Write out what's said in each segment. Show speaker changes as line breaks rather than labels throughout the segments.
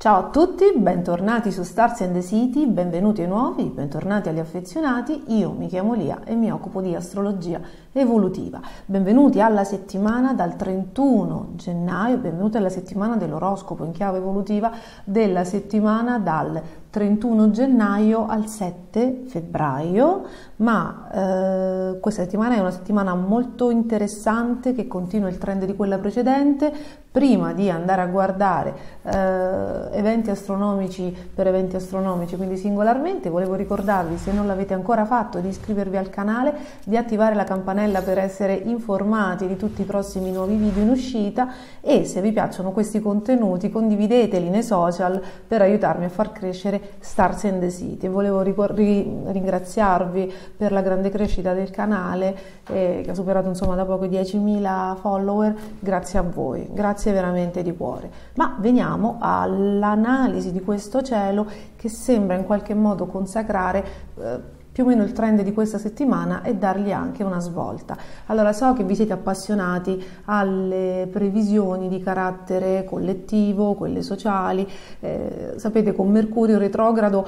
Ciao a tutti, bentornati su Stars and the City, benvenuti ai nuovi, bentornati agli affezionati. Io mi chiamo Lia e mi occupo di astrologia evolutiva. Benvenuti alla settimana dal 31 gennaio, benvenuti alla settimana dell'oroscopo in chiave evolutiva della settimana dal 31 gennaio al 7 febbraio, ma eh, questa settimana è una settimana molto interessante che continua il trend di quella precedente. Prima di andare a guardare eh, eventi astronomici per eventi astronomici, quindi singolarmente, volevo ricordarvi, se non l'avete ancora fatto, di iscrivervi al canale, di attivare la campanella per essere informati di tutti i prossimi nuovi video in uscita e se vi piacciono questi contenuti condivideteli nei social per aiutarmi a far crescere Stars in the City. Volevo ringraziarvi per la grande crescita del canale eh, che ha superato insomma da poco i 10.000 follower, grazie a voi, grazie veramente di cuore. Ma veniamo all'analisi di questo cielo che sembra in qualche modo consacrare eh, più o meno il trend di questa settimana e dargli anche una svolta. Allora so che vi siete appassionati alle previsioni di carattere collettivo, quelle sociali, eh, sapete con Mercurio retrogrado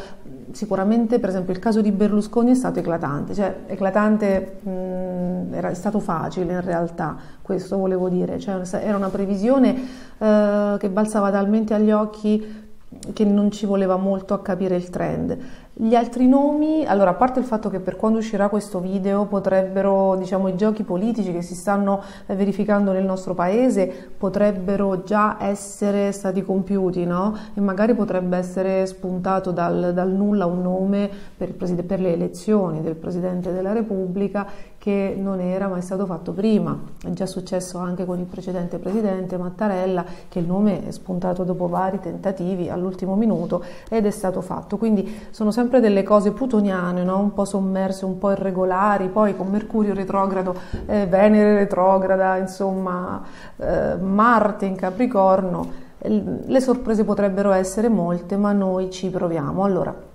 sicuramente per esempio il caso di Berlusconi è stato eclatante, cioè eclatante mh, mm, era, è stato facile in realtà, questo volevo dire, cioè, era una previsione eh, che balzava talmente agli occhi che non ci voleva molto a capire il trend. Gli altri nomi, allora a parte il fatto che per quando uscirà questo video potrebbero, diciamo, i giochi politici che si stanno eh, verificando nel nostro paese potrebbero già essere stati compiuti, no? E magari potrebbe essere spuntato dal, dal nulla un nome per, per le elezioni del Presidente della Repubblica che non era mai stato fatto prima. È già successo anche con il precedente presidente Mattarella, che il nome è spuntato dopo vari tentativi all'ultimo minuto ed è stato fatto. Quindi sono sempre delle cose plutoniane, no? un po' sommerse, un po' irregolari, poi con Mercurio retrogrado, eh, Venere retrograda, insomma, eh, Marte in Capricorno. Eh, le sorprese potrebbero essere molte, ma noi ci proviamo. Allora,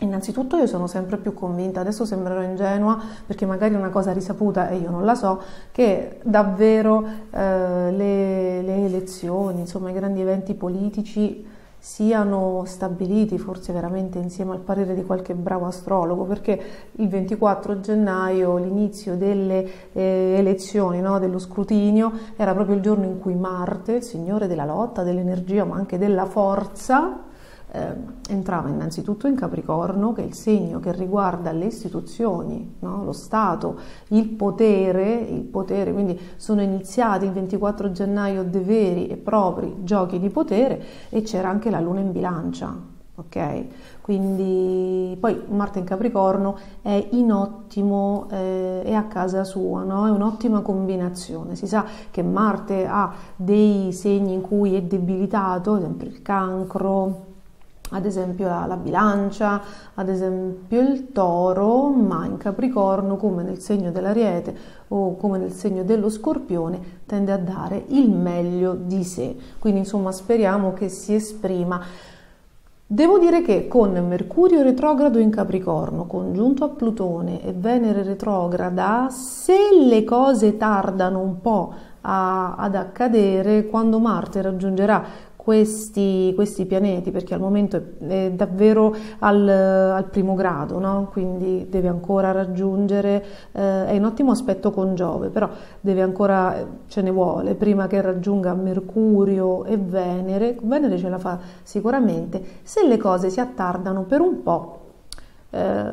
Innanzitutto io sono sempre più convinta, adesso sembrerò ingenua perché magari è una cosa risaputa e io non la so, che davvero eh, le, le, elezioni, insomma i grandi eventi politici siano stabiliti forse veramente insieme al parere di qualche bravo astrologo, perché il 24 gennaio, l'inizio delle eh, elezioni, no, dello scrutinio, era proprio il giorno in cui Marte, il signore della lotta, dell'energia ma anche della forza, Ehm, entrava innanzitutto in Capricorno, che è il segno che riguarda le istituzioni, no? lo Stato, il potere, il potere, quindi sono iniziati il 24 gennaio dei veri e propri giochi di potere e c'era anche la luna in bilancia. Ok, quindi poi Marte in Capricorno è in ottimo, eh, è a casa sua, no? è un'ottima combinazione. Si sa che Marte ha dei segni in cui è debilitato, ad esempio il cancro, ad esempio la, la, bilancia, ad esempio il toro, ma in Capricorno, come nel segno dell'ariete o come nel segno dello scorpione, tende a dare il meglio di sé. Quindi insomma speriamo che si esprima. Devo dire che con Mercurio retrogrado in Capricorno, congiunto a Plutone e Venere retrograda, se le cose tardano un po' a, ad accadere, quando Marte raggiungerà questi, questi, pianeti, perché al momento è, davvero al, al, primo grado, no? quindi deve ancora raggiungere, eh, è in ottimo aspetto con Giove, però deve ancora, ce ne vuole, prima che raggiunga Mercurio e Venere, Venere ce la fa sicuramente, se le cose si attardano per un po', eh,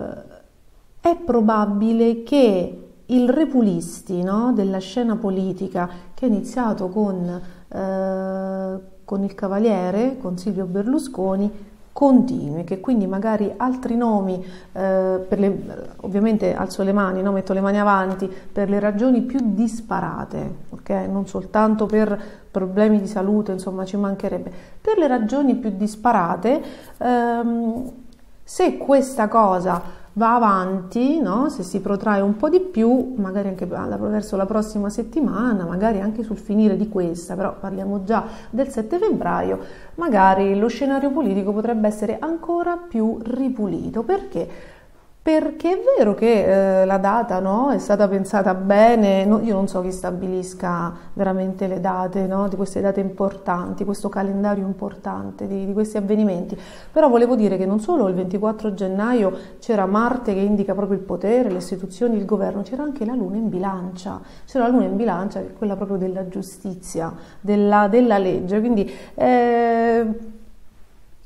è probabile che il repulisti no? della scena politica che è iniziato con... Eh, con il cavaliere, con Silvio Berlusconi, continui, che quindi magari altri nomi, eh, le, ovviamente alzo le mani, no? metto le mani avanti, per le ragioni più disparate, okay? non soltanto per problemi di salute, insomma ci mancherebbe, per le ragioni più disparate, ehm, se questa cosa va avanti, no? se si protrae un po' di più, magari anche verso la prossima settimana, magari anche sul finire di questa, però parliamo già del 7 febbraio, magari lo scenario politico potrebbe essere ancora più ripulito. Perché? perché è vero che eh, la data no, è stata pensata bene, no, io non so chi stabilisca veramente le date, no, di queste date importanti, questo calendario importante, di, di, questi avvenimenti, però volevo dire che non solo il 24 gennaio c'era Marte che indica proprio il potere, le istituzioni, il governo, c'era anche la Luna in bilancia, c'era la Luna in bilancia che è quella proprio della giustizia, della, della legge, quindi... Eh,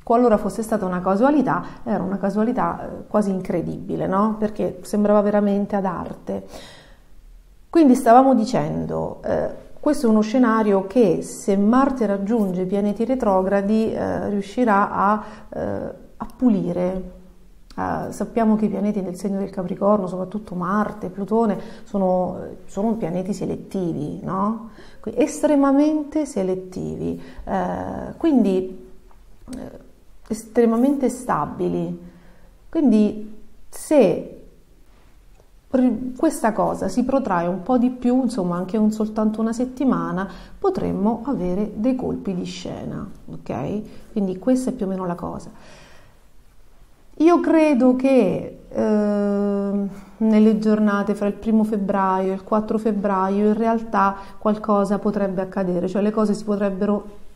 Qualora fosse stata una casualità, era una casualità eh, quasi incredibile, no? Perché sembrava veramente ad arte. Quindi stavamo dicendo, eh, questo è uno scenario che se Marte raggiunge i pianeti retrogradi eh, riuscirà a, eh, a pulire, Uh, sappiamo che i pianeti del segno del Capricorno, soprattutto Marte, Plutone, sono, sono pianeti selettivi, no? estremamente selettivi. Uh, quindi uh, estremamente stabili. Quindi se questa cosa si protrae un po' di più, insomma anche un, soltanto una settimana, potremmo avere dei colpi di scena, ok? Quindi questa è più o meno la cosa. Io credo che eh, nelle giornate fra il primo febbraio e il 4 febbraio in realtà qualcosa potrebbe accadere, cioè le cose si potrebbero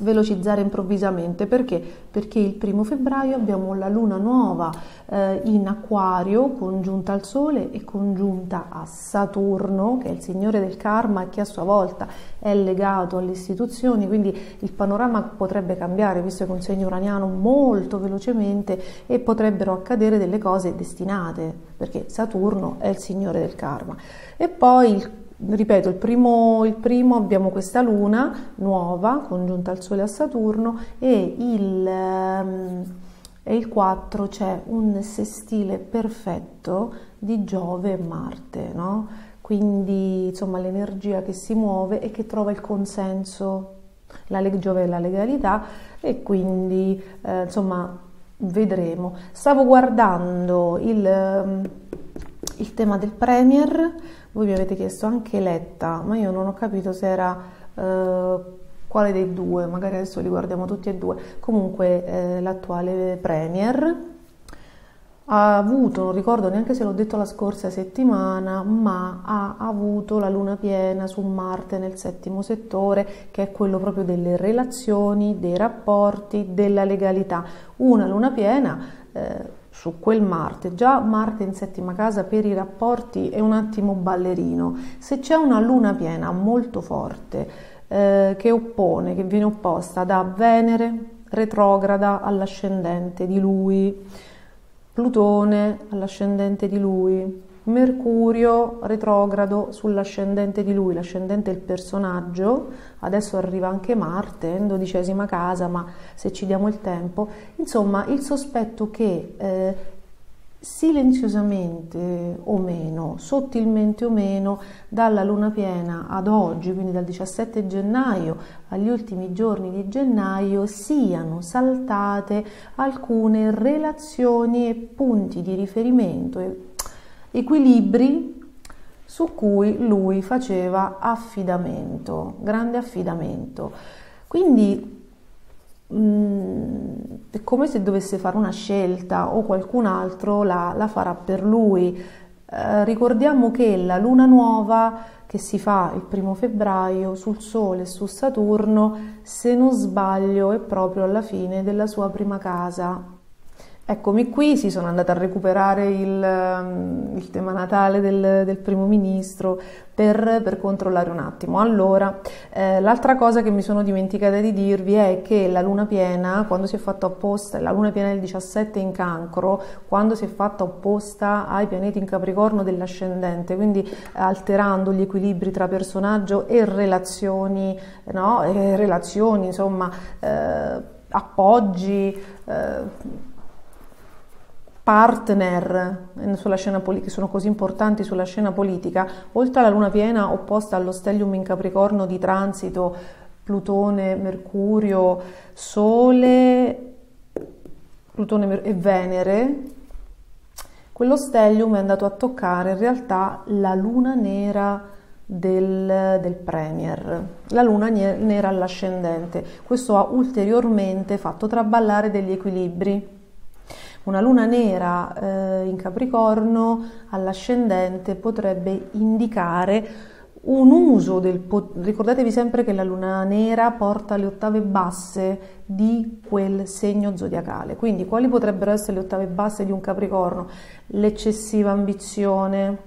velocizzare improvvisamente perché? Perché il primo febbraio abbiamo la luna nuova eh, in acquario congiunta al Sole e congiunta a Saturno, che è il signore del karma e che a sua volta è legato alle istituzioni, quindi il panorama potrebbe cambiare visto che è un segno uraniano molto velocemente e potrebbero accadere delle cose destinate, perché Saturno è il signore del karma. E poi il ripeto, il primo, il primo, abbiamo questa luna nuova congiunta al Sole a Saturno e il, ehm, e il 4 c'è un sestile perfetto di Giove e Marte, no? quindi insomma l'energia che si muove e che trova il consenso, la leg- Giove e la legalità e quindi eh, insomma vedremo. Stavo guardando il, ehm, il tema del Premier voi mi avete chiesto anche Letta, ma io non ho capito se era eh, quale dei due, magari adesso li guardiamo tutti e due. Comunque eh, l'attuale Premier ha avuto, non ricordo neanche se l'ho detto la scorsa settimana, ma ha avuto la luna piena su Marte nel settimo settore, che è quello proprio delle relazioni, dei rapporti, della legalità. Una luna piena eh, su quel Marte, già Marte in settima casa per i rapporti è un attimo ballerino, se c'è una luna piena molto forte eh, che oppone, che viene opposta da Venere retrograda all'ascendente di lui, Plutone all'ascendente di lui, Mercurio retrogrado sull'ascendente di lui, l'ascendente è il personaggio, adesso arriva anche Marte in dodicesima casa, ma se ci diamo il tempo, insomma il sospetto che eh, silenziosamente o meno, sottilmente o meno, dalla luna piena ad oggi, quindi dal 17 gennaio agli ultimi giorni di gennaio, siano saltate alcune relazioni e punti di riferimento, equilibri su cui lui faceva affidamento, grande affidamento. Quindi mh, mm, è come se dovesse fare una scelta o qualcun altro la, la farà per lui. Eh, ricordiamo che la luna nuova che si fa il primo febbraio sul Sole e su Saturno, se non sbaglio, è proprio alla fine della sua prima casa, Eccomi qui, si sono andata a recuperare il, ehm, il tema natale del, del primo ministro per, per, controllare un attimo. Allora, eh, l'altra cosa che mi sono dimenticata di dirvi è che la luna piena, quando si è fatta opposta, la luna piena del 17 in cancro, quando si è fatta opposta ai pianeti in capricorno dell'ascendente, quindi alterando gli equilibri tra personaggio e relazioni, no? E relazioni, insomma, eh, appoggi. Eh, partner poli- che sono così importanti sulla scena politica, oltre alla luna piena opposta allo stellium in Capricorno di transito Plutone, Mercurio, Sole, Plutone e Venere, quello stellium è andato a toccare in realtà la luna nera del, del Premier, la luna nera all'ascendente. Questo ha ulteriormente fatto traballare degli equilibri una luna nera eh, in Capricorno all'ascendente potrebbe indicare un uso del potere, ricordatevi sempre che la luna nera porta le ottave basse di quel segno zodiacale, quindi quali potrebbero essere le ottave basse di un Capricorno? L'eccessiva ambizione,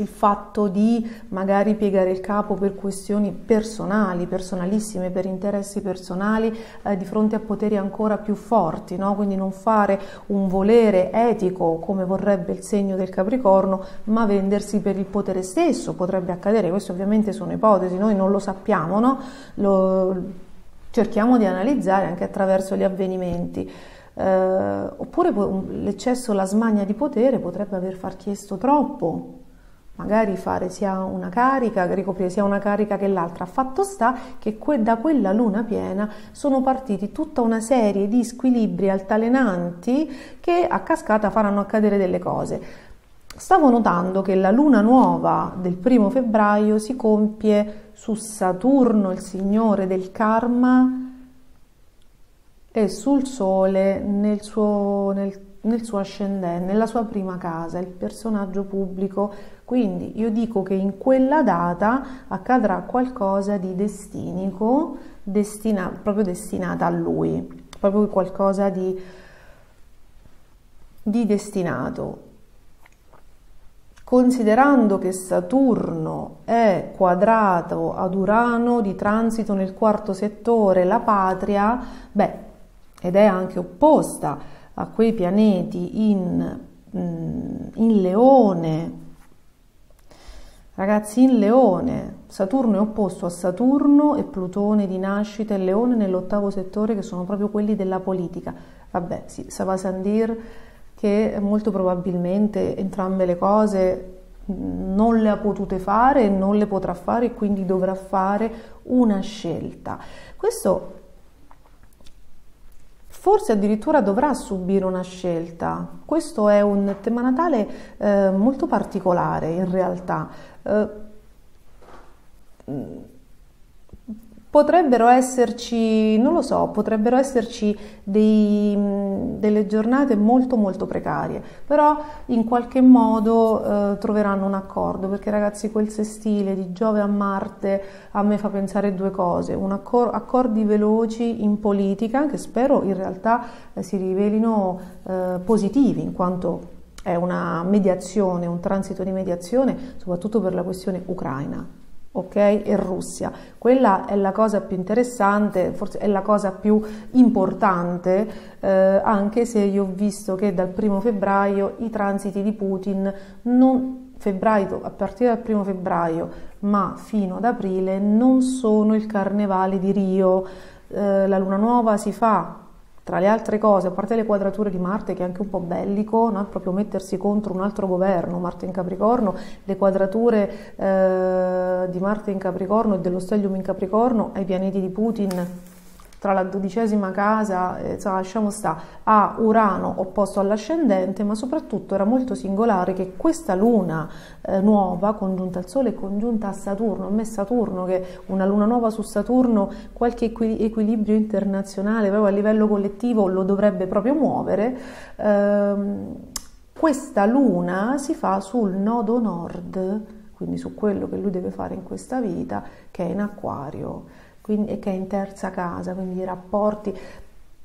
il fatto di magari piegare il capo per questioni personali, personalissime, per interessi personali, eh, di fronte a poteri ancora più forti, no? quindi non fare un volere etico come vorrebbe il segno del Capricorno, ma vendersi per il potere stesso, potrebbe accadere, queste ovviamente sono ipotesi, noi non lo sappiamo, no? lo cerchiamo di analizzare anche attraverso gli avvenimenti. Eh, oppure l'eccesso, la smania di potere potrebbe aver far chiesto troppo magari fare sia una carica, ricoprire sia una carica che l'altra. Fatto sta che que- da quella luna piena sono partiti tutta una serie di squilibri altalenanti che a cascata faranno accadere delle cose. Stavo notando che la luna nuova del primo febbraio si compie su Saturno, il signore del karma, e sul Sole nel, suo, nel nel suo ascendente, nella sua prima casa, il personaggio pubblico. Quindi io dico che in quella data accadrà qualcosa di destinico, destina, proprio destinata a lui, proprio qualcosa di, di destinato. Considerando che Saturno è quadrato ad Urano di transito nel quarto settore, la patria, beh, ed è anche opposta a quei pianeti in, mm, in leone, Ragazzi, in Leone, Saturno è opposto a Saturno e Plutone di nascita e Leone nell'ottavo settore che sono proprio quelli della politica. Vabbè, sì, Sava Sandir che molto probabilmente entrambe le cose mm, non le ha potute fare e non le potrà fare e quindi dovrà fare una scelta. Questo forse addirittura dovrà subire una scelta. Questo è un tema natale eh, molto particolare in realtà. Eh, potrebbero esserci, non lo so, potrebbero esserci dei, delle giornate molto molto precarie, però in qualche modo eh, troveranno un accordo, perché ragazzi quel sestile di Giove a Marte a me fa pensare due cose, accor- accordi veloci in politica che spero in realtà eh, si rivelino eh, positivi in quanto è una mediazione, un transito di mediazione, soprattutto per la questione ucraina ok? E Russia. Quella è la cosa più interessante, forse è la cosa più importante, eh, anche se io ho visto che dal primo febbraio i transiti di Putin non febbraio, a partire dal primo febbraio, ma fino ad aprile non sono il carnevale di Rio. Eh, la luna nuova si fa tra le altre cose, a parte le quadrature di Marte che è anche un po' bellico, no? proprio mettersi contro un altro governo, Marte in Capricorno, le quadrature eh, di Marte in Capricorno e dello Stellium in Capricorno ai pianeti di Putin tra la dodicesima casa, eh, lasciamo sta, a Urano opposto all'ascendente, ma soprattutto era molto singolare che questa luna eh, nuova, congiunta al Sole e congiunta a Saturno, a me Saturno, che una luna nuova su Saturno, qualche equi- equilibrio internazionale proprio a livello collettivo lo dovrebbe proprio muovere, ehm, questa luna si fa sul nodo nord, quindi su quello che lui deve fare in questa vita, che è in acquario quindi, e che è in terza casa, quindi i rapporti.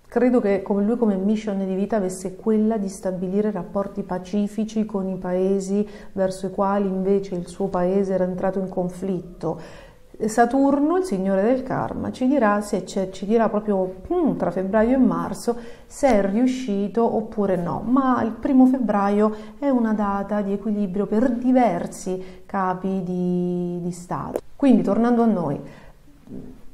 Credo che come lui come mission di vita avesse quella di stabilire rapporti pacifici con i paesi verso i quali invece il suo paese era entrato in conflitto. Saturno, il signore del karma, ci dirà, se c'è, ci dirà proprio mm, tra febbraio e marzo se è riuscito oppure no, ma il primo febbraio è una data di equilibrio per diversi capi di, di Stato. Quindi tornando a noi,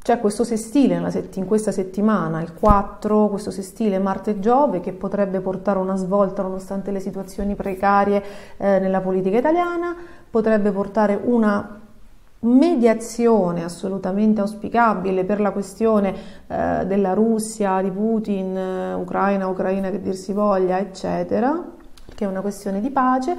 c'è cioè, questo sestile in questa settimana, il 4, questo sestile Marte Giove, che potrebbe portare una svolta nonostante le situazioni precarie eh, nella politica italiana, potrebbe portare una mediazione assolutamente auspicabile per la questione eh, della Russia, di Putin, eh, Ucraina, Ucraina che dir si voglia, eccetera, che è una questione di pace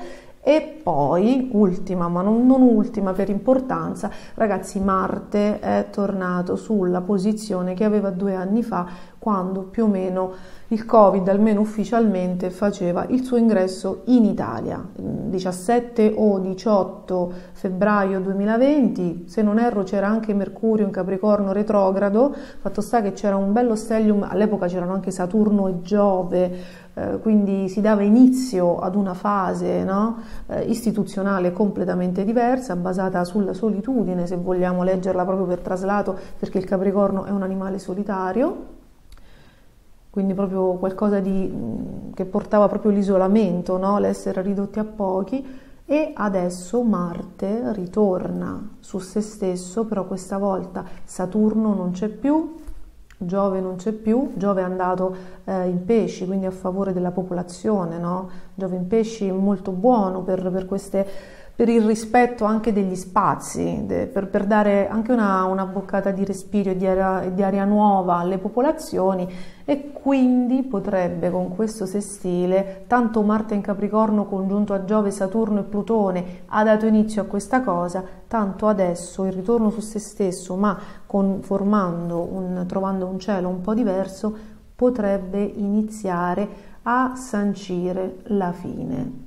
e poi, ultima, ma non, non, ultima per importanza, ragazzi, Marte è tornato sulla posizione che aveva due anni fa, quando più o meno il Covid, almeno ufficialmente, faceva il suo ingresso in Italia. 17 o 18 febbraio 2020, se non erro c'era anche Mercurio in Capricorno retrogrado, fatto sta che c'era un bello stellium, all'epoca c'erano anche Saturno e Giove, eh, quindi si dava inizio ad una fase no, eh, istituzionale completamente diversa, basata sulla solitudine, se vogliamo leggerla proprio per traslato, perché il Capricorno è un animale solitario, quindi proprio qualcosa di, mm, che portava proprio l'isolamento, no, l'essere ridotti a pochi. E adesso Marte ritorna su se stesso, però questa volta Saturno non c'è più, Giove non c'è più, Giove è andato eh, in pesci, quindi a favore della popolazione, no? Giove in pesci molto buono per, per queste per il rispetto anche degli spazi, de, per, per, dare anche una, una boccata di respiro e di, di aria nuova alle popolazioni e quindi potrebbe con questo sestile, tanto Marte in Capricorno congiunto a Giove, Saturno e Plutone ha dato inizio a questa cosa, tanto adesso il ritorno su se stesso, ma con, un, trovando un cielo un po' diverso, potrebbe iniziare a sancire la fine.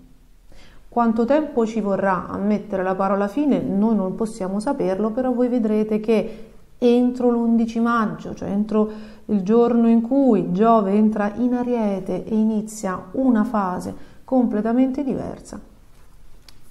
Quanto tempo ci vorrà a mettere la parola fine noi non possiamo saperlo, però voi vedrete che entro l'11 maggio, cioè entro il giorno in cui Giove entra in Ariete e inizia una fase completamente diversa,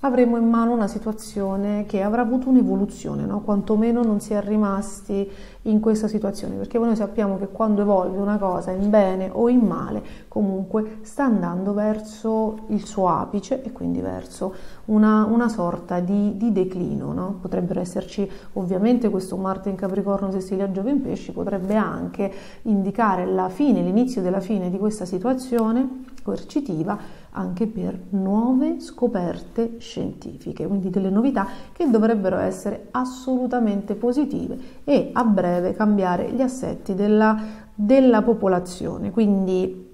avremo in mano una situazione che avrà avuto un'evoluzione, no? quantomeno non si è rimasti in questa situazione, perché noi sappiamo che quando evolve una cosa in bene o in male, comunque sta andando verso il suo apice e quindi verso una, una sorta di, di declino. No? Potrebbero esserci ovviamente questo Marte in Capricorno, se Sestilia, Giove in Pesci, potrebbe anche indicare la fine, l'inizio della fine di questa situazione coercitiva anche per nuove scoperte scientifiche, quindi delle novità che dovrebbero essere assolutamente positive e a breve cambiare gli assetti della, della popolazione. Quindi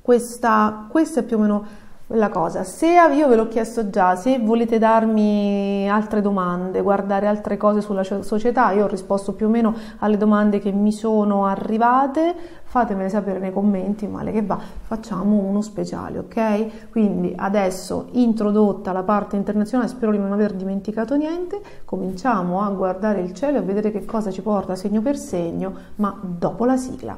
questa, questa è più o meno quella cosa. Se io ve l'ho chiesto già, se volete darmi altre domande, guardare altre cose sulla società, io ho risposto più o meno alle domande che mi sono arrivate fatemele sapere nei commenti, male che va, facciamo uno speciale, ok? Quindi adesso introdotta la parte internazionale, spero di non aver dimenticato niente, cominciamo a guardare il cielo e a vedere che cosa ci porta segno per segno, ma dopo la sigla.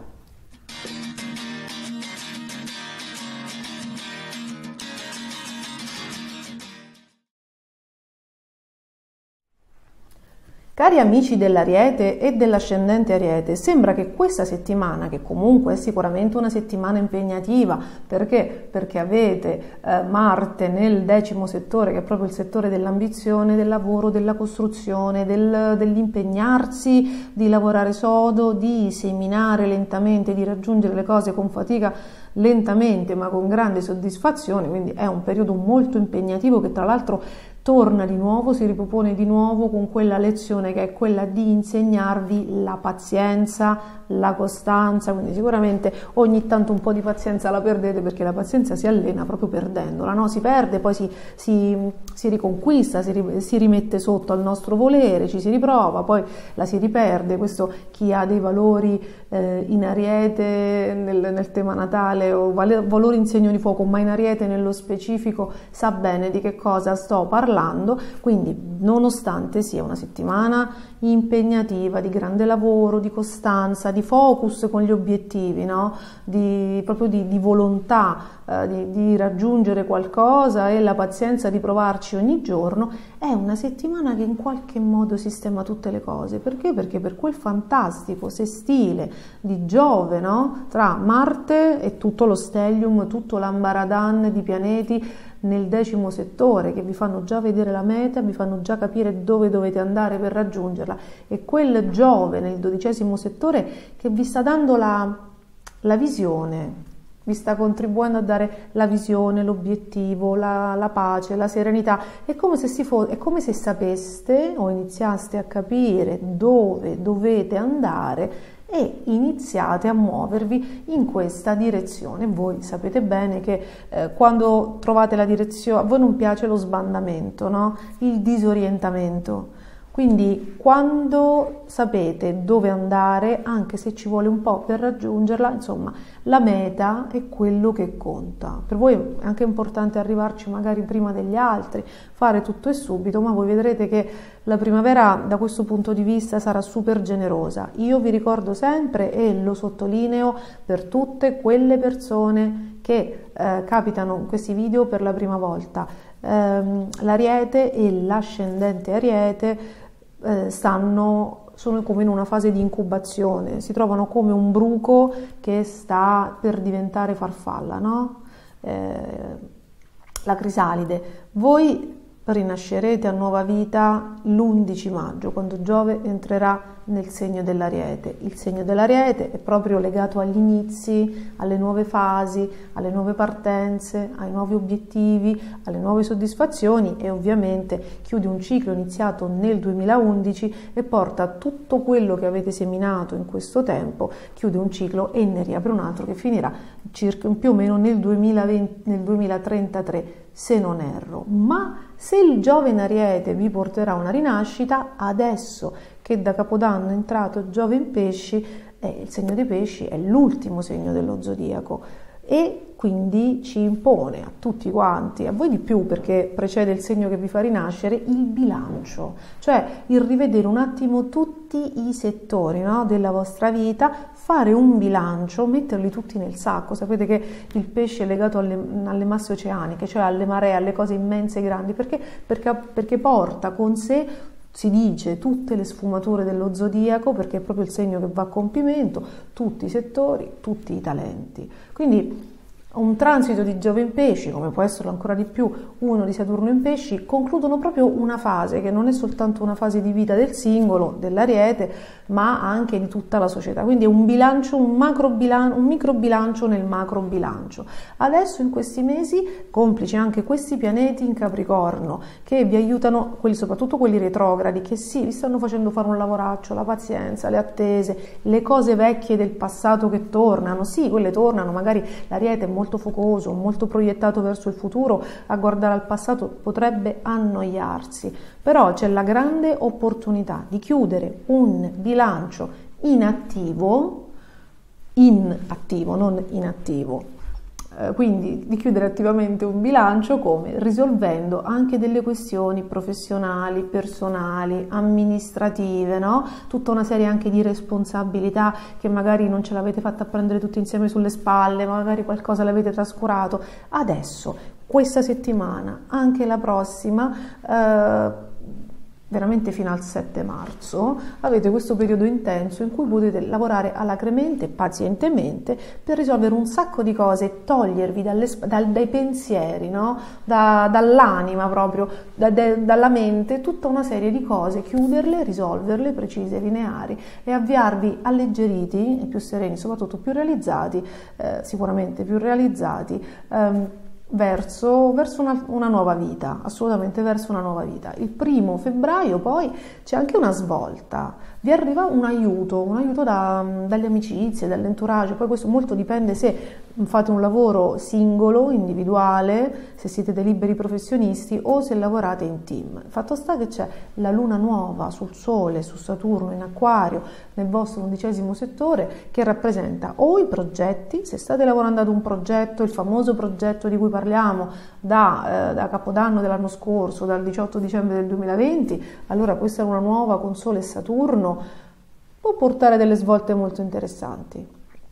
Cari amici dell'Ariete e dell'ascendente Ariete, sembra che questa settimana, che comunque è sicuramente una settimana impegnativa, perché? Perché avete eh, Marte nel decimo settore, che è proprio il settore dell'ambizione, del lavoro, della costruzione, del, dell'impegnarsi, di lavorare sodo, di seminare lentamente, di raggiungere le cose con fatica lentamente ma con grande soddisfazione, quindi è un periodo molto impegnativo che tra l'altro torna di nuovo, si ripropone di nuovo con quella lezione che è quella di insegnarvi la pazienza, la costanza, quindi sicuramente ogni tanto un po' di pazienza la perdete perché la pazienza si allena proprio perdendola, no? si perde, poi si, si, si riconquista, si, si, rimette sotto al nostro volere, ci si riprova, poi la si riperde, questo chi ha dei valori eh, in ariete nel, nel, tema natale o valori in segno di fuoco, ma in ariete nello specifico sa bene di che cosa sto parlando lavorando, quindi nonostante sia una settimana impegnativa, di grande lavoro, di costanza, di focus con gli obiettivi, no? di, proprio di, di volontà eh, di, di raggiungere qualcosa e la pazienza di provarci ogni giorno, è una settimana che in qualche modo sistema tutte le cose. Perché? Perché per quel fantastico sestile di Giove, no? tra Marte e tutto lo stellium, tutto l'ambaradan di pianeti, nel decimo settore che vi fanno già vedere la meta, vi fanno già capire dove dovete andare per raggiungerla. E quel Giove nel dodicesimo settore che vi sta dando la, la visione, vi sta contribuendo a dare la visione, l'obiettivo, la, la pace, la serenità. È come, se fo- è come se sapeste o iniziaste a capire dove dovete andare e iniziate a muovervi in questa direzione. Voi sapete bene che eh, quando trovate la direzione, a voi non piace lo sbandamento, no? il disorientamento quindi quando sapete dove andare, anche se ci vuole un po' per raggiungerla, insomma, la meta è quello che conta. Per voi è anche importante arrivarci magari prima degli altri, fare tutto e subito, ma voi vedrete che la primavera da questo punto di vista sarà super generosa. Io vi ricordo sempre e lo sottolineo per tutte quelle persone che eh, capitano in questi video per la prima volta. Ehm, l'ariete e l'ascendente ariete eh, stanno, sono come in una fase di incubazione, si trovano come un bruco che sta per diventare farfalla, no? eh, la crisalide. Voi rinascerete a nuova vita l'11 maggio, quando Giove entrerà nel segno dell'ariete. Il segno dell'ariete è proprio legato agli inizi, alle nuove fasi, alle nuove partenze, ai nuovi obiettivi, alle nuove soddisfazioni e ovviamente chiude un ciclo iniziato nel 2011 e porta tutto quello che avete seminato in questo tempo, chiude un ciclo e ne riapre un altro che finirà circa, più o meno nel, 2020, nel 2033, se non erro. Ma se il giovane ariete vi porterà una rinascita, adesso che da Capodanno è entrato Giove in pesci, eh, il segno dei pesci è l'ultimo segno dello zodiaco e quindi ci impone a tutti quanti, a voi di più perché precede il segno che vi fa rinascere, il bilancio, cioè il rivedere un attimo tutti i settori no, della vostra vita fare un bilancio, metterli tutti nel sacco. Sapete che il pesce è legato alle, alle masse oceaniche, cioè alle maree, alle cose immense e grandi, perché, perché, perché porta con sé si dice tutte le sfumature dello zodiaco perché è proprio il segno che va a compimento, tutti i settori, tutti i talenti. Quindi un transito di Giove in pesci, come può esserlo ancora di più uno di Saturno in pesci, concludono proprio una fase che non è soltanto una fase di vita del singolo, dell'ariete, ma anche di tutta la società. Quindi è un bilancio, un, macro bilancio, un micro bilancio nel macro bilancio. Adesso in questi mesi, complici anche questi pianeti in Capricorno, che vi aiutano, quelli, soprattutto quelli retrogradi, che sì, vi stanno facendo fare un lavoraccio, la pazienza, le attese, le cose vecchie del passato che tornano. Sì, quelle tornano, magari l'ariete è molto molto focoso, molto proiettato verso il futuro, a guardare al passato potrebbe annoiarsi, però c'è la grande opportunità di chiudere un bilancio inattivo, inattivo, non inattivo, eh, quindi di chiudere attivamente un bilancio come risolvendo anche delle questioni professionali, personali, amministrative, no? tutta una serie anche di responsabilità che magari non ce l'avete fatta prendere tutti insieme sulle spalle, magari qualcosa l'avete trascurato. Adesso, questa settimana, anche la prossima, eh, veramente fino al 7 marzo avete questo periodo intenso in cui potete lavorare alacremente, e pazientemente per risolvere un sacco di cose e togliervi dalle, dal, dai pensieri, no? da, dall'anima proprio, da, de, dalla mente, tutta una serie di cose, chiuderle, risolverle precise, lineari e avviarvi alleggeriti, e più sereni, soprattutto più realizzati, eh, sicuramente più realizzati. Ehm, verso, verso una, una, nuova vita, assolutamente verso una nuova vita. Il primo febbraio poi c'è anche una svolta, vi arriva un aiuto, un aiuto da, dalle amicizie, dall'entourage, poi questo molto dipende se fate un lavoro singolo, individuale, se siete dei liberi professionisti o se lavorate in team. Fatto sta che c'è la luna nuova sul Sole, su Saturno, in Acquario, nel vostro undicesimo settore, che rappresenta o i progetti, se state lavorando ad un progetto, il famoso progetto di cui parliamo da, eh, da Capodanno dell'anno scorso, dal 18 dicembre del 2020, allora questa luna nuova con Sole e Saturno può portare delle svolte molto interessanti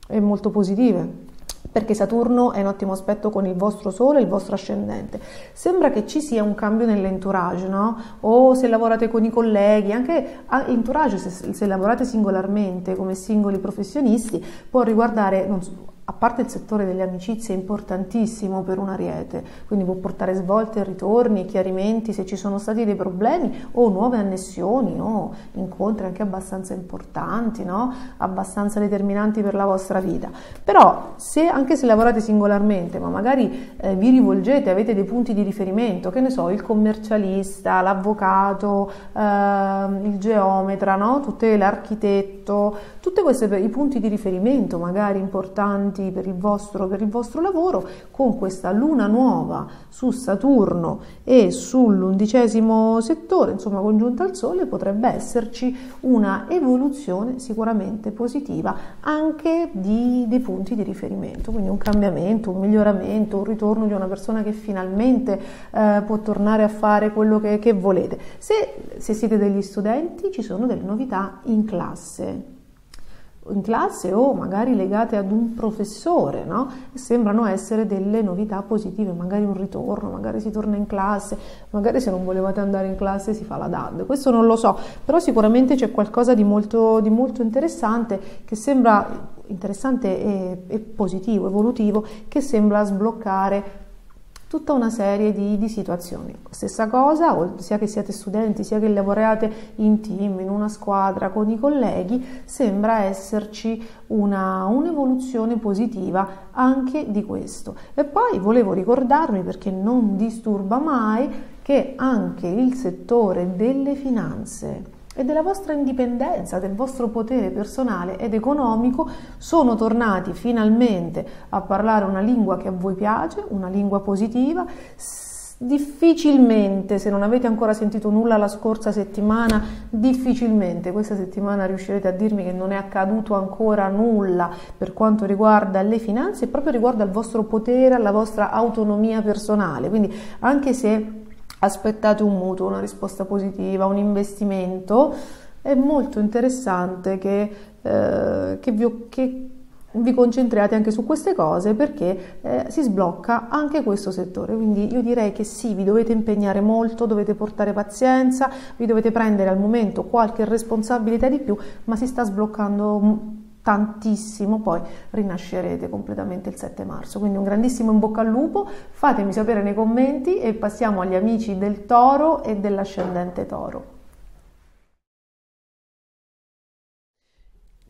e molto positive perché Saturno è in ottimo aspetto con il vostro Sole e il vostro ascendente. Sembra che ci sia un cambio nell'entourage, no? O se lavorate con i colleghi, anche entourage, se, se lavorate singolarmente come singoli professionisti, può riguardare so, a parte il settore delle amicizie è importantissimo per un ariete, quindi può portare svolte, ritorni, chiarimenti se ci sono stati dei problemi o nuove annessioni o incontri anche abbastanza importanti, no? abbastanza determinanti per la vostra vita. Però se anche se lavorate singolarmente, ma magari eh, vi rivolgete, avete dei punti di riferimento, che ne so, il commercialista, l'avvocato, eh, il geometra, no? l'architetto, tutti questi i punti di riferimento magari importanti avanti per il vostro, per il vostro lavoro con questa luna nuova su Saturno e sull'undicesimo settore, insomma congiunta al Sole, potrebbe esserci una evoluzione sicuramente positiva anche di, dei punti di riferimento, quindi un cambiamento, un miglioramento, un ritorno di una persona che finalmente eh, può tornare a fare quello che, che volete. Se, se siete degli studenti ci sono delle novità in classe in classe o magari legate ad un professore, no? sembrano essere delle novità positive, magari un ritorno, magari si torna in classe, magari se non volevate andare in classe si fa la DAD, questo non lo so, però sicuramente c'è qualcosa di molto, di molto interessante che sembra interessante e, e positivo, evolutivo, che sembra sbloccare tutta una serie di, di, situazioni. Stessa cosa, sia che siate studenti, sia che lavoriate in team, in una squadra, con i colleghi, sembra esserci una, un'evoluzione positiva anche di questo. E poi volevo ricordarmi, perché non disturba mai, che anche il settore delle finanze e della vostra indipendenza, del vostro potere personale ed economico, sono tornati finalmente a parlare una lingua che a voi piace, una lingua positiva. Difficilmente, se non avete ancora sentito nulla la scorsa settimana, difficilmente questa settimana riuscirete a dirmi che non è accaduto ancora nulla per quanto riguarda le finanze, proprio riguardo al vostro potere, alla vostra autonomia personale. Quindi anche se aspettate un mutuo, una risposta positiva, un investimento, è molto interessante che, eh, che, vi, che vi, concentriate anche su queste cose perché eh, si sblocca anche questo settore. Quindi io direi che sì, vi dovete impegnare molto, dovete portare pazienza, vi dovete prendere al momento qualche responsabilità di più, ma si sta sbloccando mm, tantissimo, poi rinascerete completamente il 7 marzo. Quindi un grandissimo in bocca al lupo, fatemi sapere nei commenti e passiamo agli amici del toro e dell'ascendente toro.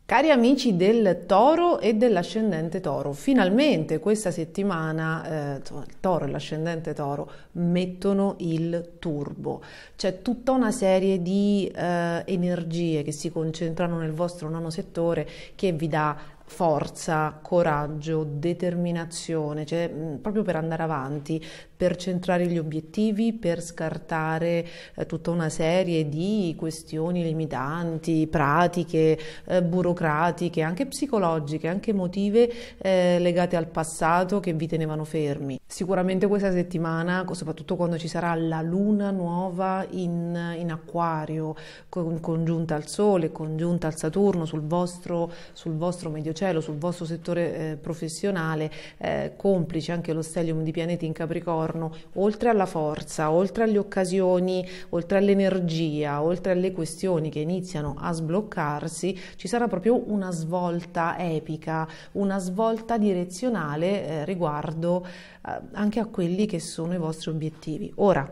Cari amici del toro e dell'ascendente toro, finalmente questa settimana eh, il toro e l'ascendente toro mettono il turbo. C'è tutta una serie di eh, energie che si concentrano nel vostro nono settore che vi dà forza, coraggio, determinazione, cioè mm, proprio per andare avanti, per centrare gli obiettivi, per scartare eh, tutta una serie di questioni limitanti, pratiche, eh, burocratiche, anche psicologiche, anche emotive eh, legate al passato che vi tenevano fermi. Sicuramente questa settimana, soprattutto quando ci sarà la luna nuova in, in acquario, con, congiunta al Sole, congiunta al Saturno sul vostro, sul vostro medio cielo, sul vostro settore eh, professionale, eh, complice anche lo stellium di pianeti in Capricorno, oltre alla forza, oltre alle occasioni, oltre all'energia, oltre alle questioni che iniziano a sbloccarsi, ci sarà proprio una svolta epica, una svolta direzionale eh, riguardo eh, anche a quelli che sono i vostri obiettivi. Ora,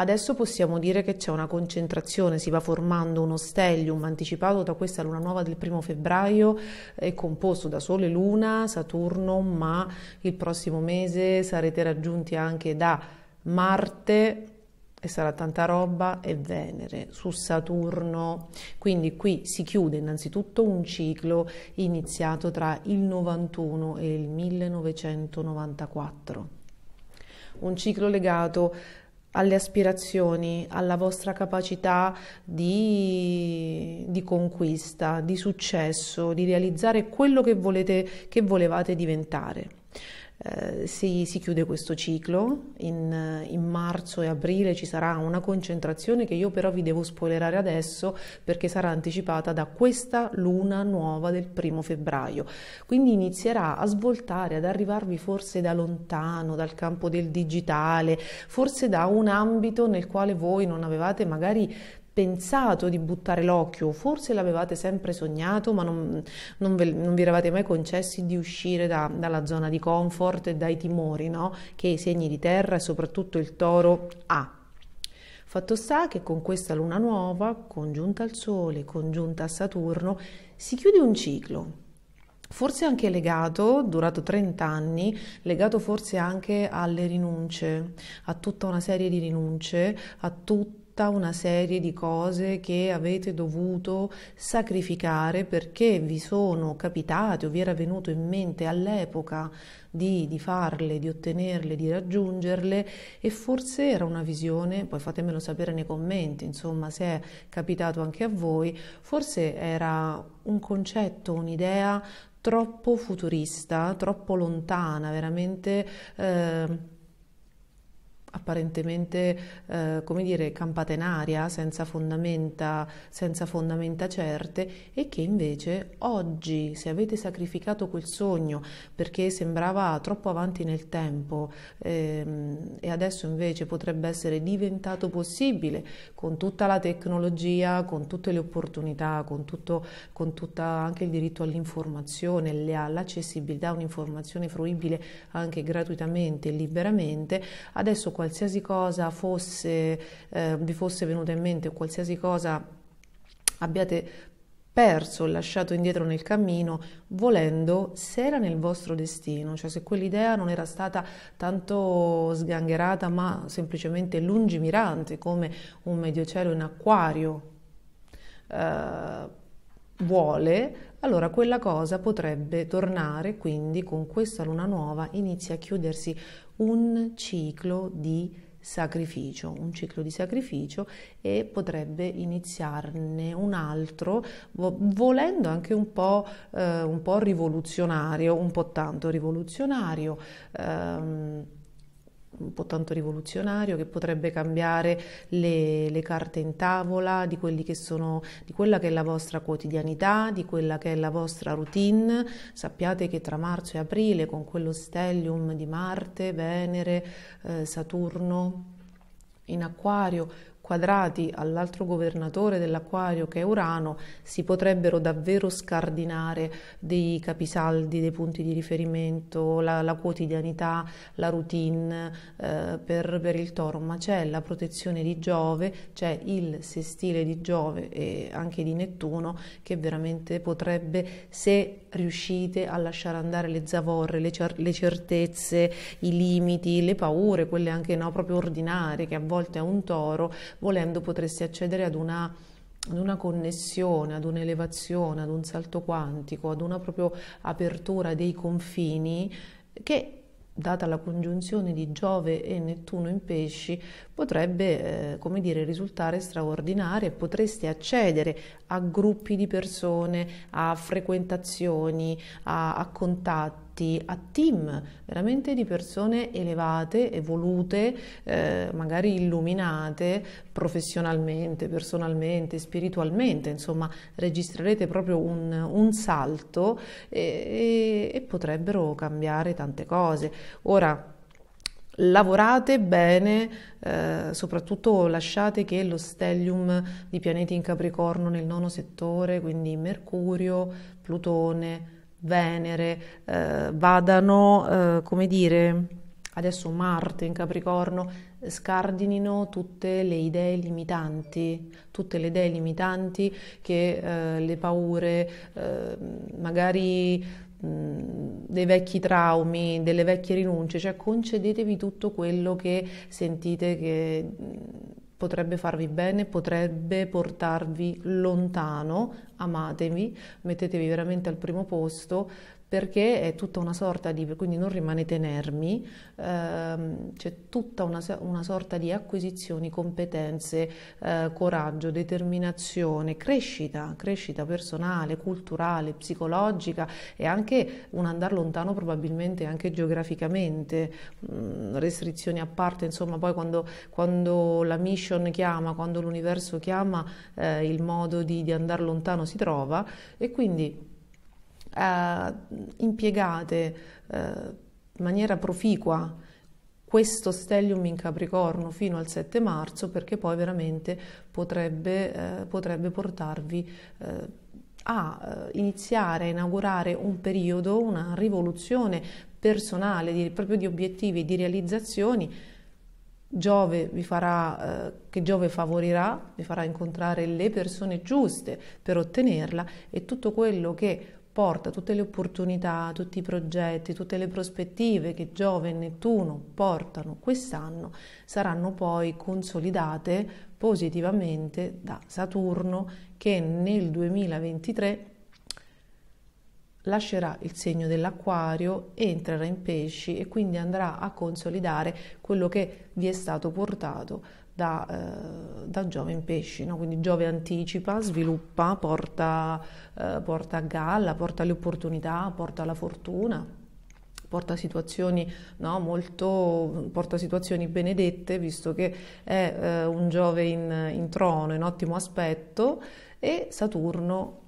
Adesso possiamo dire che c'è una concentrazione, si va formando uno stellium anticipato da questa luna nuova del primo febbraio, è composto da Sole, Luna, Saturno, ma il prossimo mese sarete raggiunti anche da Marte, e sarà tanta roba, e Venere su Saturno. Quindi qui si chiude innanzitutto un ciclo iniziato tra il 91 e il 1994. Un ciclo legato alle aspirazioni, alla vostra capacità di, di, conquista, di successo, di realizzare quello che, volete, che volevate diventare. Eh, si, si, chiude questo ciclo, in, in, marzo e aprile ci sarà una concentrazione che io però vi devo spoilerare adesso perché sarà anticipata da questa luna nuova del primo febbraio, quindi inizierà a svoltare, ad arrivarvi forse da lontano, dal campo del digitale, forse da un ambito nel quale voi non avevate magari pensato di buttare l'occhio, forse l'avevate sempre sognato ma non, non, ve, non vi eravate mai concessi di uscire da, dalla zona di comfort e dai timori no? che i segni di terra e soprattutto il toro ha. Fatto sta che con questa luna nuova, congiunta al Sole, congiunta a Saturno, si chiude un ciclo, forse anche legato, durato 30 anni, legato forse anche alle rinunce, a tutta una serie di rinunce, a tutto tutta una serie di cose che avete dovuto sacrificare perché vi sono capitate o vi era venuto in mente all'epoca di, di, farle, di ottenerle, di raggiungerle e forse era una visione, poi fatemelo sapere nei commenti, insomma se è capitato anche a voi, forse era un concetto, un'idea troppo futurista, troppo lontana, veramente... Eh, apparentemente eh, come dire, campata in aria, senza fondamenta, senza fondamenta certe e che invece oggi, se avete sacrificato quel sogno perché sembrava troppo avanti nel tempo ehm, e adesso invece potrebbe essere diventato possibile con tutta la tecnologia, con tutte le opportunità, con, tutto, con tutta anche il diritto all'informazione, le, all'accessibilità, un'informazione fruibile anche gratuitamente e liberamente, adesso qualsiasi cosa fosse, eh, vi fosse venuta in mente o qualsiasi cosa abbiate perso, lasciato indietro nel cammino, volendo, se era nel vostro destino, cioè se quell'idea non era stata tanto sgangherata ma semplicemente lungimirante come un medioceelo in acquario eh, vuole, allora quella cosa potrebbe tornare, quindi con questa luna nuova inizia a chiudersi un ciclo di sacrificio, un ciclo di sacrificio e potrebbe iniziarne un altro, volendo anche un po', eh, un po rivoluzionario, un po' tanto rivoluzionario. Ehm, un po' tanto rivoluzionario che potrebbe cambiare le, le carte in tavola di, sono, di quella che è la vostra quotidianità, di quella che è la vostra routine. Sappiate che tra marzo e aprile con quello stellium di Marte, Venere, eh, Saturno in acquario quadrati all'altro governatore dell'acquario che è Urano, si potrebbero davvero scardinare dei capisaldi, dei punti di riferimento, la, la quotidianità, la routine eh, per, per, il Toro, ma c'è la protezione di Giove, c'è il sestile di Giove e anche di Nettuno che veramente potrebbe, se riuscite a lasciare andare le zavorre, le, cer- le certezze, i limiti, le paure, quelle anche no, proprio ordinarie che a volte è un toro, volendo potresti accedere ad una ad una connessione, ad un'elevazione, ad un salto quantico, ad una proprio apertura dei confini che data la congiunzione di Giove e Nettuno in pesci, potrebbe eh, dire, risultare straordinaria e potreste accedere a gruppi di persone, a frequentazioni, a, a contatti aperti a team veramente di persone elevate, evolute, eh, magari illuminate professionalmente, personalmente, spiritualmente, insomma registrerete proprio un, un salto e, e, e potrebbero cambiare tante cose. Ora, lavorate bene, eh, soprattutto lasciate che lo stellium di pianeti in Capricorno nel nono settore, quindi Mercurio, Plutone, Venere eh, vadano, eh, come dire, adesso Marte in Capricorno, scardinino tutte le idee limitanti, tutte le idee limitanti che eh, le paure, eh, magari dei vecchi traumi, delle vecchie rinunce, cioè concedetevi tutto quello che sentite che potrebbe farvi bene, potrebbe portarvi lontano, amatevi, mettetevi veramente al primo posto, perché è tutta una sorta di, quindi non rimanete inermi, ehm, c'è tutta una, una, sorta di acquisizioni, competenze, eh, coraggio, determinazione, crescita, crescita personale, culturale, psicologica e anche un andare lontano probabilmente anche geograficamente, mh, mm, restrizioni a parte, insomma poi quando, quando, la mission chiama, quando l'universo chiama, eh, il modo di, di andare lontano si trova e quindi eh, impiegate eh, in maniera proficua questo stellium in Capricorno fino al 7 marzo perché poi veramente potrebbe, eh, potrebbe portarvi eh, a eh, iniziare a inaugurare un periodo, una rivoluzione personale, di, proprio di obiettivi, e di realizzazioni Giove vi farà, eh, che Giove favorirà, vi farà incontrare le persone giuste per ottenerla e tutto quello che porta tutte le opportunità, tutti i progetti, tutte le prospettive che Giove e Nettuno portano quest'anno saranno poi consolidate positivamente da Saturno che nel 2023 lascerà il segno dell'acquario, entrerà in pesci e quindi andrà a consolidare quello che vi è stato portato da, eh, da Giove in pesci, no? quindi Giove anticipa, sviluppa, porta, eh, porta a galla, porta le opportunità, porta la fortuna porta situazioni, no, molto, porta situazioni benedette, visto che è eh, un Giove in, in, trono, in ottimo aspetto, e Saturno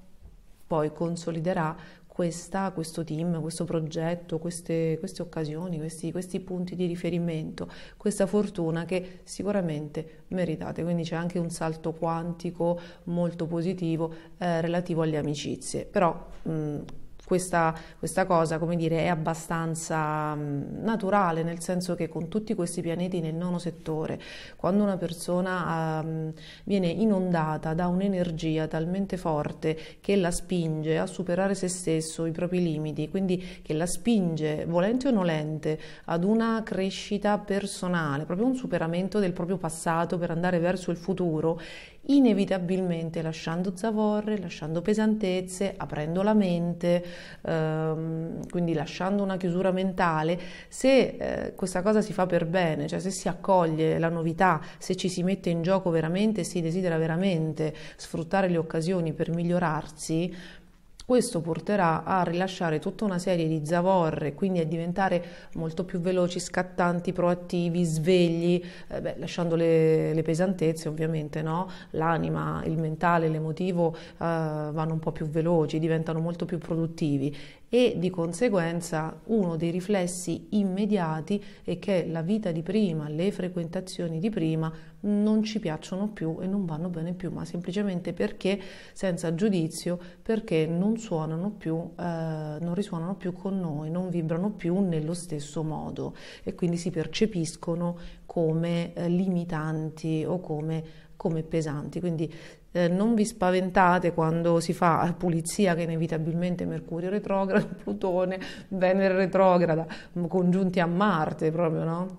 poi consoliderà questa, questo team, questo progetto, queste, queste occasioni, questi, questi, punti di riferimento, questa fortuna che sicuramente meritate. Quindi c'è anche un salto quantico molto positivo eh, relativo alle amicizie. Però mh, mm, questa, questa, cosa, come dire, è abbastanza mm, naturale, nel senso che con tutti questi pianeti nel nono settore, quando una persona um, viene inondata da un'energia talmente forte che la spinge a superare se stesso, i propri limiti, quindi che la spinge, volente o nolente, ad una crescita personale, proprio un superamento del proprio passato per andare verso il futuro, inevitabilmente lasciando zavorre, lasciando pesantezze, aprendo la mente, ehm, quindi lasciando una chiusura mentale, se eh, questa cosa si fa per bene, cioè se si accoglie la novità, se ci si mette in gioco veramente, si desidera veramente sfruttare le occasioni per migliorarsi, questo porterà a rilasciare tutta una serie di zavorre, quindi a diventare molto più veloci, scattanti, proattivi, svegli, eh beh, lasciando le, le, pesantezze ovviamente, no? l'anima, il mentale, l'emotivo eh, vanno un po' più veloci, diventano molto più produttivi e di conseguenza uno dei riflessi immediati è che la vita di prima, le frequentazioni di prima non ci piacciono più e non vanno bene più, ma semplicemente perché senza giudizio, perché non suonano più, eh, non risuonano più con noi, non vibrano più nello stesso modo e quindi si percepiscono come eh, limitanti o come come pesanti, quindi eh, non vi spaventate quando si fa pulizia che inevitabilmente Mercurio retrograda, Plutone, Venere retrograda, congiunti a Marte proprio, no?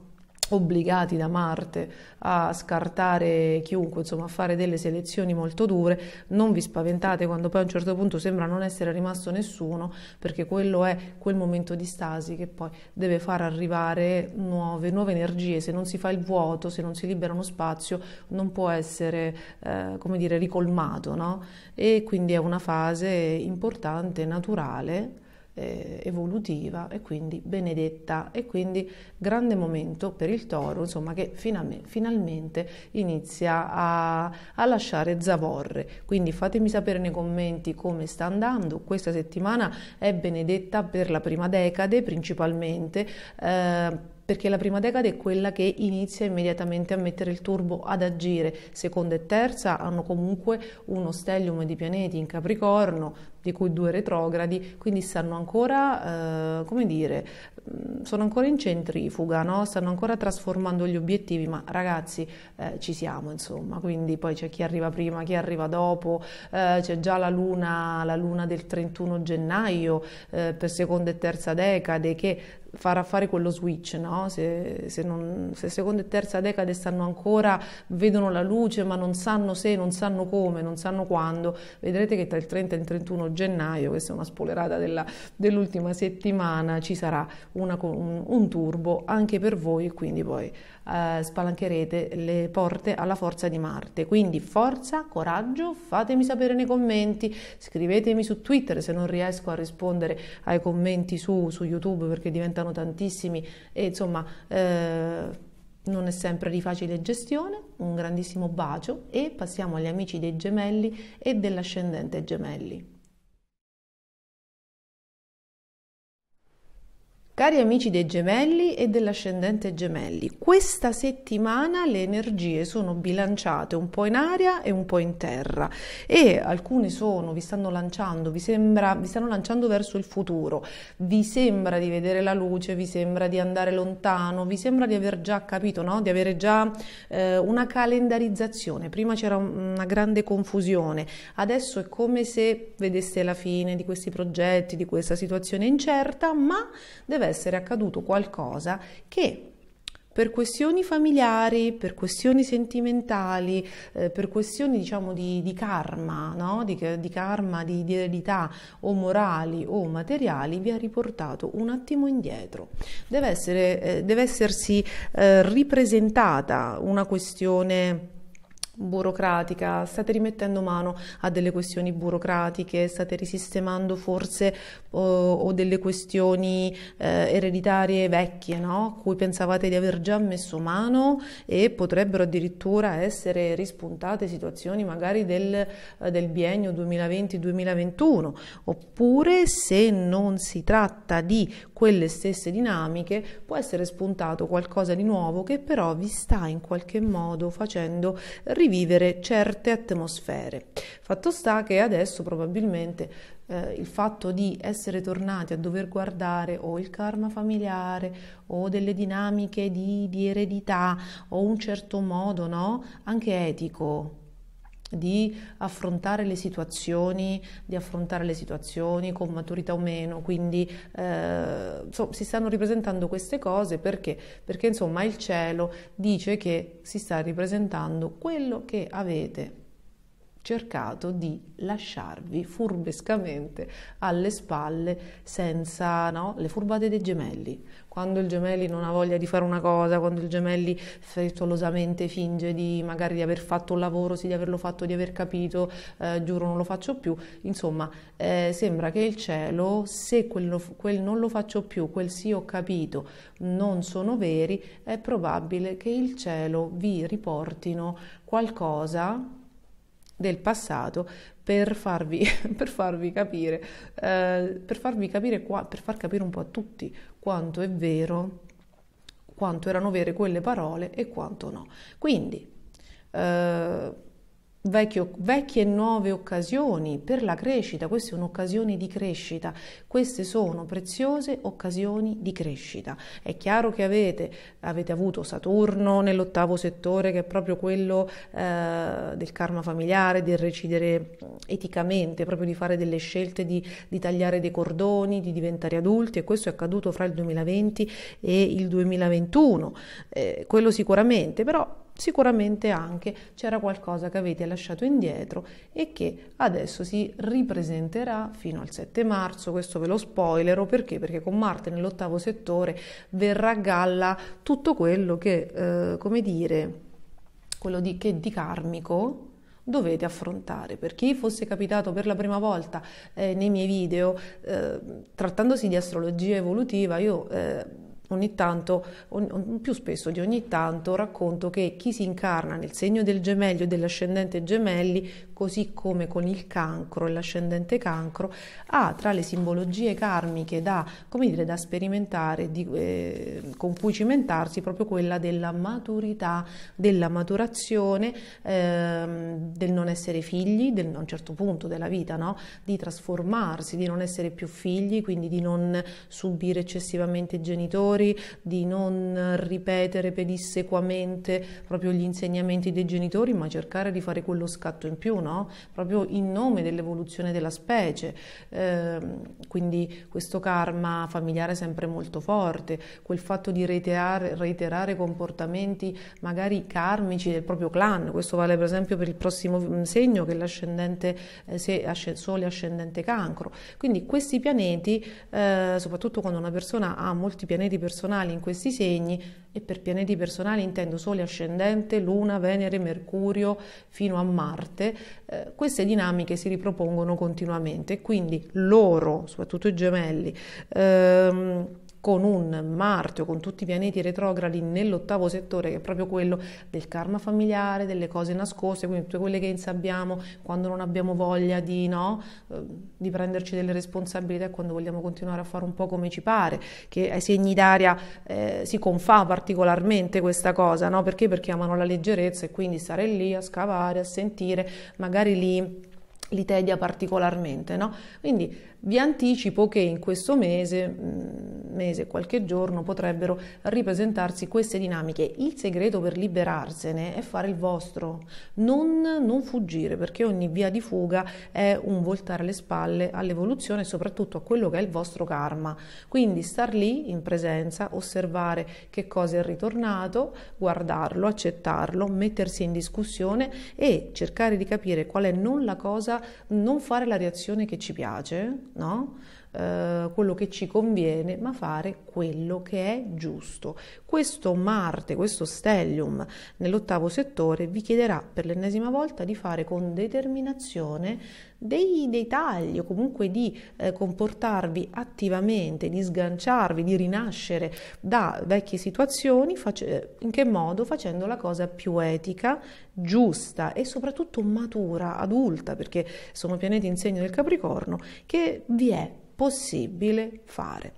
obbligati da Marte a scartare chiunque, insomma a fare delle selezioni molto dure, non vi spaventate quando poi a un certo punto sembra non essere rimasto nessuno, perché quello è quel momento di stasi che poi deve far arrivare nuove, nuove energie, se non si fa il vuoto, se non si libera uno spazio, non può essere eh, come dire, ricolmato, no? e quindi è una fase importante, naturale, eh, evolutiva e quindi benedetta e quindi grande momento per il toro insomma che finalmente inizia a, a lasciare zavorre quindi fatemi sapere nei commenti come sta andando questa settimana è benedetta per la prima decade principalmente eh, perché la prima decade è quella che inizia immediatamente a mettere il turbo ad agire, seconda e terza hanno comunque uno stellium di pianeti in Capricorno, di cui due retrogradi, quindi stanno ancora, eh, come dire, mm, sono ancora in centrifuga, no? stanno ancora trasformando gli obiettivi, ma ragazzi eh, ci siamo insomma, quindi poi c'è chi arriva prima, chi arriva dopo, eh, c'è già la luna, la luna del 31 gennaio eh, per seconda e terza decade che farà fare quello switch, no? se, se, non, se, seconda e terza decade stanno ancora, vedono la luce ma non sanno se, non sanno come, non sanno quando, vedrete che tra il 30 e il 31 gennaio, questa è una spoilerata della, dell'ultima settimana, ci sarà una, un, un, turbo anche per voi e quindi poi eh, spalancherete le porte alla forza di Marte. Quindi forza, coraggio, fatemi sapere nei commenti, scrivetemi su Twitter se non riesco a rispondere ai commenti su, su YouTube perché diventa mancano tantissimi e insomma eh, non è sempre di facile gestione, un grandissimo bacio e passiamo agli amici dei gemelli e dell'ascendente gemelli. Cari amici dei gemelli e dell'ascendente gemelli, questa settimana le energie sono bilanciate un po' in aria e un po' in terra e alcune sono, vi stanno lanciando, vi, sembra, vi stanno lanciando verso il futuro, vi sembra di vedere la luce, vi sembra di andare lontano, vi sembra di aver già capito, no? di avere già eh, una calendarizzazione. Prima c'era una grande confusione, adesso è come se vedeste la fine di questi progetti, di questa situazione incerta, ma deve deve essere accaduto qualcosa che per questioni familiari, per questioni sentimentali, eh, per questioni diciamo di, di karma, no? di, di, karma, di, di o morali o materiali, vi ha riportato un attimo indietro. Deve, essere, eh, deve essersi eh, ripresentata una questione burocratica, state rimettendo mano a delle questioni burocratiche, state risistemando forse o, o delle questioni eh, ereditarie vecchie, no? cui pensavate di aver già messo mano e potrebbero addirittura essere rispuntate situazioni magari del, eh, del biennio 2020-2021, oppure se non si tratta di quelle stesse dinamiche può essere spuntato qualcosa di nuovo che però vi sta in qualche modo facendo ripetere rivivere certe atmosfere. Fatto sta che adesso probabilmente eh, il fatto di essere tornati a dover guardare o il karma familiare o delle dinamiche di, di eredità o un certo modo, no? Anche etico, di affrontare le situazioni, di affrontare le situazioni con maturità o meno, quindi eh, insomma, si stanno ripresentando queste cose perché? Perché insomma il cielo dice che si sta ripresentando quello che avete cercato di lasciarvi furbescamente alle spalle senza no? le furbate dei gemelli. Quando il gemelli non ha voglia di fare una cosa, quando il gemelli frettolosamente finge di magari di aver fatto un lavoro, sì di averlo fatto, di aver capito, eh, giuro non lo faccio più, insomma eh, sembra che il cielo, se quello, quel non lo faccio più, quel sì ho capito, non sono veri, è probabile che il cielo vi riportino qualcosa del passato per farvi, per farvi capire, eh, per, farvi capire qua, per far capire un po' a tutti quanto è vero, quanto erano vere quelle parole e quanto no. Quindi, eh, vecchie, vecchie e nuove occasioni per la crescita, questa è un'occasione di crescita, queste sono preziose occasioni di crescita. È chiaro che avete, avete avuto Saturno nell'ottavo settore che è proprio quello eh, del karma familiare, del recidere mm, eticamente, proprio di fare delle scelte, di, di tagliare dei cordoni, di diventare adulti e questo è accaduto fra il 2020 e il 2021, eh, quello sicuramente, però sicuramente anche c'era qualcosa che avete lasciato indietro e che adesso si ripresenterà fino al 7 marzo, questo ve lo spoilero perché? Perché con Marte nell'ottavo settore verrà a galla tutto quello che, eh, come dire, quello di, che di karmico dovete affrontare. Per chi fosse capitato per la prima volta eh, nei miei video, eh, trattandosi di astrologia evolutiva, io eh, ogni tanto, on, più spesso di ogni tanto, racconto che chi si incarna nel segno del gemello e dell'ascendente gemelli così come con il cancro e l'ascendente cancro, ha tra le simbologie karmiche da, dire, da sperimentare, di, eh, con cui cimentarsi, proprio quella della maturità, della maturazione, eh, del non essere figli, del, a un certo punto della vita, no? di trasformarsi, di non essere più figli, quindi di non subire eccessivamente i genitori, di non ripetere pedissequamente proprio gli insegnamenti dei genitori, ma cercare di fare quello scatto in più, no? no? proprio in nome dell'evoluzione della specie, eh, quindi questo karma familiare sempre molto forte, quel fatto di reiterare, reiterare, comportamenti magari karmici del proprio clan, questo vale per esempio per il prossimo mm, segno che è l'ascendente eh, asc- sole ascendente cancro, quindi questi pianeti, eh, soprattutto quando una persona ha molti pianeti personali in questi segni, e per pianeti personali intendo Sole ascendente, Luna, Venere, Mercurio fino a Marte, eh, queste dinamiche si ripropongono continuamente, quindi loro, soprattutto i gemelli, ehm, con un Marte o con tutti i pianeti retrogradi nell'ottavo settore, che è proprio quello del karma familiare, delle cose nascoste, quindi tutte quelle che insabbiamo quando non abbiamo voglia di, no, eh, di prenderci delle responsabilità e quando vogliamo continuare a fare un po' come ci pare, che ai segni d'aria eh, si confà particolarmente questa cosa, no? perché? Perché amano la leggerezza e quindi stare lì a scavare, a sentire, magari li, li tedia particolarmente, no? Quindi vi anticipo che in questo mese, mm, mese, qualche giorno, potrebbero ripresentarsi queste dinamiche. Il segreto per liberarsene è fare il vostro, non, non fuggire, perché ogni via di fuga è un voltare le spalle all'evoluzione e soprattutto a quello che è il vostro karma. Quindi star lì in presenza, osservare che cosa è ritornato, guardarlo, accettarlo, mettersi in discussione e cercare di capire qual è non la cosa, non fare la reazione che ci piace 喏。Eh, quello che ci conviene, ma fare quello che è giusto. Questo Marte, questo Stellium nell'ottavo settore vi chiederà per l'ennesima volta di fare con determinazione dei, dei tagli o comunque di eh, comportarvi attivamente, di sganciarvi, di rinascere da vecchie situazioni, face- in che modo? Facendo la cosa più etica, giusta e soprattutto matura, adulta, perché sono pianeti in segno del Capricorno, che vi è possibile fare.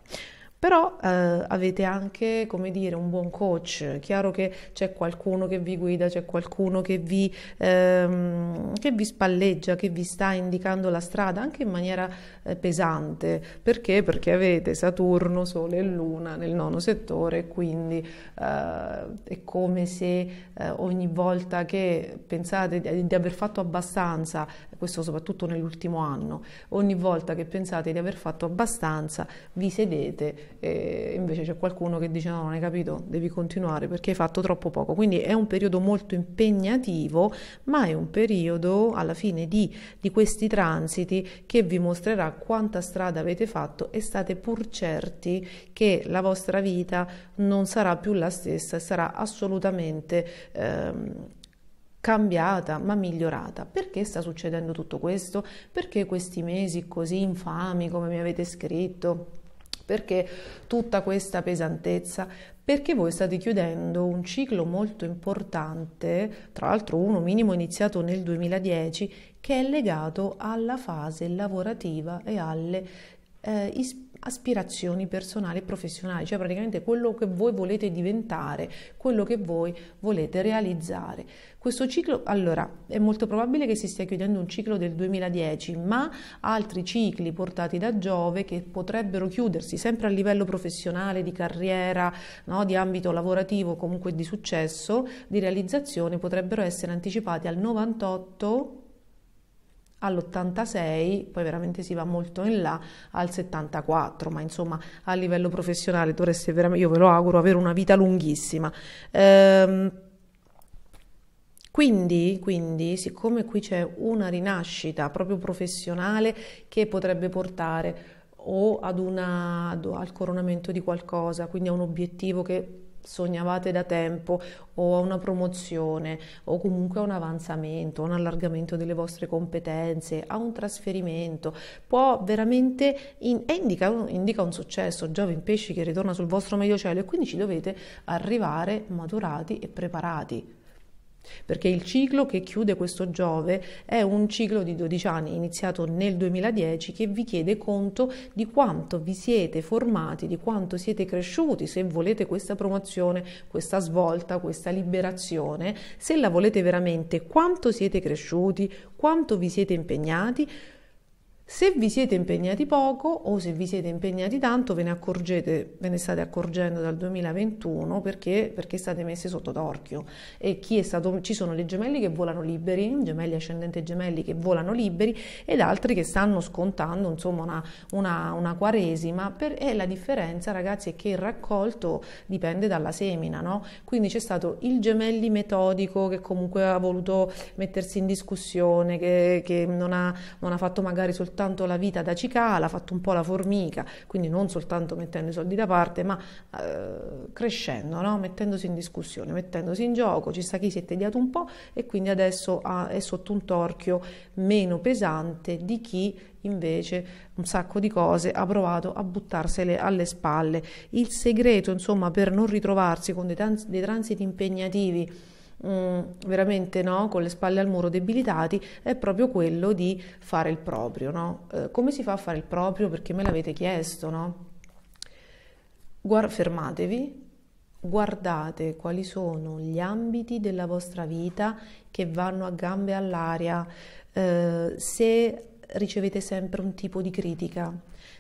Però eh, avete anche, come dire, un buon coach, chiaro che c'è qualcuno che vi guida, c'è qualcuno che vi, ehm, che vi spalleggia, che vi sta indicando la strada, anche in maniera eh, pesante. Perché? Perché avete Saturno, Sole e Luna nel nono settore, quindi eh, è come se eh, ogni volta che pensate di, di aver fatto abbastanza, questo soprattutto nell'ultimo anno, ogni volta che pensate di aver fatto abbastanza, vi sedete e invece c'è qualcuno che dice no, non hai capito, devi continuare perché hai fatto troppo poco. Quindi è un periodo molto impegnativo, ma è un periodo alla fine di, di questi transiti che vi mostrerà quanta strada avete fatto e state pur certi che la vostra vita non sarà più la stessa, sarà assolutamente... Ehm, cambiata ma migliorata. Perché sta succedendo tutto questo? Perché questi mesi così infami come mi avete scritto? Perché tutta questa pesantezza? Perché voi state chiudendo un ciclo molto importante, tra l'altro uno minimo iniziato nel 2010, che è legato alla fase lavorativa e alle eh, ispirazioni aspirazioni personali e professionali, cioè praticamente quello che voi volete diventare, quello che voi volete realizzare. Questo ciclo, allora, è molto probabile che si stia chiudendo un ciclo del 2010, ma altri cicli portati da Giove che potrebbero chiudersi sempre a livello professionale, di carriera, no, di ambito lavorativo, comunque di successo, di realizzazione, potrebbero essere anticipati al 98 all'86, poi veramente si va molto in là al 74, ma insomma a livello professionale dovreste veramente, io ve lo auguro, avere una vita lunghissima. Ehm, quindi, quindi, siccome qui c'è una rinascita proprio professionale che potrebbe portare o ad una, al coronamento di qualcosa, quindi a un obiettivo che sognavate da tempo o a una promozione o comunque a un avanzamento, a un allargamento delle vostre competenze, a un trasferimento, può veramente in, indica, indica, un successo, Giove in pesci che ritorna sul vostro medio cielo e quindi ci dovete arrivare maturati e preparati perché il ciclo che chiude questo Giove è un ciclo di 12 anni iniziato nel 2010 che vi chiede conto di quanto vi siete formati, di quanto siete cresciuti, se volete questa promozione, questa svolta, questa liberazione, se la volete veramente, quanto siete cresciuti, quanto vi siete impegnati, se vi siete impegnati poco o se vi siete impegnati tanto ve ne accorgete, ve ne state accorgendo dal 2021 perché, perché state messi sotto torchio e chi è stato, ci sono le gemelli che volano liberi, gemelli ascendenti e gemelli che volano liberi ed altri che stanno scontando insomma una, una, una quaresima per, e la differenza ragazzi è che il raccolto dipende dalla semina, no? quindi c'è stato il gemelli metodico che comunque ha voluto mettersi in discussione, che, che non, ha, non ha fatto magari soltanto soltanto la vita da cicala, ha fatto un po' la formica, quindi non soltanto mettendo i soldi da parte, ma eh, crescendo, no? mettendosi in discussione, mettendosi in gioco, ci sa chi si è tediato un po' e quindi adesso ha, è sotto un torchio meno pesante di chi invece un sacco di cose ha provato a buttarsele alle spalle. Il segreto, insomma, per non ritrovarsi con dei, trans- dei transiti impegnativi veramente no, con le spalle al muro debilitati è proprio quello di fare il proprio. No? Eh, come si fa a fare il proprio? Perché me l'avete chiesto. No? Guar- fermatevi, guardate quali sono gli ambiti della vostra vita che vanno a gambe all'aria, eh, se ricevete sempre un tipo di critica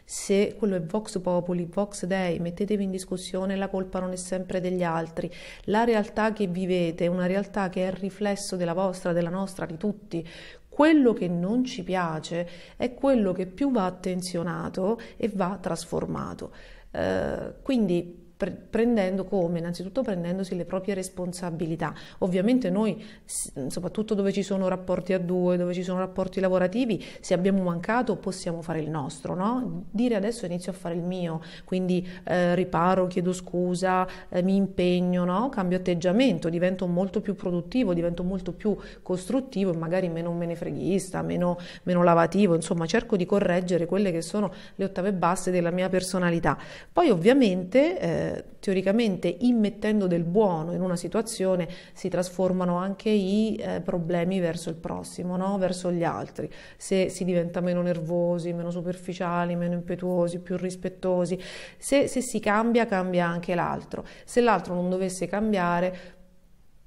se quello è Vox Populi, Vox Dei, mettetevi in discussione, la colpa non è sempre degli altri, la realtà che vivete è una realtà che è il riflesso della vostra, della nostra, di tutti, quello che non ci piace è quello che più va attenzionato e va trasformato. Eh, quindi pre- prendendo come? Innanzitutto prendendosi le proprie responsabilità. Ovviamente noi, soprattutto dove ci sono rapporti a due, dove ci sono rapporti lavorativi, se abbiamo mancato possiamo fare il nostro, no? Dire adesso inizio a fare il mio, quindi eh, riparo, chiedo scusa, eh, mi impegno, no? Cambio atteggiamento, divento molto più produttivo, divento molto più costruttivo e magari meno menefreghista, meno, meno lavativo, insomma cerco di correggere quelle che sono le ottave basse della mia personalità. Poi ovviamente... Eh, eh, teoricamente immettendo del buono in una situazione si trasformano anche i eh, problemi verso il prossimo, no? verso gli altri. Se si diventa meno nervosi, meno superficiali, meno impetuosi, più rispettosi, se, se si cambia, cambia anche l'altro. Se l'altro non dovesse cambiare,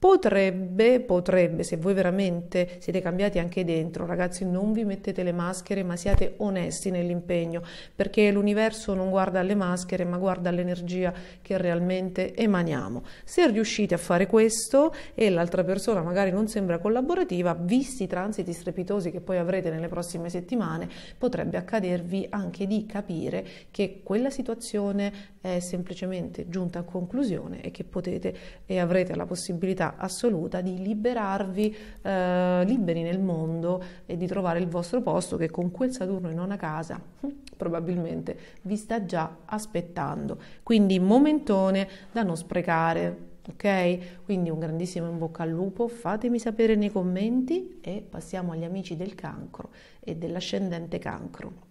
Potrebbe, potrebbe, se voi veramente siete cambiati anche dentro, ragazzi, non vi mettete le maschere, ma siate onesti nell'impegno, perché l'universo non guarda alle maschere, ma guarda all'energia che realmente emaniamo. Se riuscite a fare questo e l'altra persona magari non sembra collaborativa, visti i transiti strepitosi che poi avrete nelle prossime settimane, potrebbe accadervi anche di capire che quella situazione è semplicemente giunta a conclusione e che potete e avrete la possibilità assoluta di liberarvi eh, liberi nel mondo e di trovare il vostro posto che con quel Saturno in nona casa hm, probabilmente vi sta già aspettando. Quindi momentone da non sprecare. Ok? Quindi un grandissimo in bocca al lupo, fatemi sapere nei commenti e passiamo agli amici del cancro e dell'ascendente cancro.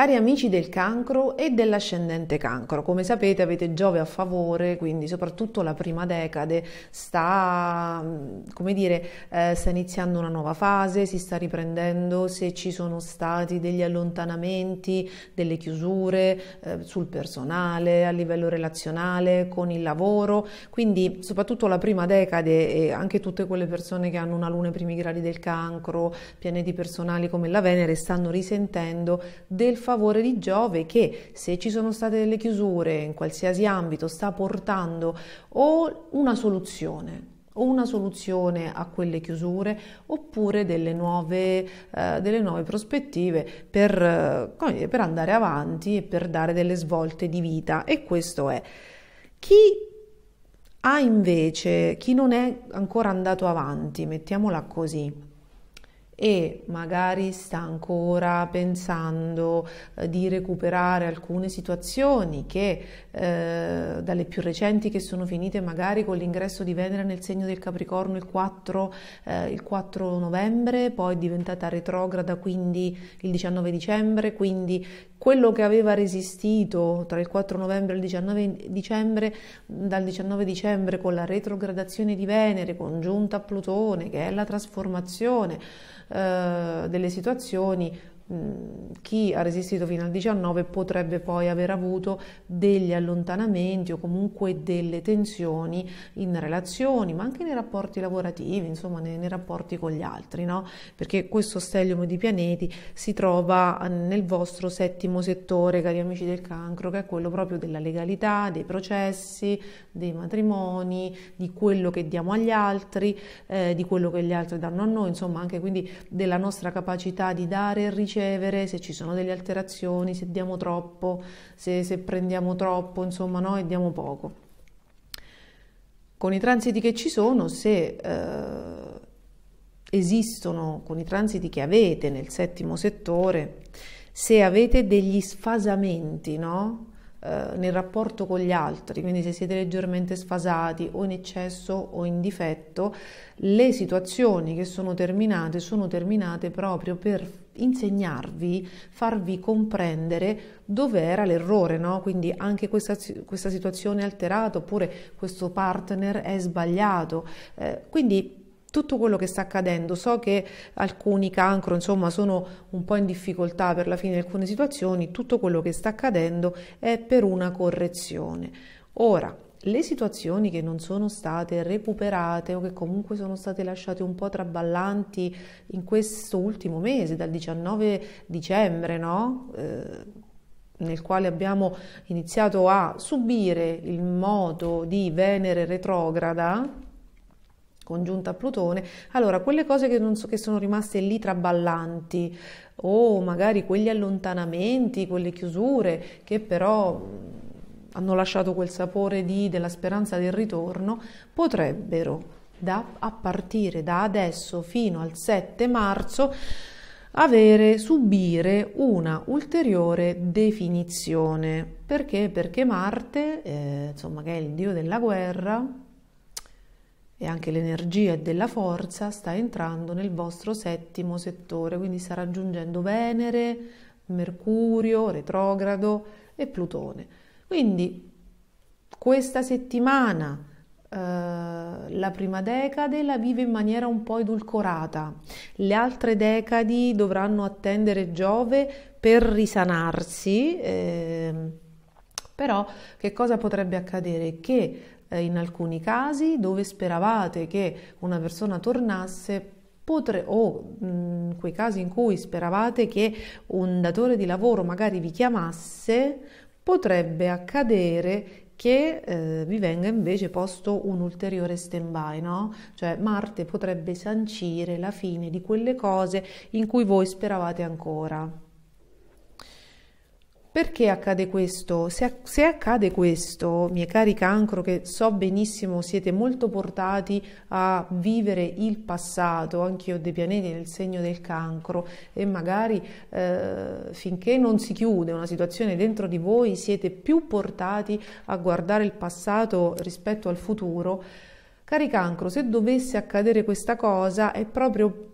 Cari amici del cancro e dell'ascendente cancro, come sapete avete Giove a favore, quindi soprattutto la prima decade sta, mm, come dire, eh, sta iniziando una nuova fase, si sta riprendendo, se ci sono stati degli allontanamenti, delle chiusure eh, sul personale, a livello relazionale, con il lavoro, quindi soprattutto la prima decade e anche tutte quelle persone che hanno una luna ai primi gradi del cancro, pianeti personali come la Venere, stanno risentendo del favore di Giove che se ci sono state delle chiusure in qualsiasi ambito sta portando o una soluzione o una soluzione a quelle chiusure oppure delle nuove, eh, delle nuove prospettive per, eh, per andare avanti e per dare delle svolte di vita e questo è chi ha invece chi non è ancora andato avanti mettiamola così e magari sta ancora pensando eh, di recuperare alcune situazioni che eh, dalle più recenti che sono finite magari con l'ingresso di Venere nel segno del Capricorno il 4, eh, il 4 novembre, poi è diventata retrograda quindi il 19 dicembre, quindi quello che aveva resistito tra il 4 novembre e il 19 dicembre, dal 19 dicembre con la retrogradazione di Venere congiunta a Plutone, che è la trasformazione, eh, delle situazioni chi ha resistito fino al 19 potrebbe poi aver avuto degli allontanamenti o comunque delle tensioni in relazioni, ma anche nei rapporti lavorativi, insomma nei, nei rapporti con gli altri, no? perché questo stellium di pianeti si trova eh, nel vostro settimo settore, cari amici del cancro, che è quello proprio della legalità, dei processi, dei matrimoni, di quello che diamo agli altri, eh, di quello che gli altri danno a noi, insomma anche quindi della nostra capacità di dare e ricevere ricevere, se ci sono delle alterazioni, se diamo troppo, se, se prendiamo troppo, insomma, no, e diamo poco. Con i transiti che ci sono, se eh, esistono, con i transiti che avete nel settimo settore, se avete degli sfasamenti, no? Eh, nel rapporto con gli altri, quindi se siete leggermente sfasati o in eccesso o in difetto, le situazioni che sono terminate sono terminate proprio per insegnarvi, farvi comprendere dove era l'errore, no? quindi anche questa, questa, situazione è alterata oppure questo partner è sbagliato. Eh, quindi tutto quello che sta accadendo, so che alcuni cancro insomma sono un po' in difficoltà per la fine di alcune situazioni, tutto quello che sta accadendo è per una correzione. Ora, le situazioni che non sono state recuperate o che comunque sono state lasciate un po' traballanti in questo ultimo mese, dal 19 dicembre, no? eh, nel quale abbiamo iniziato a subire il moto di Venere retrograda, congiunta a Plutone, allora quelle cose che, so, che, sono rimaste lì traballanti o magari quegli allontanamenti, quelle chiusure che però hanno lasciato quel sapore di, della speranza del ritorno, potrebbero da, a partire da adesso fino al 7 marzo avere, subire una ulteriore definizione. Perché? Perché Marte, eh, insomma, che è il dio della guerra e anche l'energia e della forza, sta entrando nel vostro settimo settore, quindi sta raggiungendo Venere, Mercurio, retrogrado e Plutone. Quindi questa settimana eh, la prima decade la vive in maniera un po' edulcorata, le altre decadi dovranno attendere Giove per risanarsi, eh, però che cosa potrebbe accadere? Che eh, in alcuni casi dove speravate che una persona tornasse potre, o in mm, quei casi in cui speravate che un datore di lavoro magari vi chiamasse, potrebbe accadere che eh, vi venga invece posto un ulteriore stand-by, no? Cioè Marte potrebbe sancire la fine di quelle cose in cui voi speravate ancora. Perché accade questo? Se, se, accade questo, miei cari cancro, che so benissimo siete molto portati a vivere il passato, anche io ho dei pianeti nel segno del cancro, e magari eh, finché non si chiude una situazione dentro di voi siete più portati a guardare il passato rispetto al futuro. Cari cancro, se dovesse accadere questa cosa è proprio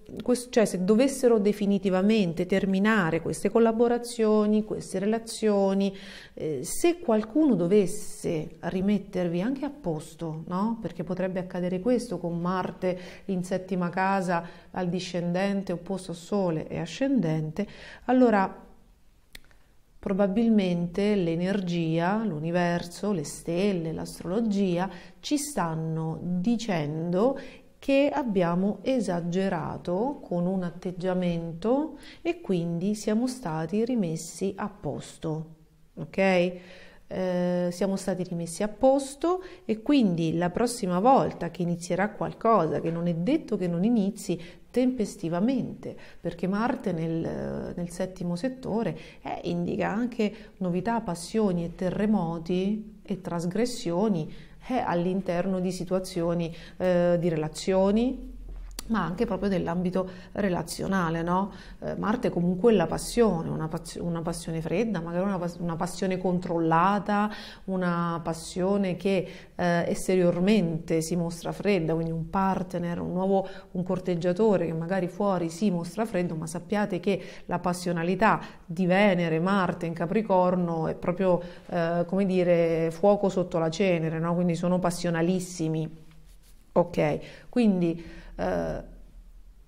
cioè se dovessero definitivamente terminare queste collaborazioni, queste relazioni, eh, se qualcuno dovesse rimettervi anche a posto, no? perché potrebbe accadere questo con Marte in settima casa al discendente opposto a Sole e ascendente, allora probabilmente l'energia, l'universo, le stelle, l'astrologia ci stanno dicendo che abbiamo esagerato con un atteggiamento e quindi siamo stati rimessi a posto. Ok? Eh, siamo stati rimessi a posto e quindi la prossima volta che inizierà qualcosa che non è detto che non inizi tempestivamente, perché Marte nel, nel settimo settore eh, indica anche novità, passioni e terremoti e trasgressioni è eh, all'interno di situazioni eh, di relazioni, ma anche proprio nell'ambito relazionale. No? Eh, Marte è comunque la passione, una, pass- una passione fredda, magari una, pass- una, passione controllata, una passione che eh, esteriormente si mostra fredda, quindi un partner, un nuovo un corteggiatore che magari fuori si mostra freddo, ma sappiate che la passionalità di Venere, Marte in Capricorno è proprio eh, come dire fuoco sotto la cenere, no? quindi sono passionalissimi. Ok, quindi eh,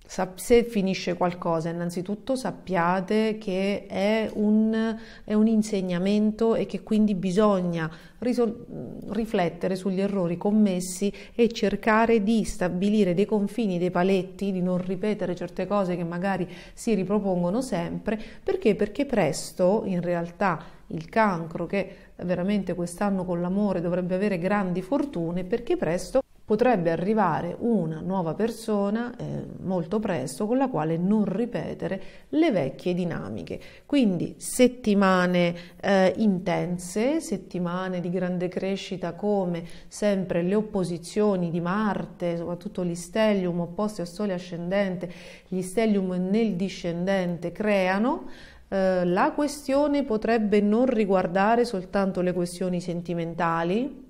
se finisce qualcosa, innanzitutto sappiate che è un, è un insegnamento e che quindi bisogna risol- riflettere sugli errori commessi e cercare di stabilire dei confini, dei paletti, di non ripetere certe cose che magari si ripropongono sempre, perché? Perché presto in realtà il cancro che veramente quest'anno con l'amore dovrebbe avere grandi fortune perché presto potrebbe arrivare una nuova persona eh, molto presto con la quale non ripetere le vecchie dinamiche. Quindi settimane eh, intense, settimane di grande crescita come sempre le opposizioni di Marte, soprattutto gli stellium opposti al Sole ascendente, gli stellium nel discendente creano eh, la questione potrebbe non riguardare soltanto le questioni sentimentali,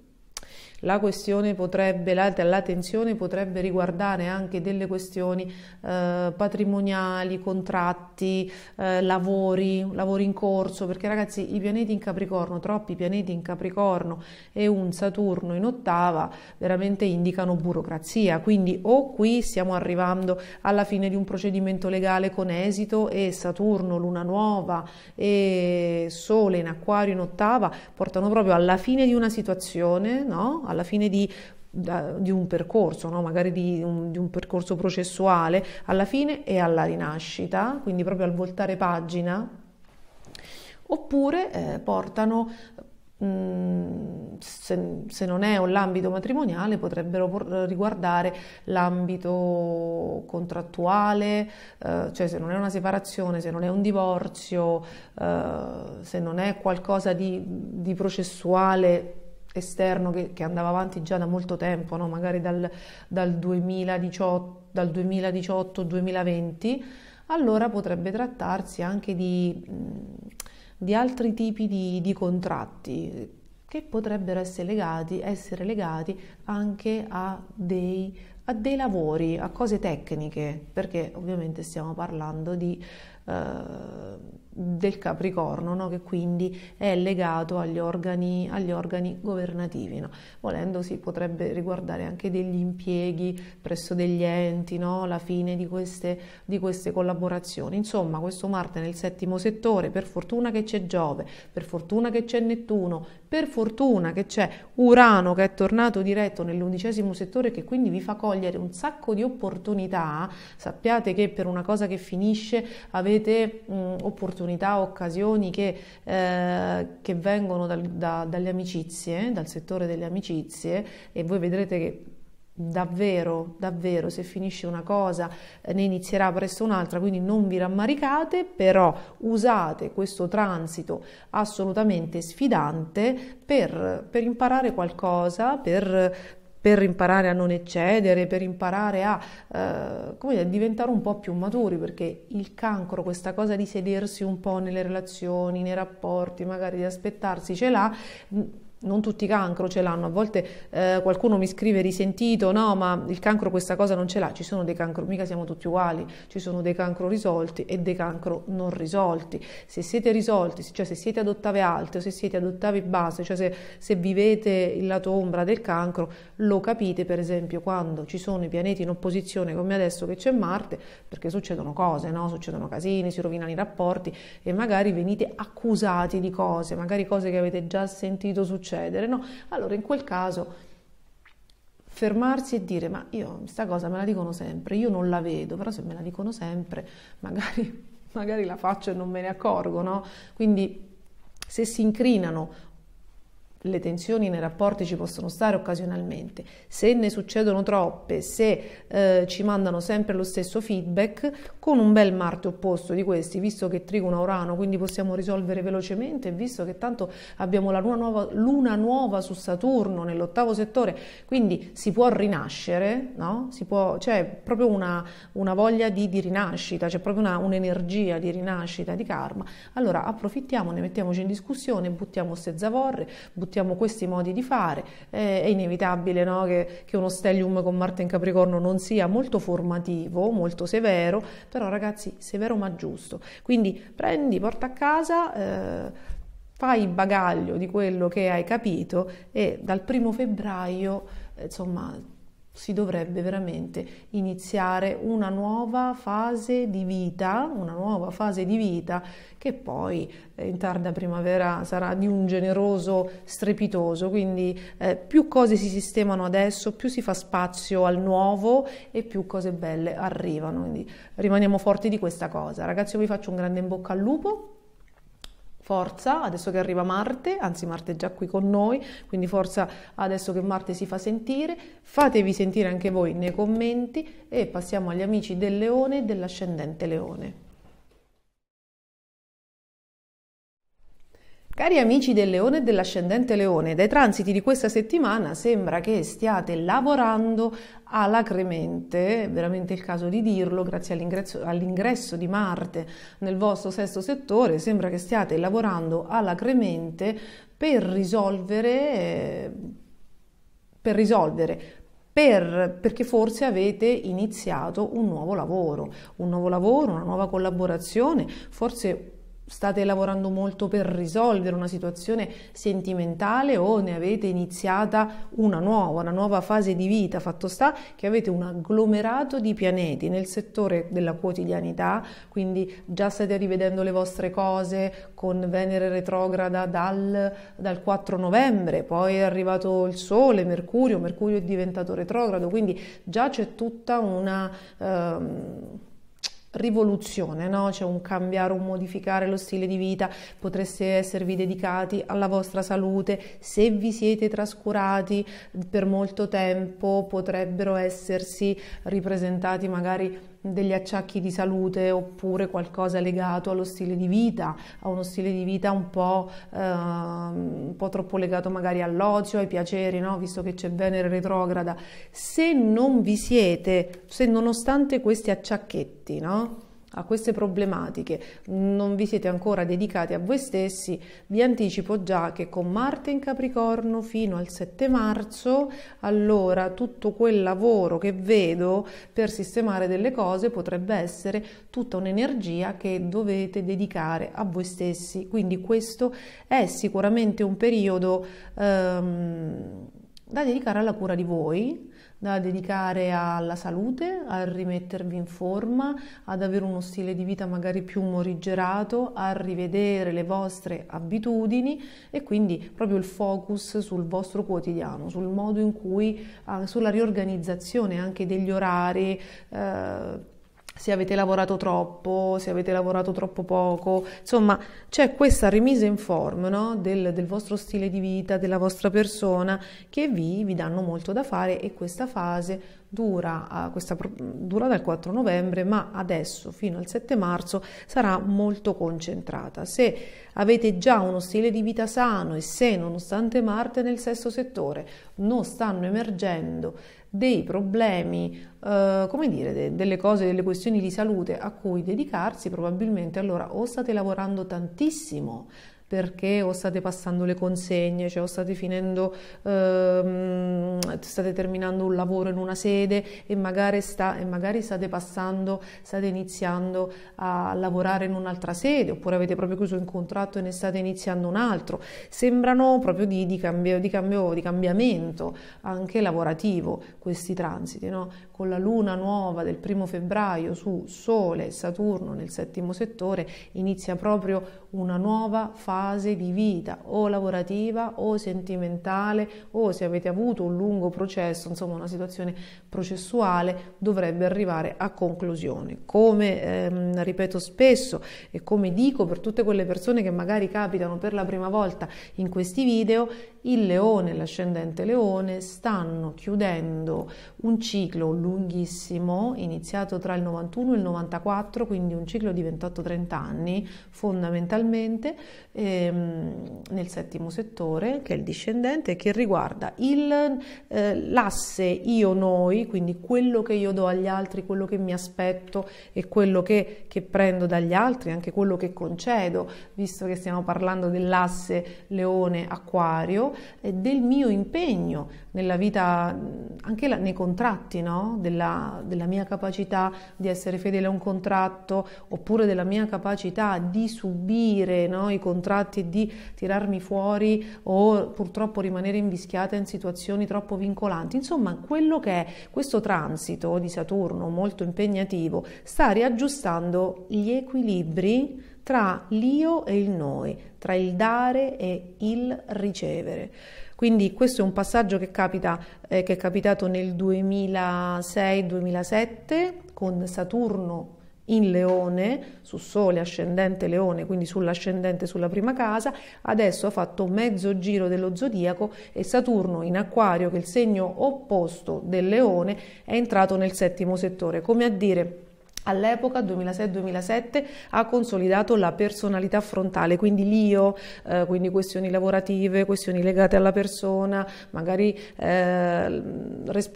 la questione potrebbe, la, tensione potrebbe riguardare anche delle questioni eh, patrimoniali, contratti, eh, lavori, lavori in corso, perché ragazzi i pianeti in Capricorno, troppi pianeti in Capricorno e un Saturno in ottava veramente indicano burocrazia, quindi o qui stiamo arrivando alla fine di un procedimento legale con esito e Saturno, Luna Nuova e Sole in Acquario in ottava portano proprio alla fine di una situazione, no? alla fine di, di un percorso, no? magari di un, di un, percorso processuale, alla fine e alla rinascita, quindi proprio al voltare pagina, oppure eh, portano Mm, se, se, non è l'ambito matrimoniale potrebbero por- riguardare l'ambito contrattuale, eh, cioè se non è una separazione, se non è un divorzio, eh, se non è qualcosa di, di processuale esterno che, che, andava avanti già da molto tempo, no? magari dal, dal 2018-2020, allora potrebbe trattarsi anche di, di altri tipi di, di, contratti che potrebbero essere legati, essere legati anche a dei, a dei, lavori, a cose tecniche, perché ovviamente stiamo parlando di... Eh, del Capricorno, no? che quindi è legato agli organi, agli organi governativi. No? Volendo si potrebbe riguardare anche degli impieghi presso degli enti, no? la fine di queste, di queste, collaborazioni. Insomma, questo Marte nel settimo settore, per fortuna che c'è Giove, per fortuna che c'è Nettuno, per fortuna che c'è Urano che è tornato diretto nell'undicesimo settore che quindi vi fa cogliere un sacco di opportunità. Sappiate che per una cosa che finisce avete mh, opportunità, occasioni che, eh, che vengono dal, da, dalle amicizie, dal settore delle amicizie e voi vedrete che davvero, davvero, se finisce una cosa eh, ne inizierà presto un'altra, quindi non vi rammaricate, però usate questo transito assolutamente sfidante per, per imparare qualcosa, per, per, imparare a non eccedere, per imparare a eh, dire, diventare un po' più maturi, perché il cancro, questa cosa di sedersi un po' nelle relazioni, nei rapporti, magari di aspettarsi, ce l'ha non tutti i cancro ce l'hanno, a volte eh, qualcuno mi scrive risentito, no ma il cancro questa cosa non ce l'ha, ci sono dei cancro, mica siamo tutti uguali, ci sono dei cancro risolti e dei cancro non risolti, se siete risolti, cioè se siete ad ottave alte o se siete ad ottave basse, cioè se, se vivete il lato ombra del cancro, lo capite per esempio quando ci sono i pianeti in opposizione come adesso che c'è Marte, perché succedono cose, no? succedono casini, si rovinano i rapporti e magari venite accusati di cose, magari cose che avete già sentito succedere succedere, no? Allora in quel caso fermarsi e dire ma io questa cosa me la dicono sempre, io non la vedo, però se me la dicono sempre magari, magari la faccio e non me ne accorgo, no? Quindi se si incrinano le tensioni nei rapporti ci possono stare occasionalmente, se ne succedono troppe, se eh, ci mandano sempre lo stesso feedback, con un bel Marte opposto di questi, visto che trigono a Urano, quindi possiamo risolvere velocemente, visto che tanto abbiamo la luna nuova, luna nuova su Saturno nell'ottavo settore, quindi si può rinascere, no? si può, c'è proprio una, una voglia di, di, rinascita, c'è proprio una, un'energia di rinascita, di karma, allora approfittiamo, ne mettiamoci in discussione, buttiamo queste zavorre, buttiamo accettiamo questi modi di fare, eh, è inevitabile no, che, che, uno stellium con Marte in Capricorno non sia molto formativo, molto severo, però ragazzi, severo ma giusto. Quindi prendi, porta a casa... Eh, fai bagaglio di quello che hai capito e dal primo febbraio, eh, insomma, si dovrebbe veramente iniziare una nuova fase di vita, una nuova fase di vita che poi eh, in tarda primavera sarà di un generoso strepitoso, quindi eh, più cose si sistemano adesso, più si fa spazio al nuovo e più cose belle arrivano, quindi rimaniamo forti di questa cosa. Ragazzi, io vi faccio un grande in bocca al lupo forza adesso che arriva Marte, anzi Marte è già qui con noi, quindi forza adesso che Marte si fa sentire, fatevi sentire anche voi nei commenti e passiamo agli amici del leone e dell'ascendente leone. Cari amici del leone e dell'ascendente leone, dai transiti di questa settimana sembra che stiate lavorando alacremente, è veramente il caso di dirlo, grazie all'ingresso, all'ingresso di Marte nel vostro sesto settore, sembra che stiate lavorando alacremente per risolvere, per risolvere per, perché forse avete iniziato un nuovo lavoro, un nuovo lavoro, una nuova collaborazione, forse state lavorando molto per risolvere una situazione sentimentale o ne avete iniziata una nuova, una nuova fase di vita, fatto sta che avete un agglomerato di pianeti nel settore della quotidianità, quindi già state rivedendo le vostre cose con Venere retrograda dal, dal 4 novembre, poi è arrivato il Sole, Mercurio, Mercurio è diventato retrogrado, quindi già c'è tutta una... Ehm, rivoluzione, no? cioè un cambiare, un modificare lo stile di vita, potreste esservi dedicati alla vostra salute, se vi siete trascurati per molto tempo potrebbero essersi ripresentati magari degli acciacchi di salute oppure qualcosa legato allo stile di vita, a uno stile di vita un po', eh, un po troppo legato magari all'ozio, ai piaceri, no? visto che c'è Venere retrograda. Se non vi siete, se nonostante questi acciacchetti, no? a queste problematiche non vi siete ancora dedicati a voi stessi, vi anticipo già che con Marte in Capricorno fino al 7 marzo, allora tutto quel lavoro che vedo per sistemare delle cose potrebbe essere tutta un'energia che dovete dedicare a voi stessi. Quindi questo è sicuramente un periodo ehm, da dedicare alla cura di voi da dedicare alla salute, a rimettervi in forma, ad avere uno stile di vita magari più morigerato, a rivedere le vostre abitudini e quindi proprio il focus sul vostro quotidiano, sul modo in cui, ah, sulla riorganizzazione anche degli orari. Eh, se avete lavorato troppo, se avete lavorato troppo poco, insomma c'è questa remise in form no? del, del, vostro stile di vita, della vostra persona che vi, vi danno molto da fare e questa fase dura, ah, questa, dura dal 4 novembre ma adesso fino al 7 marzo sarà molto concentrata. Se avete già uno stile di vita sano e se nonostante Marte nel sesto settore non stanno emergendo dei problemi, eh, come dire, de- delle cose, delle questioni di salute a cui dedicarsi, probabilmente allora o state lavorando tantissimo perché o state passando le consegne, cioè o state finendo, ehm, state terminando un lavoro in una sede e magari, sta, e magari state passando, state iniziando a lavorare in un'altra sede, oppure avete proprio chiuso un contratto e ne state iniziando un altro. Sembrano proprio di, di, cambio, di, cambio, di cambiamento anche lavorativo questi transiti, no? con la luna nuova del primo febbraio su Sole e Saturno nel settimo settore inizia proprio una nuova fase di vita o lavorativa o sentimentale o se avete avuto un lungo processo, insomma una situazione processuale dovrebbe arrivare a conclusione. Come ehm, ripeto spesso e come dico per tutte quelle persone che magari capitano per la prima volta in questi video, il leone e l'ascendente leone stanno chiudendo un ciclo lunghissimo, iniziato tra il 91 e il 94, quindi un ciclo di 28-30 anni fondamentalmente, ehm, nel settimo settore, che è il discendente, che riguarda il, eh, l'asse io-noi, quindi quello che io do agli altri, quello che mi aspetto e quello che, che prendo dagli altri, anche quello che concedo, visto che stiamo parlando dell'asse leone-acquario, del mio impegno nella vita, anche nei contratti, no? della, della mia capacità di essere fedele a un contratto oppure della mia capacità di subire no? i contratti e di tirarmi fuori o purtroppo rimanere invischiata in situazioni troppo vincolanti. Insomma, quello che è questo transito di Saturno molto impegnativo sta riaggiustando gli equilibri tra l'io e il noi, tra il dare e il ricevere. Quindi questo è un passaggio che, capita, eh, che è capitato nel 2006-2007 con Saturno in leone, su sole ascendente leone, quindi sull'ascendente sulla prima casa, adesso ha fatto mezzo giro dello zodiaco e Saturno in acquario, che è il segno opposto del leone, è entrato nel settimo settore, come a dire all'epoca 2006-2007 ha consolidato la personalità frontale, quindi l'io, eh, quindi questioni lavorative, questioni legate alla persona, magari eh,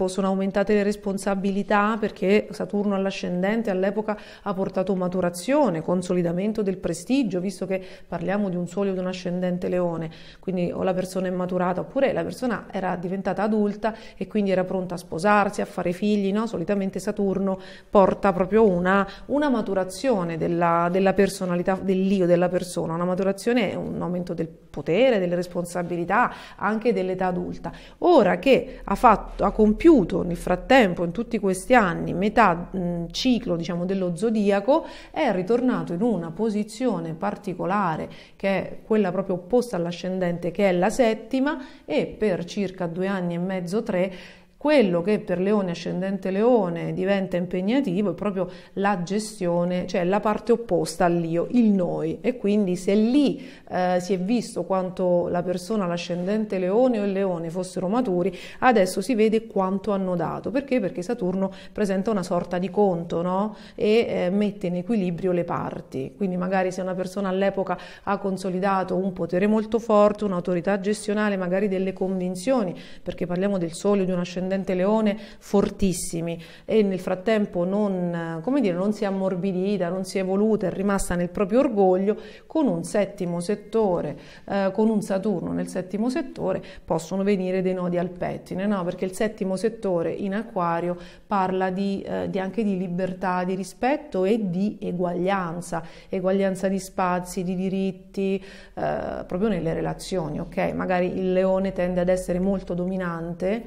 sono aumentate le responsabilità perché Saturno all'ascendente all'epoca ha portato maturazione, consolidamento del prestigio, visto che parliamo di un sole o di un ascendente leone, quindi o la persona è maturata oppure la persona era diventata adulta e quindi era pronta a sposarsi, a fare figli, no? solitamente Saturno porta proprio un una, una maturazione della, della personalità, dell'io, della persona, una maturazione, un aumento del potere, delle responsabilità, anche dell'età adulta. Ora che ha, fatto, ha compiuto nel frattempo, in tutti questi anni, metà mh, ciclo diciamo, dello zodiaco, è ritornato in una posizione particolare, che è quella proprio opposta all'ascendente, che è la settima, e per circa due anni e mezzo, tre, quello che per leone ascendente leone diventa impegnativo è proprio la gestione, cioè la parte opposta all'io, il noi. E quindi se lì eh, si è visto quanto la persona, l'ascendente leone o il leone fossero maturi, adesso si vede quanto hanno dato. Perché? Perché Saturno presenta una sorta di conto no? e eh, mette in equilibrio le parti. Quindi magari se una persona all'epoca ha consolidato un potere molto forte, un'autorità gestionale, magari delle convinzioni, perché parliamo del sole, di un ascendente Ascendente Leone fortissimi e nel frattempo non, come dire, non si è ammorbidita, non si è evoluta, è rimasta nel proprio orgoglio, con un settimo settore, eh, con un Saturno nel settimo settore possono venire dei nodi al pettine, no? perché il settimo settore in acquario parla di, eh, di anche di libertà, di rispetto e di eguaglianza, eguaglianza di spazi, di diritti, eh, proprio nelle relazioni, ok? Magari il leone tende ad essere molto dominante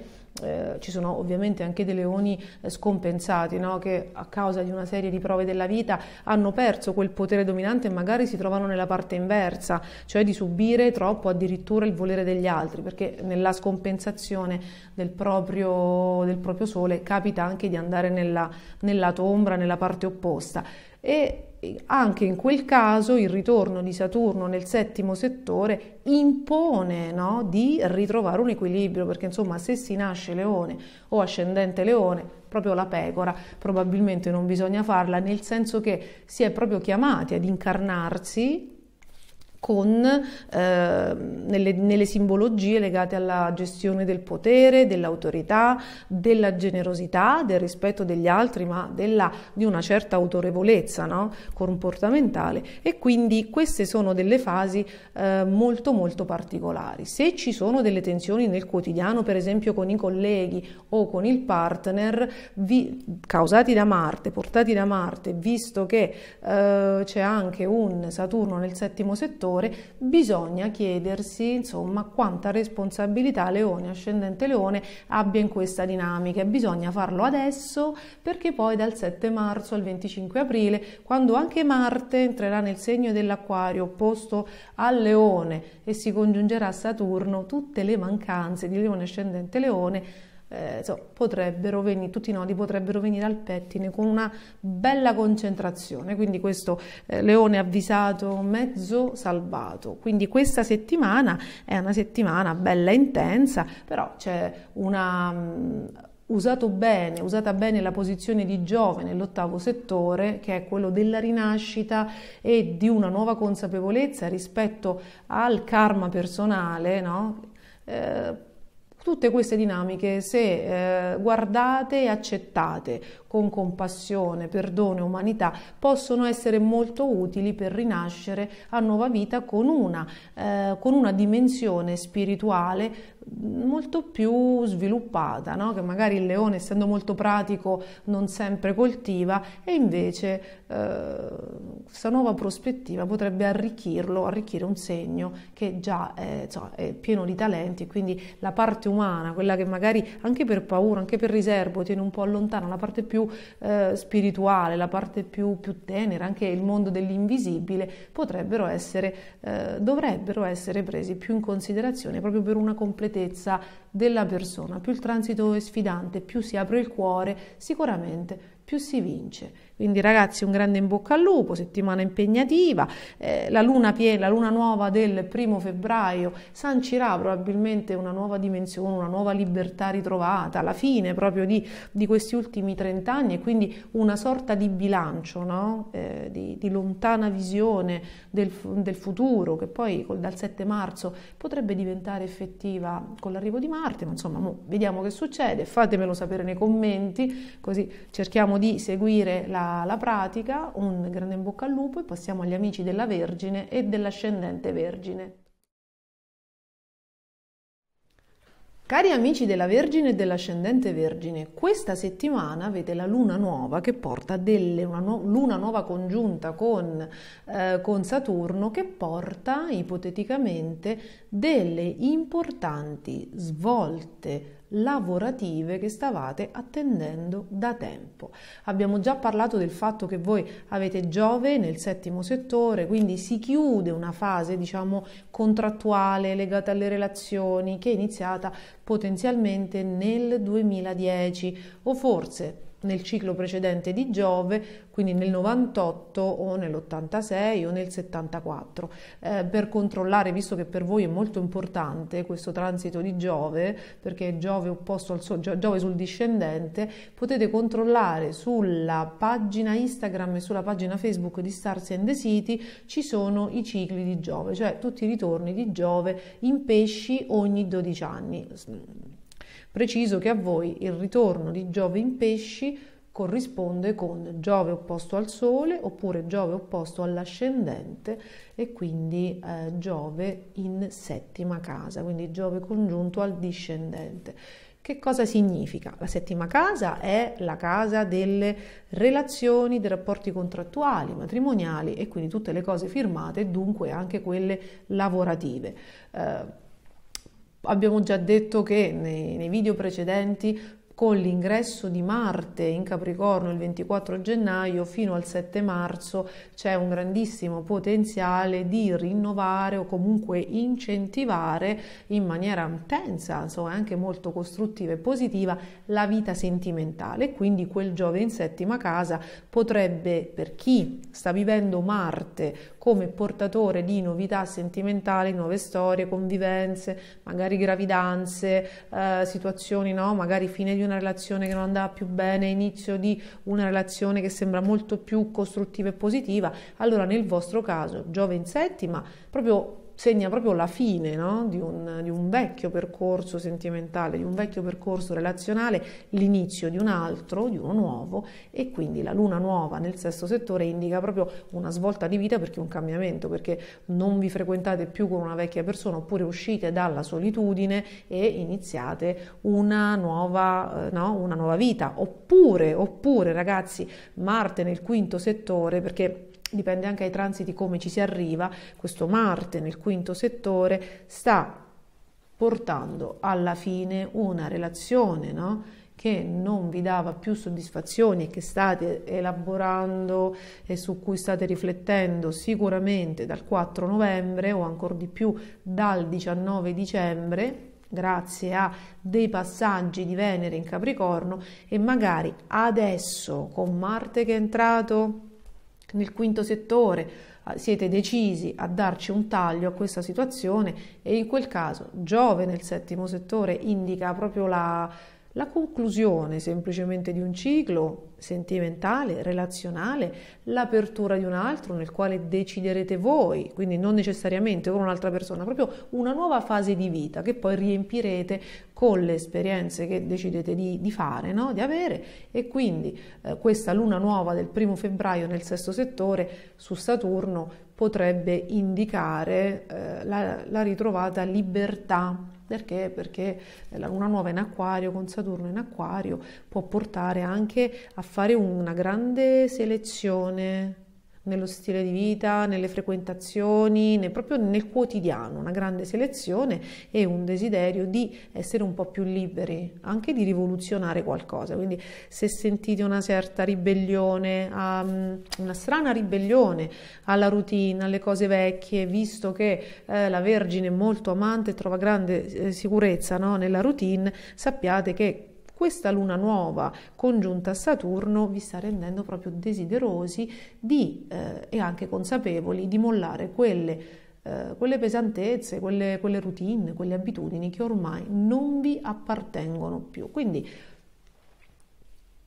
eh, ci sono ovviamente anche dei leoni eh, scompensati no? che a causa di una serie di prove della vita hanno perso quel potere dominante e magari si trovano nella parte inversa, cioè di subire troppo addirittura il volere degli altri, perché nella scompensazione del proprio, del proprio sole capita anche di andare nella, nella tombra, nella parte opposta. E anche in quel caso il ritorno di Saturno nel settimo settore impone no, di ritrovare un equilibrio, perché insomma se si nasce leone o ascendente leone, proprio la pecora probabilmente non bisogna farla, nel senso che si è proprio chiamati ad incarnarsi con, eh, nelle, nelle, simbologie legate alla gestione del potere, dell'autorità, della generosità, del rispetto degli altri, ma della, di una certa autorevolezza no? comportamentale. E quindi queste sono delle fasi eh, molto molto particolari. Se ci sono delle tensioni nel quotidiano, per esempio con i colleghi o con il partner, vi, causati da Marte, portati da Marte, visto che eh, c'è anche un Saturno nel settimo settore, lavoratore, bisogna chiedersi insomma quanta responsabilità Leone, ascendente Leone, abbia in questa dinamica e bisogna farlo adesso perché poi dal 7 marzo al 25 aprile, quando anche Marte entrerà nel segno dell'acquario opposto al Leone e si congiungerà a Saturno, tutte le mancanze di Leone ascendente Leone eh, so, potrebbero venire, tutti i nodi potrebbero venire al pettine con una bella concentrazione. Quindi questo eh, leone avvisato mezzo salvato. Quindi questa settimana è una settimana bella intensa, però c'è una... Mh, mm, usato bene, usata bene la posizione di Giove nell'ottavo settore, che è quello della rinascita e di una nuova consapevolezza rispetto al karma personale, no? eh, Tutte queste dinamiche, se eh, guardate e accettate con compassione, perdono e umanità, possono essere molto utili per rinascere a nuova vita con una, eh, con una dimensione spirituale molto più sviluppata, no? che magari il leone essendo molto pratico non sempre coltiva e invece eh, questa nuova prospettiva potrebbe arricchirlo, arricchire un segno che già è, insomma, è pieno di talenti, quindi la parte umana, quella che magari anche per paura, anche per riservo tiene un po' allontana, la parte più eh, spirituale, la parte più, più, tenera, anche il mondo dell'invisibile, potrebbero essere, eh, dovrebbero essere presi più in considerazione proprio per una completezza concretezza della persona. Più il transito è sfidante, più si apre il cuore, sicuramente più si vince. Quindi ragazzi un grande in bocca al lupo, settimana impegnativa, eh, la, luna piena, la luna nuova del primo febbraio sancirà probabilmente una nuova dimensione, una nuova libertà ritrovata, la fine proprio di, di questi ultimi trent'anni e quindi una sorta di bilancio, no? eh, di, di, lontana visione del, del futuro che poi col, dal 7 marzo potrebbe diventare effettiva con l'arrivo di Marte, ma insomma vediamo che succede, fatemelo sapere nei commenti, così cerchiamo di seguire la la pratica, un grande in bocca al lupo e passiamo agli amici della Vergine e dell'ascendente Vergine. Cari amici della Vergine e dell'Ascendente Vergine, questa settimana avete la luna nuova che porta delle, una nu- luna nuova congiunta con, eh, con Saturno che porta ipoteticamente delle importanti svolte lavorative che stavate attendendo da tempo. Abbiamo già parlato del fatto che voi avete Giove nel settimo settore, quindi si chiude una fase, diciamo, contrattuale legata alle relazioni che è iniziata potenzialmente nel 2010 o forse nel ciclo precedente di Giove, quindi nel 98 o nell'86 o nel 74, eh, per controllare, visto che per voi è molto importante questo transito di Giove, perché è Giove opposto al Sole, Giove sul discendente, potete controllare sulla pagina Instagram e sulla pagina Facebook di Stars and the City, ci sono i cicli di Giove, cioè tutti i ritorni di Giove in pesci ogni 12 anni Preciso che a voi il ritorno di Giove in pesci corrisponde con Giove opposto al Sole oppure Giove opposto all'ascendente e quindi eh, Giove in settima casa, quindi Giove congiunto al discendente. Che cosa significa? La settima casa è la casa delle relazioni, dei rapporti contrattuali, matrimoniali e quindi tutte le cose firmate, dunque anche quelle lavorative. Eh, Abbiamo già detto che nei, nei video precedenti con l'ingresso di Marte in Capricorno il 24 gennaio fino al 7 marzo c'è un grandissimo potenziale di rinnovare o comunque incentivare in maniera intensa, insomma anche molto costruttiva e positiva, la vita sentimentale. Quindi quel Giove in settima casa potrebbe, per chi sta vivendo Marte come portatore di novità sentimentali, nuove storie, convivenze, magari gravidanze, eh, situazioni, no? magari fine di una relazione che non andava più bene, inizio di una relazione che sembra molto più costruttiva e positiva, allora nel vostro caso Giove in settima proprio segna proprio la fine no? di, un, di, un, vecchio percorso sentimentale, di un vecchio percorso relazionale, l'inizio di un altro, di uno nuovo e quindi la luna nuova nel sesto settore indica proprio una svolta di vita perché un cambiamento, perché non vi frequentate più con una vecchia persona oppure uscite dalla solitudine e iniziate una nuova, eh, no? una nuova vita. Oppure, oppure ragazzi, Marte nel quinto settore perché dipende anche dai transiti come ci si arriva, questo Marte nel quinto settore sta portando alla fine una relazione no? che non vi dava più soddisfazioni e che state elaborando e su cui state riflettendo sicuramente dal 4 novembre o ancora di più dal 19 dicembre grazie a dei passaggi di Venere in Capricorno e magari adesso con Marte che è entrato nel quinto settore ah, siete decisi a darci un taglio a questa situazione e in quel caso Giove nel settimo settore indica proprio la, la conclusione semplicemente di un ciclo sentimentale, relazionale, l'apertura di un altro nel quale deciderete voi, quindi non necessariamente con un'altra persona, proprio una nuova fase di vita che poi riempirete con le esperienze che decidete di, di fare, no? di avere e quindi eh, questa luna nuova del primo febbraio nel sesto settore su Saturno potrebbe indicare eh, la, la ritrovata libertà perché? Perché eh, la luna nuova in acquario con Saturno in acquario può portare anche a fare una grande selezione nello stile di vita, nelle frequentazioni, nel, proprio nel quotidiano, una grande selezione e un desiderio di essere un po' più liberi, anche di rivoluzionare qualcosa. Quindi se sentite una certa ribellione, um, una strana ribellione alla routine, alle cose vecchie, visto che eh, la Vergine è molto amante e trova grande eh, sicurezza no, nella routine, sappiate che questa luna nuova congiunta a Saturno vi sta rendendo proprio desiderosi di, eh, e anche consapevoli di mollare quelle Uh, quelle pesantezze, quelle, quelle, routine, quelle abitudini che ormai non vi appartengono più. Quindi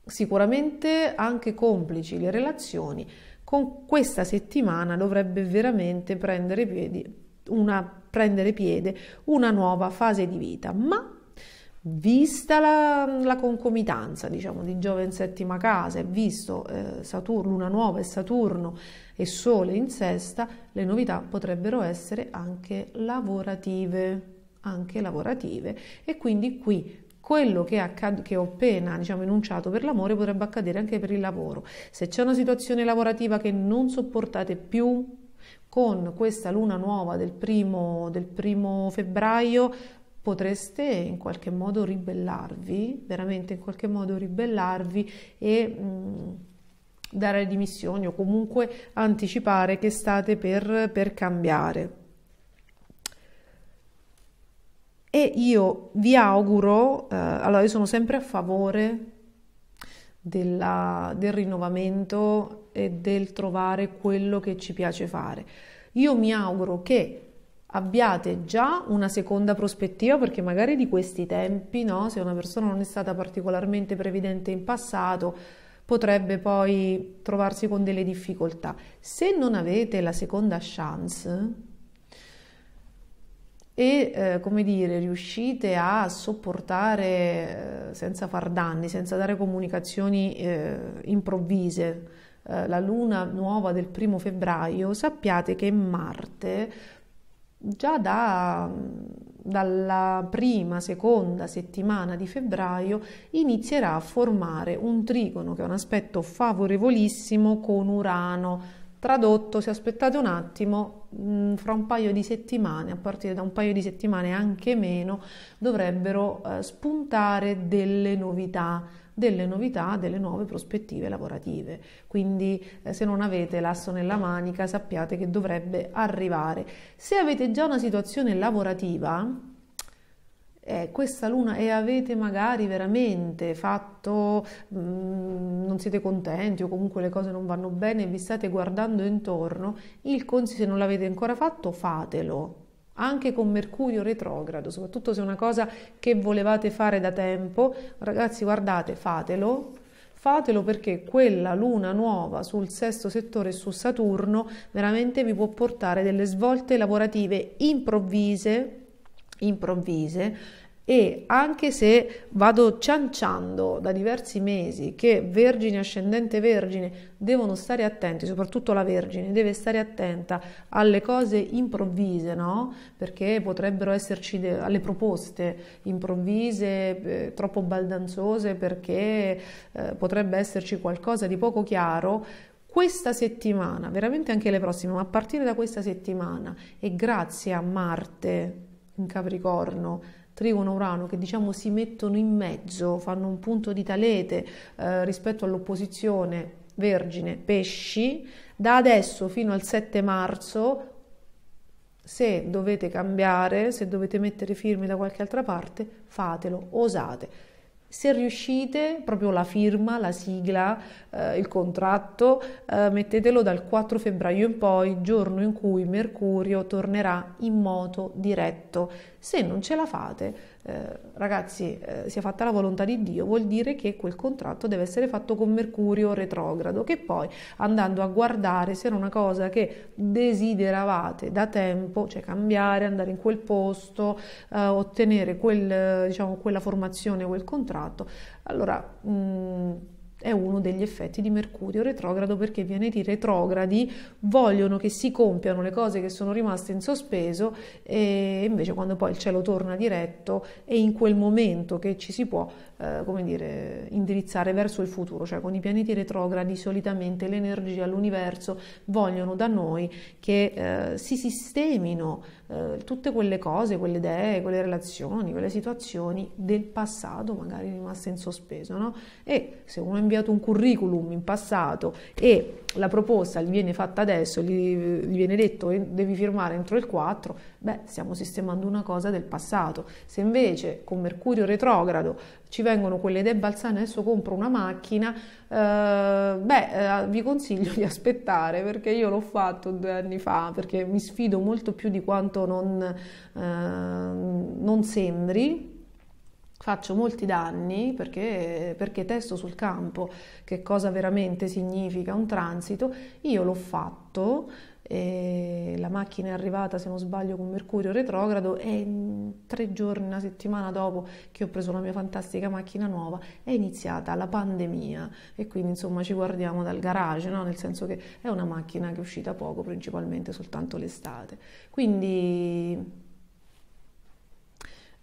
sicuramente anche complici le relazioni, con questa settimana dovrebbe veramente prendere piedi una, prendere piede una nuova fase di vita, ma vista la, la, concomitanza diciamo di Giove in settima casa e visto eh, Saturno, Luna nuova e Saturno e Sole in sesta, le novità potrebbero essere anche lavorative, anche lavorative e quindi qui quello che, accad- che ho appena diciamo, enunciato per l'amore potrebbe accadere anche per il lavoro. Se c'è una situazione lavorativa che non sopportate più, con questa luna nuova del primo, del primo febbraio potreste in qualche modo ribellarvi, veramente in qualche modo ribellarvi e mh, mm, dare le dimissioni o comunque anticipare che state per, per cambiare. E io vi auguro, eh, allora io sono sempre a favore della, del rinnovamento e del trovare quello che ci piace fare. Io mi auguro che abbiate già una seconda prospettiva perché magari di questi tempi, no? se una persona non è stata particolarmente previdente in passato, potrebbe poi trovarsi con delle difficoltà. Se non avete la seconda chance e eh, come dire, riuscite a sopportare eh, senza far danni, senza dare comunicazioni eh, improvvise, eh, la luna nuova del primo febbraio, sappiate che Marte già da, dalla prima, seconda settimana di febbraio inizierà a formare un trigono che ha un aspetto favorevolissimo con Urano. Tradotto, se aspettate un attimo, mm, fra un paio di settimane, a partire da un paio di settimane anche meno, dovrebbero eh, spuntare delle novità delle novità, delle nuove prospettive lavorative. Quindi eh, se non avete l'asso nella manica sappiate che dovrebbe arrivare. Se avete già una situazione lavorativa, eh, questa luna e avete magari veramente fatto, mh, mm, non siete contenti o comunque le cose non vanno bene e vi state guardando intorno, il consiglio se non l'avete ancora fatto fatelo anche con Mercurio retrogrado, soprattutto se è una cosa che volevate fare da tempo, ragazzi guardate, fatelo, fatelo perché quella luna nuova sul sesto settore su Saturno veramente vi può portare delle svolte lavorative improvvise improvvise e anche se vado cianciando da diversi mesi che vergine, ascendente vergine devono stare attenti, soprattutto la vergine deve stare attenta alle cose improvvise, no? Perché potrebbero esserci de- alle proposte improvvise, eh, troppo baldanzose perché eh, potrebbe esserci qualcosa di poco chiaro questa settimana, veramente anche le prossime, ma a partire da questa settimana e grazie a Marte in Capricorno Trigono Urano che diciamo si mettono in mezzo, fanno un punto di talete eh, rispetto all'opposizione Vergine Pesci, da adesso fino al 7 marzo se dovete cambiare, se dovete mettere firme da qualche altra parte, fatelo, osate. Se riuscite, proprio la firma, la sigla, eh, il contratto, eh, mettetelo dal 4 febbraio in poi, giorno in cui Mercurio tornerà in moto diretto. Se non ce la fate, eh, ragazzi, eh, sia fatta la volontà di Dio, vuol dire che quel contratto deve essere fatto con Mercurio retrogrado, che poi andando a guardare se era una cosa che desideravate da tempo, cioè cambiare, andare in quel posto, eh, ottenere quel, diciamo, quella formazione, quel contratto, allora... Mh, mm, è uno degli effetti di Mercurio retrogrado perché i pianeti retrogradi vogliono che si compiano le cose che sono rimaste in sospeso e invece quando poi il cielo torna diretto è in quel momento che ci si può eh, come dire, indirizzare verso il futuro, cioè con i pianeti retrogradi solitamente l'energia, l'universo vogliono da noi che eh, si sistemino eh, tutte quelle cose, quelle idee, quelle relazioni, quelle situazioni del passato magari rimaste in sospeso, no? E se uno ha inviato un curriculum in passato e la proposta gli viene fatta adesso, gli, gli viene detto eh, devi firmare entro il 4, beh, stiamo sistemando una cosa del passato. Se invece con Mercurio retrogrado ci vengono quelle idee balzane, adesso compro una macchina, eh, beh, eh, vi consiglio di aspettare perché io l'ho fatto due anni fa, perché mi sfido molto più di quanto non, eh, non sembri, faccio molti danni perché, perché, testo sul campo che cosa veramente significa un transito, io l'ho fatto e la macchina è arrivata, se non sbaglio, con Mercurio retrogrado e tre giorni, una settimana dopo che ho preso la mia fantastica macchina nuova è iniziata la pandemia e quindi insomma ci guardiamo dal garage, no? nel senso che è una macchina che è uscita poco, principalmente soltanto l'estate. Quindi,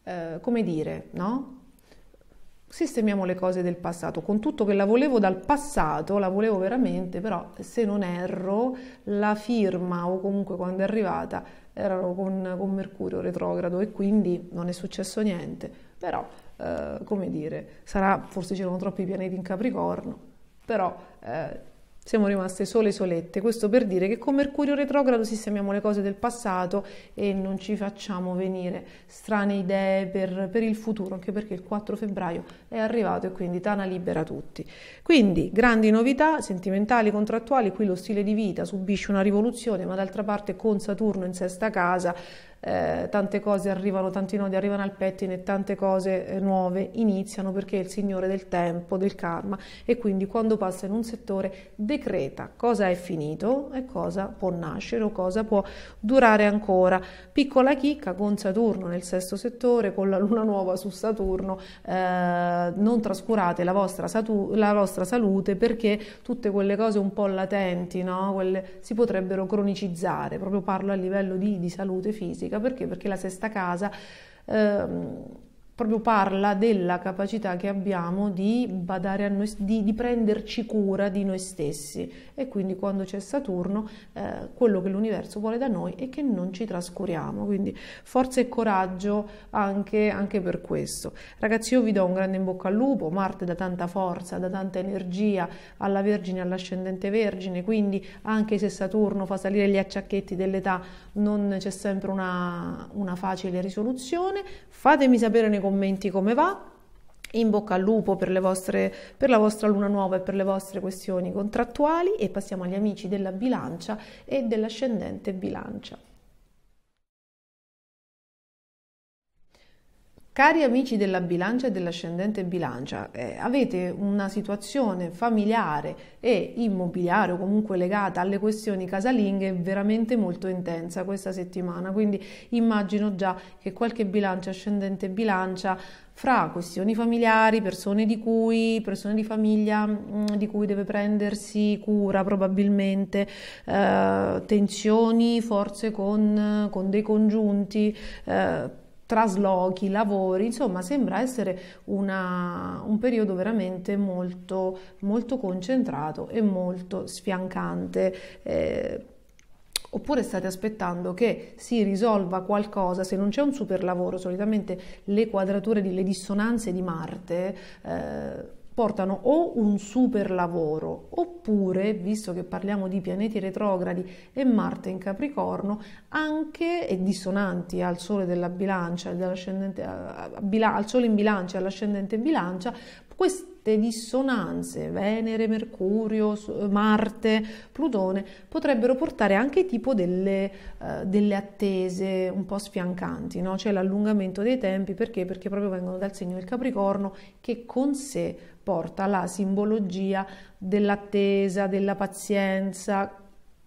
eh, come dire, no? sistemiamo le cose del passato, con tutto che la volevo dal passato, la volevo veramente, però se non erro la firma o comunque quando è arrivata erano con, con Mercurio retrogrado e quindi non è successo niente, però eh, come dire, sarà, forse c'erano troppi pianeti in Capricorno, però... Eh, siamo rimaste sole solette. Questo per dire che con Mercurio retrogrado sistemiamo le cose del passato e non ci facciamo venire strane idee per, per, il futuro, anche perché il 4 febbraio è arrivato e quindi Tana libera tutti. Quindi grandi novità sentimentali, contrattuali, qui lo stile di vita subisce una rivoluzione, ma d'altra parte con Saturno in sesta casa eh, tante cose arrivano, tanti nodi arrivano al pettine, tante cose eh, nuove iniziano perché è il Signore del tempo, del karma e quindi quando passa in un settore decreta cosa è finito e cosa può nascere o cosa può durare ancora. Piccola chicca con Saturno nel sesto settore, con la luna nuova su Saturno, eh, non trascurate la vostra, satu- la vostra, salute perché tutte quelle cose un po' latenti no? quelle, si potrebbero cronicizzare, proprio parlo a livello di, di salute fisica politica, perché? Perché la sesta casa ehm, proprio parla della capacità che abbiamo di badare a noi, di, di, prenderci cura di noi stessi e quindi quando c'è Saturno eh, quello che l'universo vuole da noi è che non ci trascuriamo, quindi forza e coraggio anche, anche per questo. Ragazzi io vi do un grande in bocca al lupo, Marte dà tanta forza, dà tanta energia alla Vergine, all'ascendente Vergine, quindi anche se Saturno fa salire gli acciacchetti dell'età non c'è sempre una, una facile risoluzione. Fatemi sapere nei commenti come va, in bocca al lupo per, vostre, per, la vostra luna nuova e per le vostre questioni contrattuali e passiamo agli amici della bilancia e dell'ascendente bilancia. Cari amici della bilancia e dell'ascendente bilancia, eh, avete una situazione familiare e immobiliare o comunque legata alle questioni casalinghe veramente molto intensa questa settimana, quindi immagino già che qualche bilancia, ascendente bilancia, fra questioni familiari, persone di cui, persone di famiglia mh, mm, di cui deve prendersi cura probabilmente, eh, tensioni forse con, con dei congiunti, eh, traslochi, lavori, insomma sembra essere una, un periodo veramente molto, molto concentrato e molto sfiancante. Eh, oppure state aspettando che si risolva qualcosa, se non c'è un super lavoro, solitamente le quadrature, di, le dissonanze di Marte eh, portano o un super lavoro oppure, visto che parliamo di pianeti retrogradi e Marte in Capricorno, anche e dissonanti al Sole della bilancia, al Sole in bilancia e all'ascendente in bilancia, queste dissonanze, Venere, Mercurio, Marte, Plutone, potrebbero portare anche tipo delle, uh, delle attese un po' sfiancanti, no? cioè l'allungamento dei tempi, perché? Perché proprio vengono dal segno del Capricorno che con sé porta la simbologia dell'attesa, della pazienza,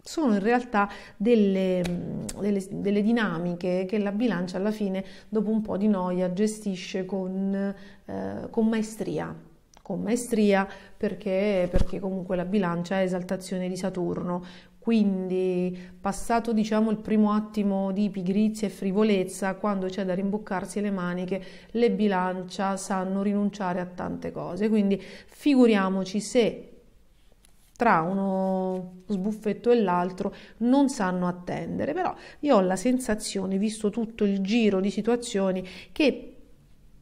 sono in realtà delle, mm, delle, delle, dinamiche che la bilancia alla fine, dopo un po' di noia, gestisce con, eh, con maestria. Con maestria perché, perché comunque la bilancia è esaltazione di Saturno, quindi, passato diciamo il primo attimo di pigrizia e frivolezza, quando c'è da rimboccarsi le maniche, le bilancia sanno rinunciare a tante cose. Quindi, figuriamoci se tra uno sbuffetto e l'altro non sanno attendere. Però io ho la sensazione, visto tutto il giro di situazioni, che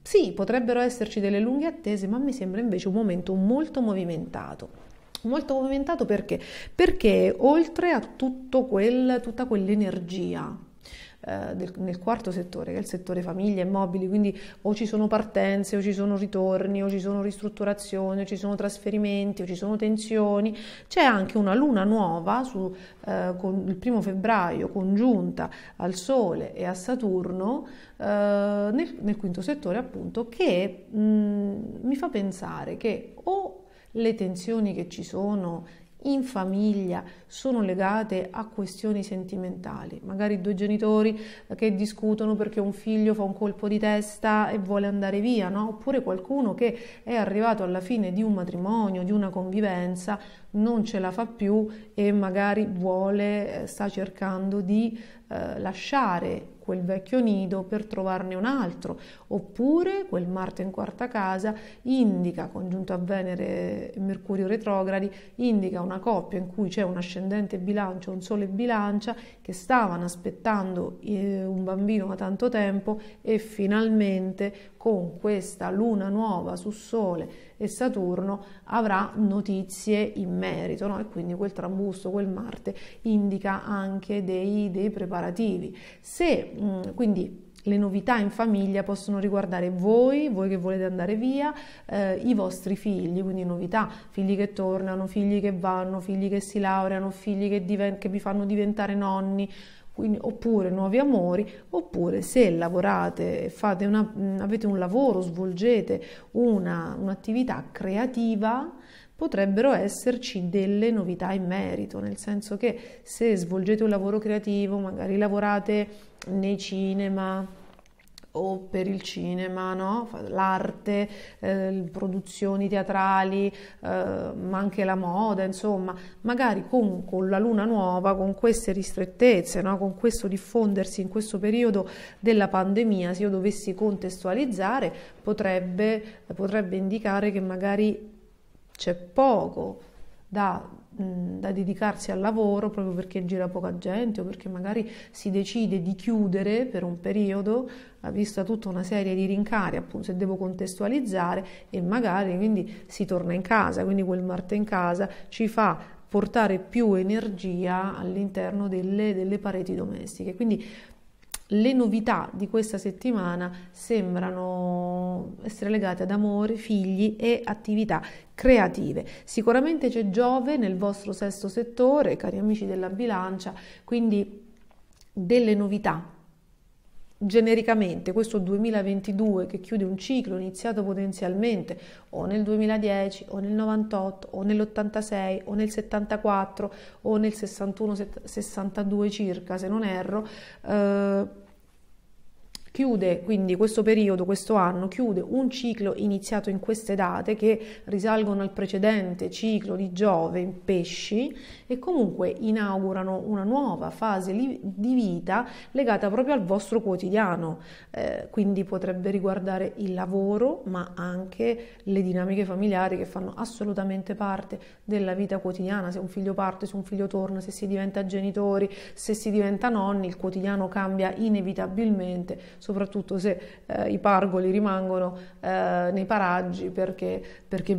sì, potrebbero esserci delle lunghe attese, ma mi sembra invece un momento molto movimentato. Molto movimentato perché? Perché oltre a quel, tutta quell'energia eh, del, nel quarto settore, che è il settore famiglia e mobili, quindi o ci sono partenze, o ci sono ritorni, o ci sono ristrutturazioni, o ci sono trasferimenti, o ci sono tensioni, c'è anche una luna nuova su, eh, con il primo febbraio congiunta al Sole e a Saturno eh, nel, nel, quinto settore, appunto, che mh, mm, mi fa pensare che o le tensioni che ci sono in famiglia sono legate a questioni sentimentali, magari due genitori che discutono perché un figlio fa un colpo di testa e vuole andare via, no? oppure qualcuno che è arrivato alla fine di un matrimonio, di una convivenza, non ce la fa più e magari vuole, eh, sta cercando di eh, lasciare quel vecchio nido per trovarne un altro, oppure quel Marte in quarta casa indica, congiunto a Venere e Mercurio retrogradi, indica una coppia in cui c'è un ascendente bilancio, un sole bilancia, che stavano aspettando eh, un bambino da tanto tempo e finalmente con questa luna nuova su Sole e Saturno avrà notizie in merito no? e quindi quel trambusto, quel Marte indica anche dei, dei preparativi. Se Mm, quindi le novità in famiglia possono riguardare voi, voi che volete andare via, eh, i vostri figli, quindi novità, figli che tornano, figli che vanno, figli che si laureano, figli che, diven- che vi fanno diventare nonni, quindi, oppure nuovi amori, oppure se lavorate, una, mm, avete un lavoro, svolgete una, un'attività creativa, potrebbero esserci delle novità in merito, nel senso che se svolgete un lavoro creativo, magari lavorate nei cinema, o per il cinema, no? l'arte, eh, produzioni teatrali, eh, ma anche la moda, insomma, magari con, con la luna nuova, con queste ristrettezze, no? con questo diffondersi in questo periodo della pandemia, se io dovessi contestualizzare, potrebbe, potrebbe indicare che magari c'è poco da, mh, mm, da, dedicarsi al lavoro proprio perché gira poca gente o perché magari si decide di chiudere per un periodo, vista tutta una serie di rincari, appunto se devo contestualizzare e magari quindi si torna in casa, quindi quel martedì in casa ci fa portare più energia all'interno delle, delle pareti domestiche. Quindi le novità di questa settimana sembrano essere legate ad amore, figli e attività creative. Sicuramente c'è Giove nel vostro sesto settore, cari amici della bilancia, quindi delle novità genericamente questo 2022 che chiude un ciclo iniziato potenzialmente o nel 2010 o nel 98 o nell'86 o nel 74 o nel 61 62 circa se non erro eh, Chiude quindi questo periodo, questo anno, chiude un ciclo iniziato in queste date che risalgono al precedente ciclo di Giove in pesci e comunque inaugurano una nuova fase di vita legata proprio al vostro quotidiano. Eh, quindi potrebbe riguardare il lavoro, ma anche le dinamiche familiari che fanno assolutamente parte della vita quotidiana. Se un figlio parte, se un figlio torna, se si diventa genitori, se si diventa nonni, il quotidiano cambia inevitabilmente soprattutto se eh, i pargoli rimangono eh, nei paraggi perché, perché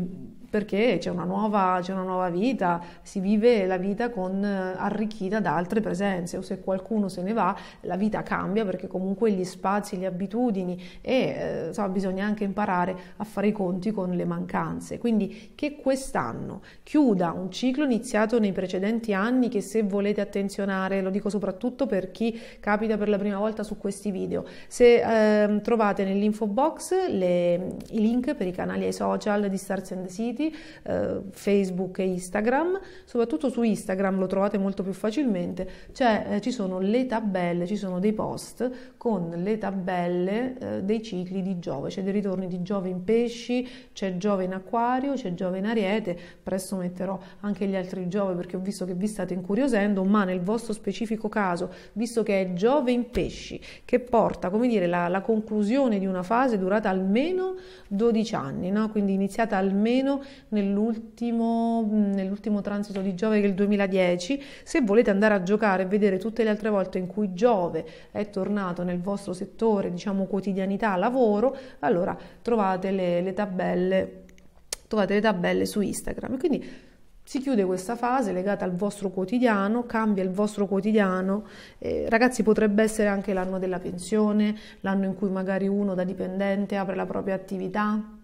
perché c'è una, nuova, c'è una, nuova, vita, si vive la vita con, eh, arricchita da altre presenze o se qualcuno se ne va la vita cambia perché comunque gli spazi, le abitudini e eh, so, bisogna anche imparare a fare i conti con le mancanze. Quindi che quest'anno chiuda un ciclo iniziato nei precedenti anni che se volete attenzionare, lo dico soprattutto per chi capita per la prima volta su questi video, se eh, trovate nell'info box le, i link per i canali ai social di Stars and the City, siti, eh, Facebook e Instagram, soprattutto su Instagram lo trovate molto più facilmente, cioè eh, ci sono le tabelle, ci sono dei post con le tabelle eh, dei cicli di Giove, c'è dei ritorni di Giove in pesci, c'è Giove in acquario, c'è Giove in ariete, presto metterò anche gli altri Giove perché ho visto che vi state incuriosendo, ma nel vostro specifico caso, visto che è Giove in pesci, che porta, come dire, la, la conclusione di una fase durata almeno 12 anni, no? quindi iniziata almeno nell'ultimo, nell'ultimo transito di Giove del 2010, se volete andare a giocare e vedere tutte le altre volte in cui Giove è tornato nel vostro settore, diciamo quotidianità, lavoro, allora trovate le, le tabelle trovate le tabelle su Instagram. Quindi si chiude questa fase legata al vostro quotidiano, cambia il vostro quotidiano. Eh, ragazzi, potrebbe essere anche l'anno della pensione, l'anno in cui magari uno da dipendente apre la propria attività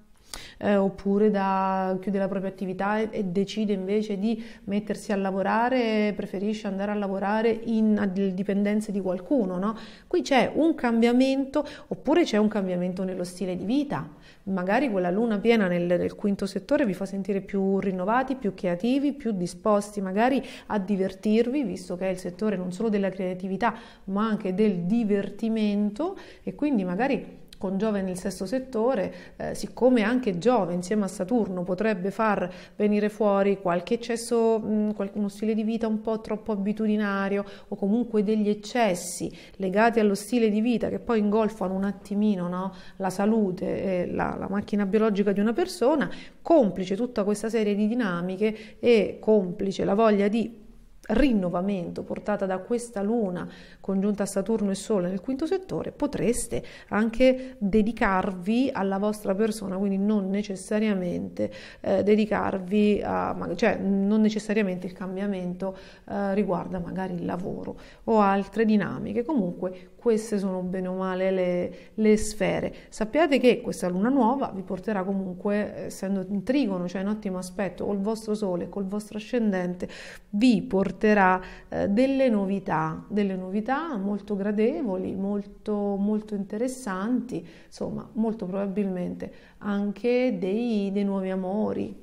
eh, oppure da, chiude la propria attività e, e, decide invece di mettersi a lavorare, preferisce andare a lavorare in a dipendenze di qualcuno, no? Qui c'è un cambiamento oppure c'è un cambiamento nello stile di vita. Magari quella luna piena nel, nel quinto settore vi fa sentire più rinnovati, più creativi, più disposti magari a divertirvi, visto che è il settore non solo della creatività ma anche del divertimento e quindi magari con Giove nel sesto settore, eh, siccome anche Giove insieme a Saturno potrebbe far venire fuori qualche eccesso, mh, uno stile di vita un po' troppo abitudinario o comunque degli eccessi legati allo stile di vita che poi ingolfano un attimino no? la salute e la, la macchina biologica di una persona, complice tutta questa serie di dinamiche e complice la voglia di rinnovamento portata da questa luna congiunta a Saturno e Sole nel quinto settore, potreste anche dedicarvi alla vostra persona, quindi non necessariamente eh, dedicarvi a, cioè non necessariamente il cambiamento eh, riguarda magari il lavoro o altre dinamiche, comunque queste sono bene o male le, le, sfere. Sappiate che questa luna nuova vi porterà comunque, essendo in trigono, cioè in ottimo aspetto col vostro sole, col vostro ascendente, vi porterà eh, delle novità, delle novità molto gradevoli, molto, molto interessanti, insomma molto probabilmente anche dei, dei nuovi amori,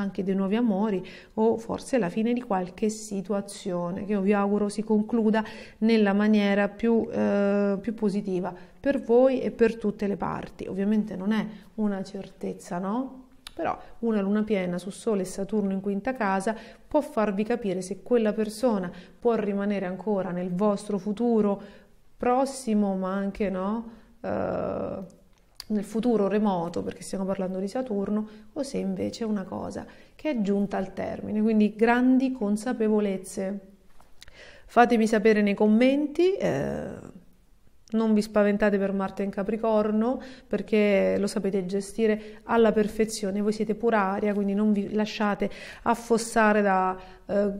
anche dei nuovi amori o forse la fine di qualche situazione che io vi auguro si concluda nella maniera più, eh, più positiva per voi e per tutte le parti. Ovviamente non è una certezza, no? però una luna piena su Sole e Saturno in quinta casa può farvi capire se quella persona può rimanere ancora nel vostro futuro prossimo, ma anche no, uh nel futuro remoto, perché stiamo parlando di Saturno, o se invece è una cosa che è giunta al termine. Quindi grandi consapevolezze. Fatemi sapere nei commenti. Eh, non vi spaventate per Marte in Capricorno perché lo sapete gestire alla perfezione, voi siete pura aria, quindi non vi lasciate affossare da eh,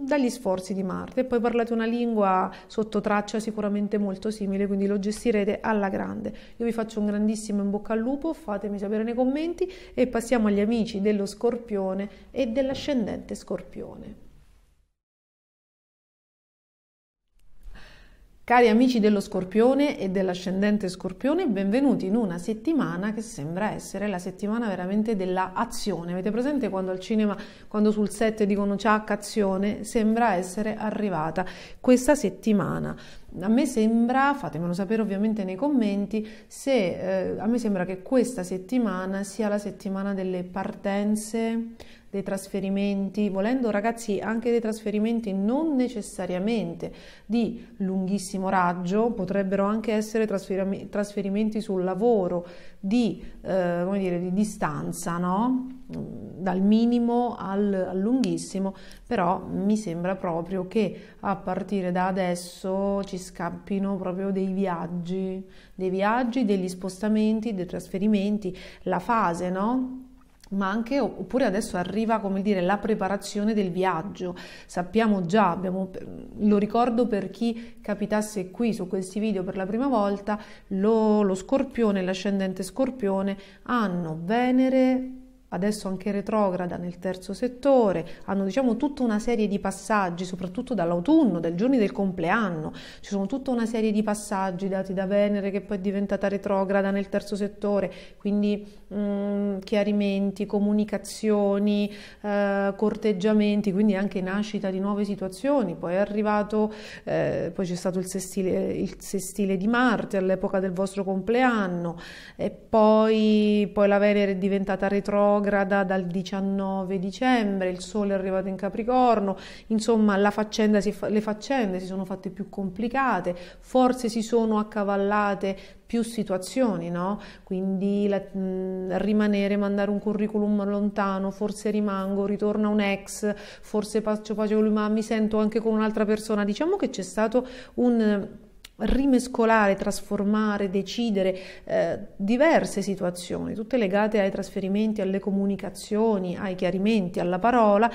dagli sforzi di Marte. Poi parlate una lingua sotto traccia sicuramente molto simile, quindi lo gestirete alla grande. Io vi faccio un grandissimo in bocca al lupo, fatemi sapere nei commenti e passiamo agli amici dello Scorpione e dell'ascendente Scorpione. Cari amici dello Scorpione e dell'ascendente Scorpione, benvenuti in una settimana che sembra essere la settimana veramente dell'azione. Avete presente quando al cinema, quando sul set dicono ciac azione? Sembra essere arrivata questa settimana. A me sembra, fatemelo sapere ovviamente nei commenti, se eh, a me sembra che questa settimana sia la settimana delle partenze, dei trasferimenti, volendo ragazzi anche dei trasferimenti non necessariamente di lunghissimo raggio, potrebbero anche essere trasferim- trasferimenti sul lavoro di, eh, dire, di distanza, no? dal minimo al, al, lunghissimo, però mi sembra proprio che a partire da adesso ci scappino proprio dei viaggi, dei viaggi, degli spostamenti, dei trasferimenti, la fase, no? ma anche oppure adesso arriva come dire la preparazione del viaggio sappiamo già abbiamo, lo ricordo per chi capitasse qui su questi video per la prima volta lo, lo scorpione l'ascendente scorpione hanno venere adesso anche retrograda nel terzo settore, hanno diciamo tutta una serie di passaggi, soprattutto dall'autunno, dai giorni del compleanno, ci sono tutta una serie di passaggi dati da Venere che poi è diventata retrograda nel terzo settore, quindi mh, mm, chiarimenti, comunicazioni, eh, corteggiamenti, quindi anche nascita di nuove situazioni. Poi è arrivato, eh, poi c'è stato il sestile, il sestile, di Marte all'epoca del vostro compleanno e poi, poi la Venere è diventata retrograda dal 19 dicembre, il Sole è arrivato in Capricorno, insomma faccenda, le faccende si sono fatte più complicate, forse si sono accavallate più situazioni, no? quindi la, mh, rimanere, mandare un curriculum lontano, forse rimango, ritorna un ex, forse faccio pace con lui, ma mi sento anche con un'altra persona. Diciamo che c'è stato un rimescolare, trasformare, decidere eh, diverse situazioni, tutte legate ai trasferimenti, alle comunicazioni, ai chiarimenti, alla parola,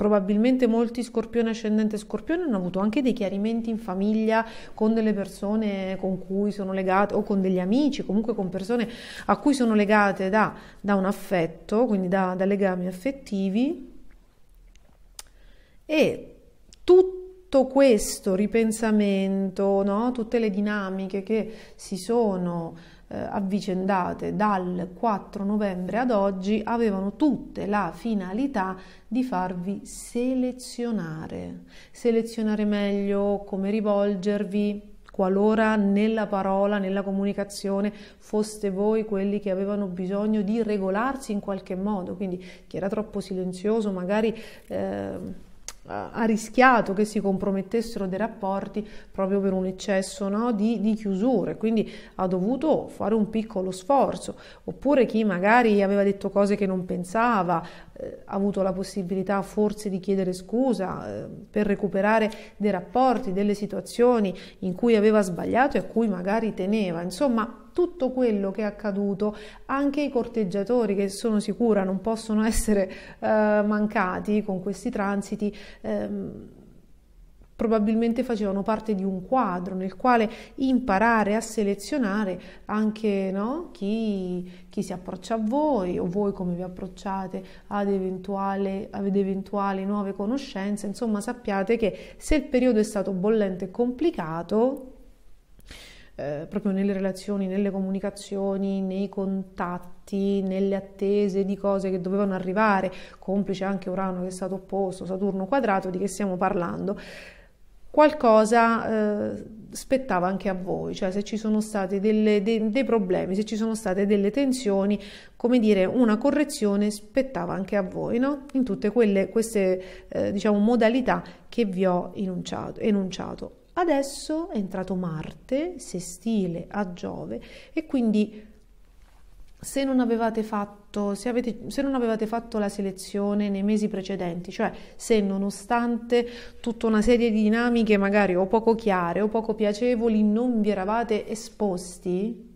probabilmente molti scorpione ascendente scorpione hanno avuto anche dei chiarimenti in famiglia con delle persone con cui sono legate o con degli amici, comunque con persone a cui sono legate da, da un affetto, quindi da, da legami affettivi. E tutto questo ripensamento, no? tutte le dinamiche che si sono eh, avvicendate dal 4 novembre ad oggi avevano tutte la finalità di farvi selezionare, selezionare meglio come rivolgervi, qualora nella parola, nella comunicazione foste voi quelli che avevano bisogno di regolarsi in qualche modo, quindi chi era troppo silenzioso magari eh, Ah. ha rischiato che si compromettessero dei rapporti proprio per un eccesso no, di, di, chiusure, quindi ha dovuto fare un piccolo sforzo, oppure chi magari aveva detto cose che non pensava, eh, avuto la possibilità forse di chiedere scusa eh, per recuperare dei rapporti, delle situazioni in cui aveva sbagliato e a cui magari teneva. Insomma, tutto quello che è accaduto, anche i corteggiatori che sono sicura non possono essere eh, mancati con questi transiti. Ehm, probabilmente facevano parte di un quadro nel quale imparare a selezionare anche no, chi, chi, si approccia a voi o voi come vi approcciate ad eventuali, ad eventuali nuove conoscenze. Insomma, sappiate che se il periodo è stato bollente e complicato, eh, proprio nelle relazioni, nelle comunicazioni, nei contatti, nelle attese di cose che dovevano arrivare, complice anche Urano che è stato opposto, Saturno quadrato, di che stiamo parlando qualcosa eh, spettava anche a voi, cioè se ci sono stati dei, dei problemi, se ci sono state delle tensioni, come dire, una correzione spettava anche a voi, no? In tutte quelle, queste, eh, diciamo, modalità che vi ho enunciato. enunciato. Adesso è entrato Marte, sestile a Giove, e quindi se non avevate fatto, se avete, se non avevate fatto la selezione nei mesi precedenti, cioè se nonostante tutta una serie di dinamiche magari o poco chiare o poco piacevoli non vi eravate esposti,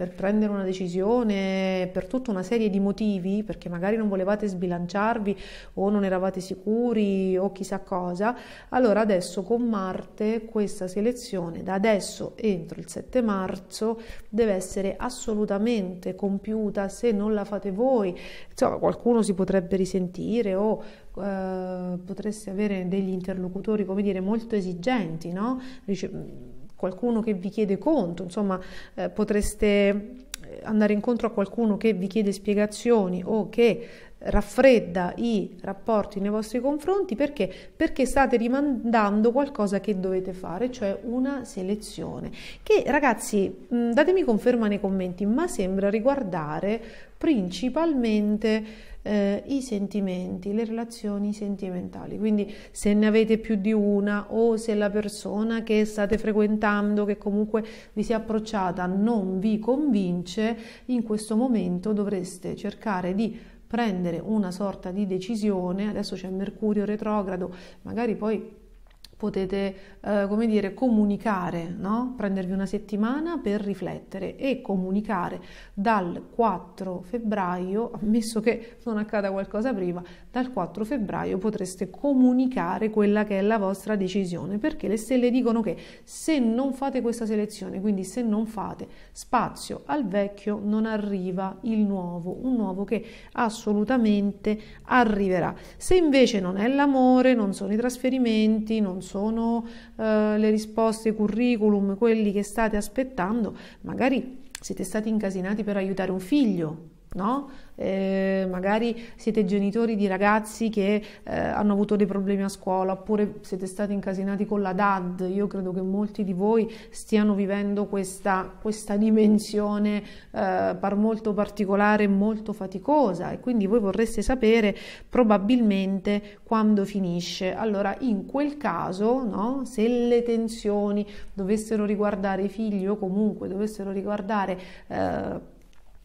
per prendere una decisione, per tutta una serie di motivi, perché magari non volevate sbilanciarvi o non eravate sicuri o chissà cosa, allora adesso con Marte questa selezione da adesso entro il 7 marzo deve essere assolutamente compiuta se non la fate voi. Insomma, qualcuno si potrebbe risentire o eh, potreste avere degli interlocutori, come dire, molto esigenti, no? Dice, qualcuno che vi chiede conto, insomma eh, potreste eh, andare incontro a qualcuno che vi chiede spiegazioni o che raffredda i rapporti nei vostri confronti perché? Perché state rimandando qualcosa che dovete fare, cioè una selezione, che ragazzi, mm, datemi conferma nei commenti, ma sembra riguardare principalmente eh, i sentimenti, le relazioni sentimentali. Quindi se ne avete più di una o se la persona che state frequentando, che comunque vi si è approcciata, non vi convince, in questo momento dovreste cercare di prendere una sorta di decisione, adesso c'è Mercurio retrogrado, magari poi potete, eh, come dire, comunicare, no? prendervi una settimana per riflettere e comunicare dal 4 febbraio, ammesso che non accada qualcosa prima, dal 4 febbraio potreste comunicare quella che è la vostra decisione, perché le stelle dicono che se non fate questa selezione, quindi se non fate spazio al vecchio, non arriva il nuovo, un nuovo che assolutamente arriverà. Se invece non è l'amore, non sono i trasferimenti, non sono sono eh, le risposte curriculum, quelli che state aspettando, magari siete stati incasinati per aiutare un figlio, no? eh, magari siete genitori di ragazzi che eh, hanno avuto dei problemi a scuola oppure siete stati incasinati con la DAD, io credo che molti di voi stiano vivendo questa, questa dimensione eh, molto particolare, molto faticosa e quindi voi vorreste sapere probabilmente quando finisce. Allora in quel caso, no, se le tensioni dovessero riguardare i figli o comunque dovessero riguardare eh,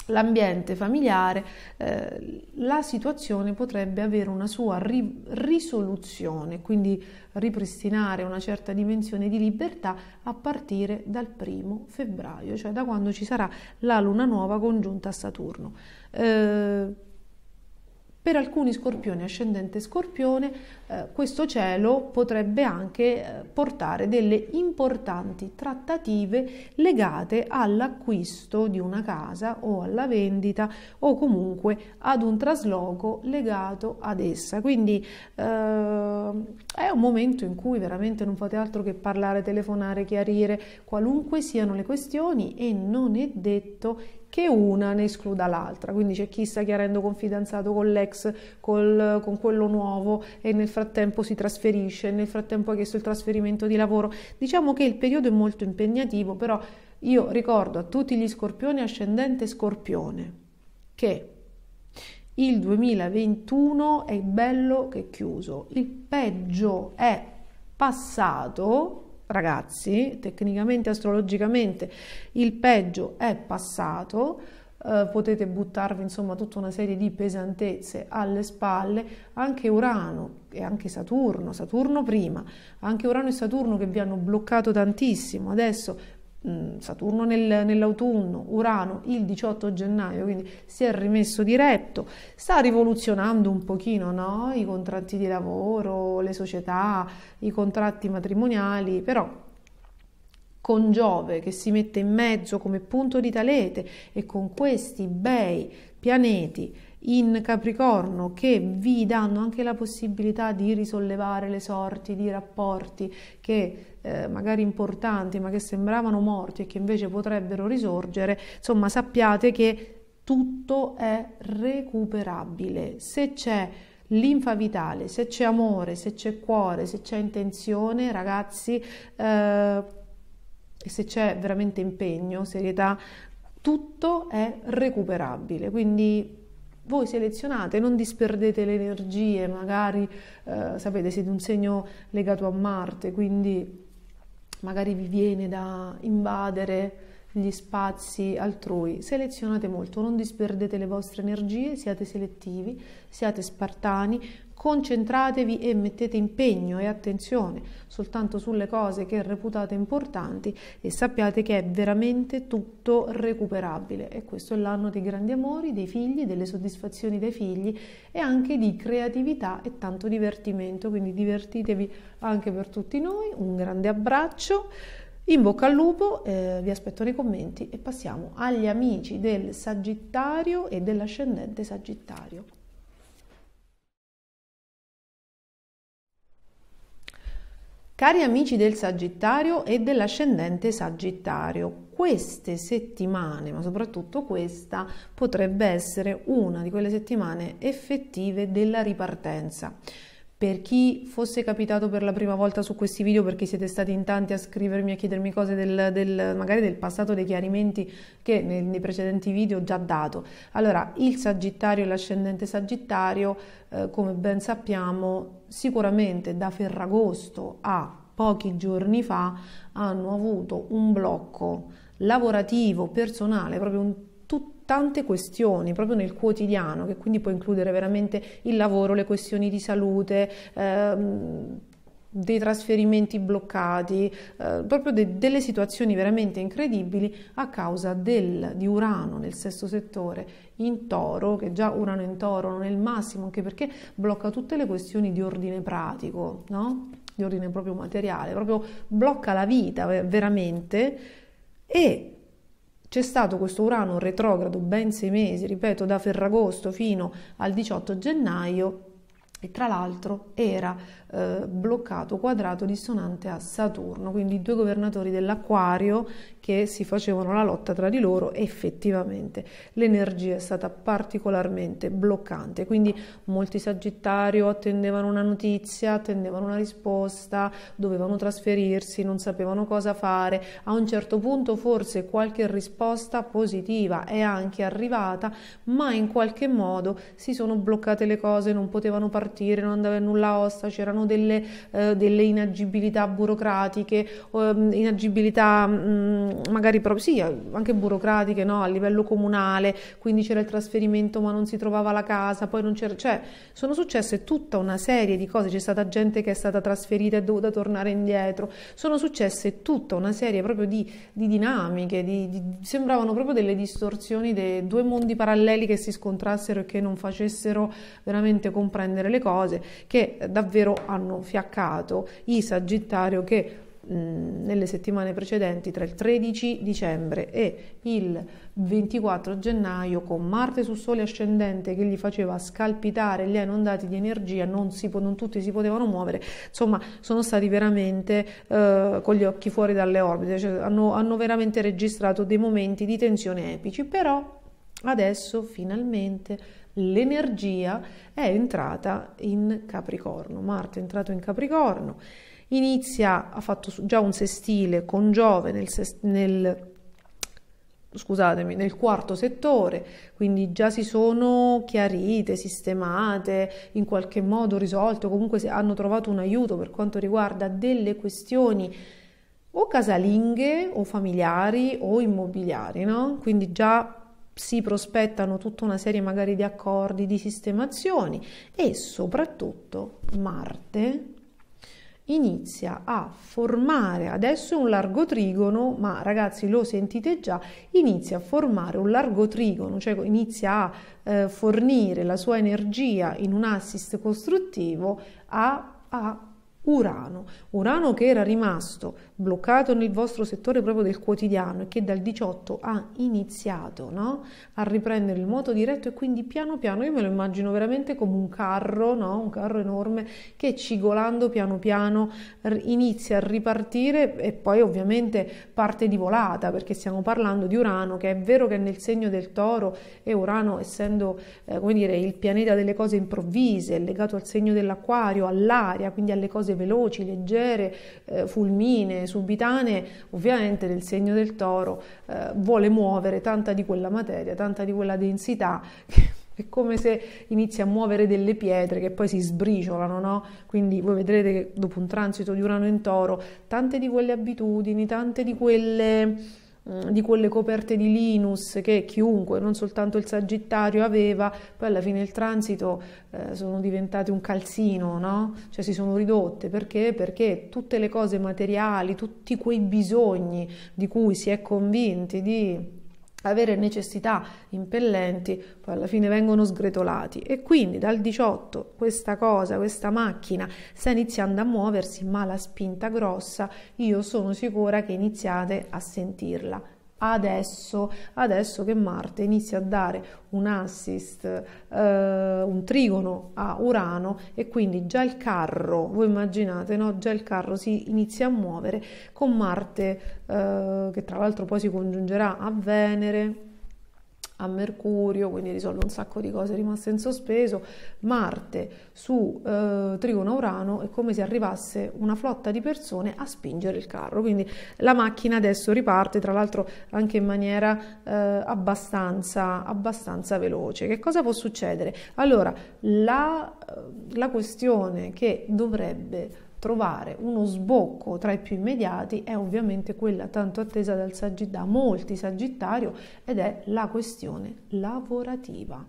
l'ambiente familiare, eh, la situazione potrebbe avere una sua ri- risoluzione, quindi ripristinare una certa dimensione di libertà a partire dal primo febbraio, cioè da quando ci sarà la luna nuova congiunta a Saturno. Eh, per alcuni scorpioni ascendente scorpione eh, questo cielo potrebbe anche eh, portare delle importanti trattative legate all'acquisto di una casa o alla vendita o comunque ad un trasloco legato ad essa. Quindi eh, è un momento in cui veramente non fate altro che parlare, telefonare, chiarire qualunque siano le questioni e non è detto che una ne escluda l'altra. Quindi c'è chi sta chiarendo con fidanzato, con l'ex, col, con quello nuovo e nel frattempo si trasferisce, nel frattempo ha chiesto il trasferimento di lavoro. Diciamo che il periodo è molto impegnativo, però io ricordo a tutti gli scorpioni ascendente scorpione che il 2021 è bello che è chiuso, il peggio è passato ragazzi, tecnicamente, astrologicamente, il peggio è passato, eh, potete buttarvi insomma tutta una serie di pesantezze alle spalle, anche Urano e anche Saturno, Saturno prima, anche Urano e Saturno che vi hanno bloccato tantissimo, adesso mm, Saturno nel, nell'autunno, Urano il 18 gennaio, quindi si è rimesso diretto, sta rivoluzionando un pochino no? i contratti di lavoro, le società, i contratti matrimoniali, però con Giove che si mette in mezzo come punto di talete e con questi bei pianeti in Capricorno che vi danno anche la possibilità di risollevare le sorti di rapporti che eh, magari importanti ma che sembravano morti e che invece potrebbero risorgere, insomma sappiate che tutto è recuperabile. Se c'è linfa vitale, se c'è amore, se c'è cuore, se c'è intenzione, ragazzi, eh, se c'è veramente impegno, serietà, tutto è recuperabile. Quindi voi selezionate, non disperdete le energie, magari eh, sapete siete un segno legato a Marte, quindi magari vi viene da invadere gli spazi altrui, selezionate molto, non disperdete le vostre energie, siate selettivi, siate spartani, concentratevi e mettete impegno e attenzione soltanto sulle cose che reputate importanti e sappiate che è veramente tutto recuperabile e questo è l'anno dei grandi amori, dei figli, delle soddisfazioni dei figli e anche di creatività e tanto divertimento, quindi divertitevi anche per tutti noi, un grande abbraccio. In bocca al lupo, eh, vi aspetto nei commenti e passiamo agli amici del Sagittario e dell'ascendente Sagittario. Cari amici del Sagittario e dell'ascendente Sagittario, queste settimane, ma soprattutto questa, potrebbe essere una di quelle settimane effettive della ripartenza. Per chi fosse capitato per la prima volta su questi video, perché siete stati in tanti a scrivermi, a chiedermi cose del, del, magari del passato, dei chiarimenti che nei, nei precedenti video ho già dato. Allora, il Sagittario e l'ascendente Sagittario, eh, come ben sappiamo, sicuramente da Ferragosto a pochi giorni fa hanno avuto un blocco lavorativo, personale, proprio un tante questioni proprio nel quotidiano, che quindi può includere veramente il lavoro, le questioni di salute, ehm, dei trasferimenti bloccati, eh, proprio de- delle situazioni veramente incredibili a causa del, di Urano nel sesto settore in toro, che già Urano in toro non è il massimo, anche perché blocca tutte le questioni di ordine pratico, no? di ordine proprio materiale, proprio blocca la vita veramente e c'è stato questo Urano retrogrado ben sei mesi, ripeto, da Ferragosto fino al 18 gennaio e tra l'altro era eh, bloccato quadrato dissonante a Saturno, quindi due governatori dell'Aquario che si facevano la lotta tra di loro effettivamente l'energia è stata particolarmente bloccante, quindi molti Sagittario attendevano una notizia, attendevano una risposta, dovevano trasferirsi, non sapevano cosa fare, a un certo punto forse qualche risposta positiva è anche arrivata, ma in qualche modo si sono bloccate le cose, non potevano partire, non andava nulla a osta, c'erano c'erano delle, eh, delle inagibilità burocratiche, ehm, inagibilità mh, mm, magari proprio, sì, anche burocratiche no? a livello comunale, quindi c'era il trasferimento ma non si trovava la casa, poi non c'era, cioè sono successe tutta una serie di cose, c'è stata gente che è stata trasferita e dovuta tornare indietro, sono successe tutta una serie proprio di, di dinamiche, di, di, sembravano proprio delle distorsioni dei due mondi paralleli che si scontrassero e che non facessero veramente comprendere le cose, che davvero hanno fiaccato i Sagittario che nelle settimane precedenti tra il 13 dicembre e il 24 gennaio con Marte sul Sole ascendente che gli faceva scalpitare gli inondati di energia non, si, non tutti si potevano muovere insomma sono stati veramente eh, con gli occhi fuori dalle orbite cioè, hanno, hanno veramente registrato dei momenti di tensione epici però adesso finalmente l'energia è entrata in Capricorno. Marte è entrato in Capricorno, inizia, ha fatto già un sestile con Giove nel, nel scusatemi, nel quarto settore, quindi già si sono chiarite, sistemate, in qualche modo risolte, o comunque hanno trovato un aiuto per quanto riguarda delle questioni o casalinghe o familiari o immobiliari, no? Quindi già si prospettano tutta una serie magari di accordi, di sistemazioni e soprattutto Marte inizia a formare, adesso un largo trigono, ma ragazzi lo sentite già, inizia a formare un largo trigono, cioè inizia a eh, fornire la sua energia in un assist costruttivo a, a Urano, Urano che era rimasto bloccato nel vostro settore proprio del quotidiano e che dal 18 ha iniziato no? a riprendere il moto diretto e quindi piano piano io me lo immagino veramente come un carro, no? un carro enorme che cigolando piano piano inizia a ripartire e poi ovviamente parte di volata perché stiamo parlando di Urano che è vero che è nel segno del toro e Urano essendo eh, come dire il pianeta delle cose improvvise, legato al segno dell'acquario, all'aria, quindi alle cose veloci, leggere, eh, fulmine, subitanee ovviamente nel segno del toro eh, vuole muovere tanta di quella materia, tanta di quella densità che è come se inizia a muovere delle pietre che poi si sbriciolano, no? Quindi voi vedrete che dopo un transito di Urano in Toro, tante di quelle abitudini, tante di quelle Mm, di quelle coperte di Linus che chiunque, non soltanto il Sagittario, aveva, poi alla fine il transito eh, sono diventate un calzino, no? cioè si sono ridotte perché? Perché tutte le cose materiali, tutti quei bisogni di cui si è convinti di avere necessità impellenti, poi alla fine vengono sgretolati e quindi dal 18 questa cosa, questa macchina sta iniziando a muoversi, ma la spinta grossa io sono sicura che iniziate a sentirla. Adesso, adesso, che Marte inizia a dare un assist, eh, un trigono a Urano e quindi già il carro, voi immaginate, no? già il carro si inizia a muovere con Marte eh, che tra l'altro poi si congiungerà a Venere a Mercurio, quindi risolve un sacco di cose rimaste in sospeso, Marte su eh, Trigona-Urano è come se arrivasse una flotta di persone a spingere il carro, quindi la macchina adesso riparte, tra l'altro anche in maniera eh, abbastanza, abbastanza veloce. Che cosa può succedere? Allora, la, eh, la questione che dovrebbe trovare uno sbocco tra i più immediati è ovviamente quella tanto attesa dal sagitt- da molti Sagittario ed è la questione lavorativa.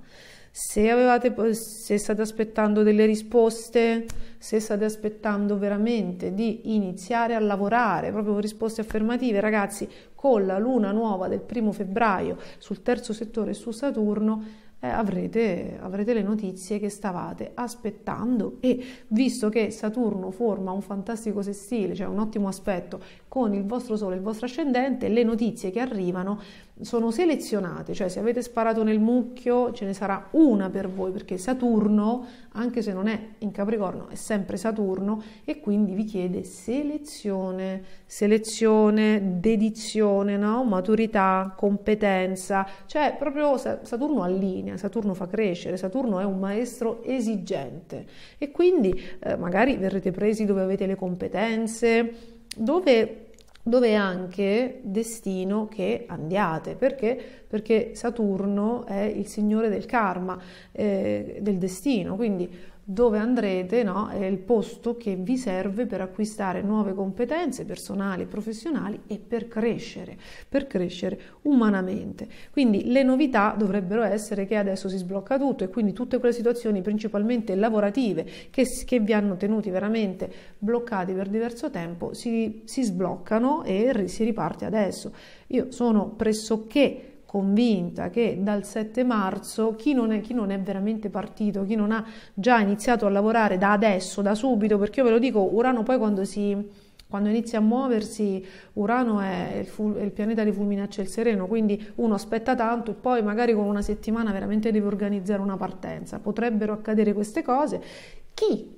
Se, avevate, se state aspettando delle risposte, se state aspettando veramente di iniziare a lavorare, proprio risposte affermative, ragazzi, con la luna nuova del primo febbraio sul terzo settore su Saturno, eh, avrete, avrete le notizie che stavate aspettando e visto che Saturno forma un fantastico sestile, cioè un ottimo aspetto con il vostro Sole, il vostro ascendente, le notizie che arrivano sono selezionate, cioè se avete sparato nel mucchio ce ne sarà una per voi, perché Saturno, anche se non è in Capricorno, è sempre Saturno e quindi vi chiede selezione, selezione, dedizione, no? maturità, competenza, cioè proprio Saturno allinea, Saturno fa crescere, Saturno è un maestro esigente e quindi eh, magari verrete presi dove avete le competenze, dove dove è anche destino che andiate. Perché? Perché Saturno è il signore del karma, eh, del destino, quindi dove andrete, no? è il posto che vi serve per acquistare nuove competenze personali e professionali e per crescere, per crescere umanamente. Quindi le novità dovrebbero essere che adesso si sblocca tutto e quindi tutte quelle situazioni principalmente lavorative che, che vi hanno tenuti veramente bloccati per diverso tempo si, si sbloccano e si riparte adesso. Io sono pressoché convinta che dal 7 marzo chi non, è, chi non, è, veramente partito, chi non ha già iniziato a lavorare da adesso, da subito, perché io ve lo dico, Urano poi quando, si, quando inizia a muoversi, Urano è il, fu, è il pianeta di fulminaccia il sereno, quindi uno aspetta tanto e poi magari con una settimana veramente deve organizzare una partenza. Potrebbero accadere queste cose. Chi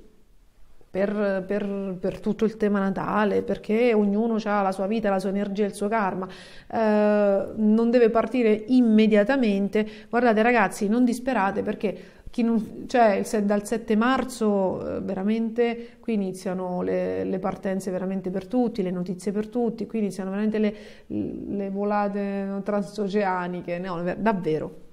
per, per, per, tutto il tema Natale, perché ognuno ha la sua vita, la sua energia, il suo karma, eh, non deve partire immediatamente. Guardate ragazzi, non disperate perché non, cioè, dal 7 marzo eh, veramente qui iniziano le, le, partenze veramente per tutti, le notizie per tutti, qui iniziano veramente le, le volate transoceaniche, no, davvero.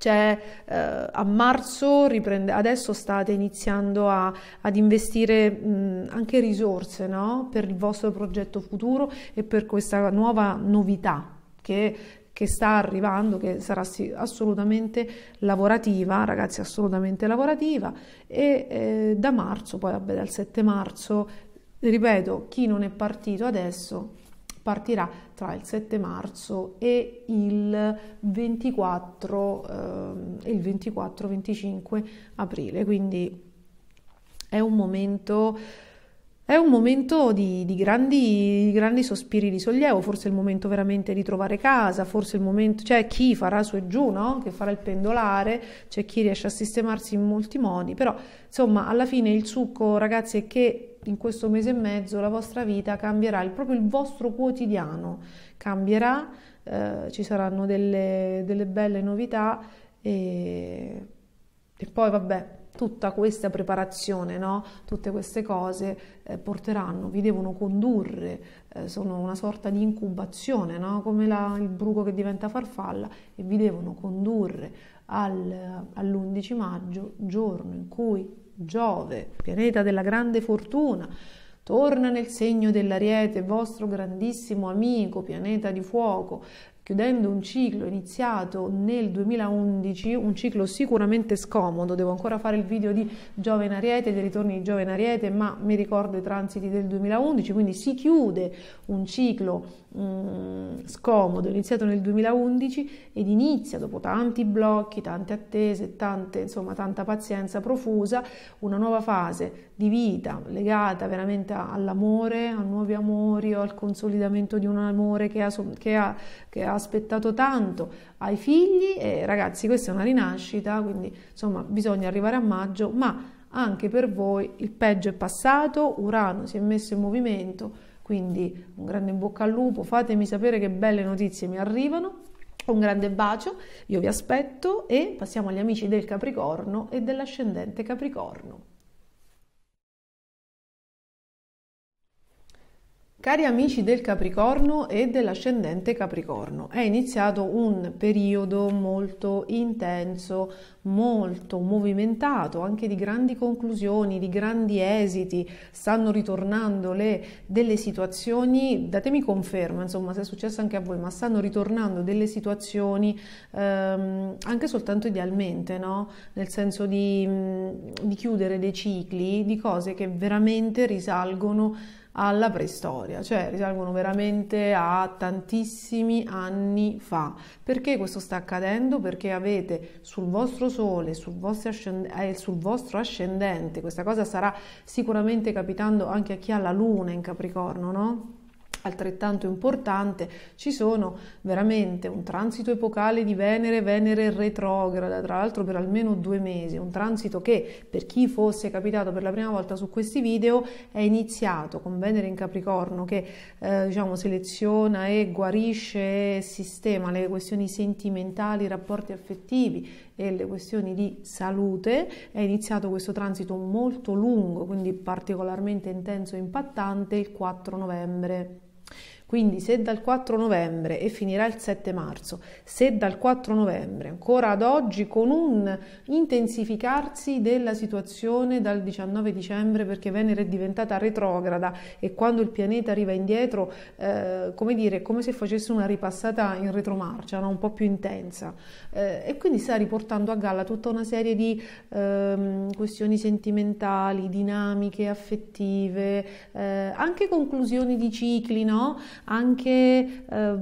Cioè eh, a marzo riprende, adesso state iniziando a, ad investire mh, anche risorse no? per il vostro progetto futuro e per questa nuova novità che che sta arrivando, che sarà assolutamente lavorativa, ragazzi, assolutamente lavorativa. E eh, da marzo, poi vabbè, dal 7 marzo, ripeto, chi non è partito adesso partirà tra il 7 marzo e il 24 eh, il 24 25 aprile quindi è un momento è un momento di, di, grandi, di, grandi, sospiri di sollievo, forse è il momento veramente di trovare casa, forse il momento, c'è cioè chi farà su e giù, no? che farà il pendolare, c'è chi riesce a sistemarsi in molti modi, però insomma alla fine il succo ragazzi è che in questo mese e mezzo la vostra vita cambierà, il, proprio il vostro quotidiano cambierà, eh, ci saranno delle, delle belle novità e, e, poi vabbè. Tutta questa preparazione, no? tutte queste cose eh, porteranno, vi devono condurre, eh, sono una sorta di incubazione, no? come la, il bruco che diventa farfalla, e vi devono condurre all'11 maggio, giorno in cui Giove, pianeta della grande fortuna, torna nel segno dell'ariete, vostro grandissimo amico, pianeta di fuoco, chiudendo un ciclo iniziato nel 2011, un ciclo sicuramente scomodo, devo ancora fare il video di Giove in Ariete, dei ritorni di Giove in Ariete, ma mi ricordo i transiti del 2011, quindi si chiude un ciclo mh, mm, scomodo, iniziato nel 2011 ed inizia dopo tanti blocchi, tante attese, tante, insomma, tanta pazienza profusa, una nuova fase di vita legata veramente all'amore, a nuovi amori o al consolidamento di un amore che ha, che ha, che ha aspettato tanto, ai figli e ragazzi questa è una rinascita, quindi insomma bisogna arrivare a maggio, ma anche per voi il peggio è passato, Urano si è messo in movimento, quindi un grande in bocca al lupo, fatemi sapere che belle notizie mi arrivano. Un grande bacio, io vi aspetto e passiamo agli amici del Capricorno e dell'ascendente Capricorno. Cari amici del Capricorno e dell'ascendente Capricorno, è iniziato un periodo molto intenso, molto movimentato, anche di grandi conclusioni, di grandi esiti, stanno ritornando le, delle situazioni, datemi conferma, insomma, se è successo anche a voi, ma stanno ritornando delle situazioni ehm, anche soltanto idealmente, no? Nel senso di, mm, di chiudere dei cicli, di cose che veramente risalgono alla preistoria, cioè risalgono veramente a tantissimi anni fa. Perché questo sta accadendo? Perché avete sul vostro sole, sul vostro, eh, sul vostro ascendente, questa cosa sarà sicuramente capitando anche a chi ha la luna in Capricorno, no? altrettanto importante, ci sono veramente un transito epocale di Venere, Venere retrograda, tra l'altro per almeno due mesi, un transito che per chi fosse capitato per la prima volta su questi video è iniziato con Venere in Capricorno che eh, diciamo seleziona e guarisce e sistema le questioni sentimentali, i rapporti affettivi e le questioni di salute, è iniziato questo transito molto lungo, quindi particolarmente intenso e impattante il 4 novembre. Quindi se dal 4 novembre e finirà il 7 marzo, se dal 4 novembre ancora ad oggi con un intensificarsi della situazione dal 19 dicembre perché Venere è diventata retrograda e quando il pianeta arriva indietro, eh, come dire, come se facesse una ripassata in retromarcia, no? un po' più intensa. Eh, e quindi sta riportando a galla tutta una serie di ehm, questioni sentimentali, dinamiche, affettive, eh, anche conclusioni di cicli, no? anche... Eh,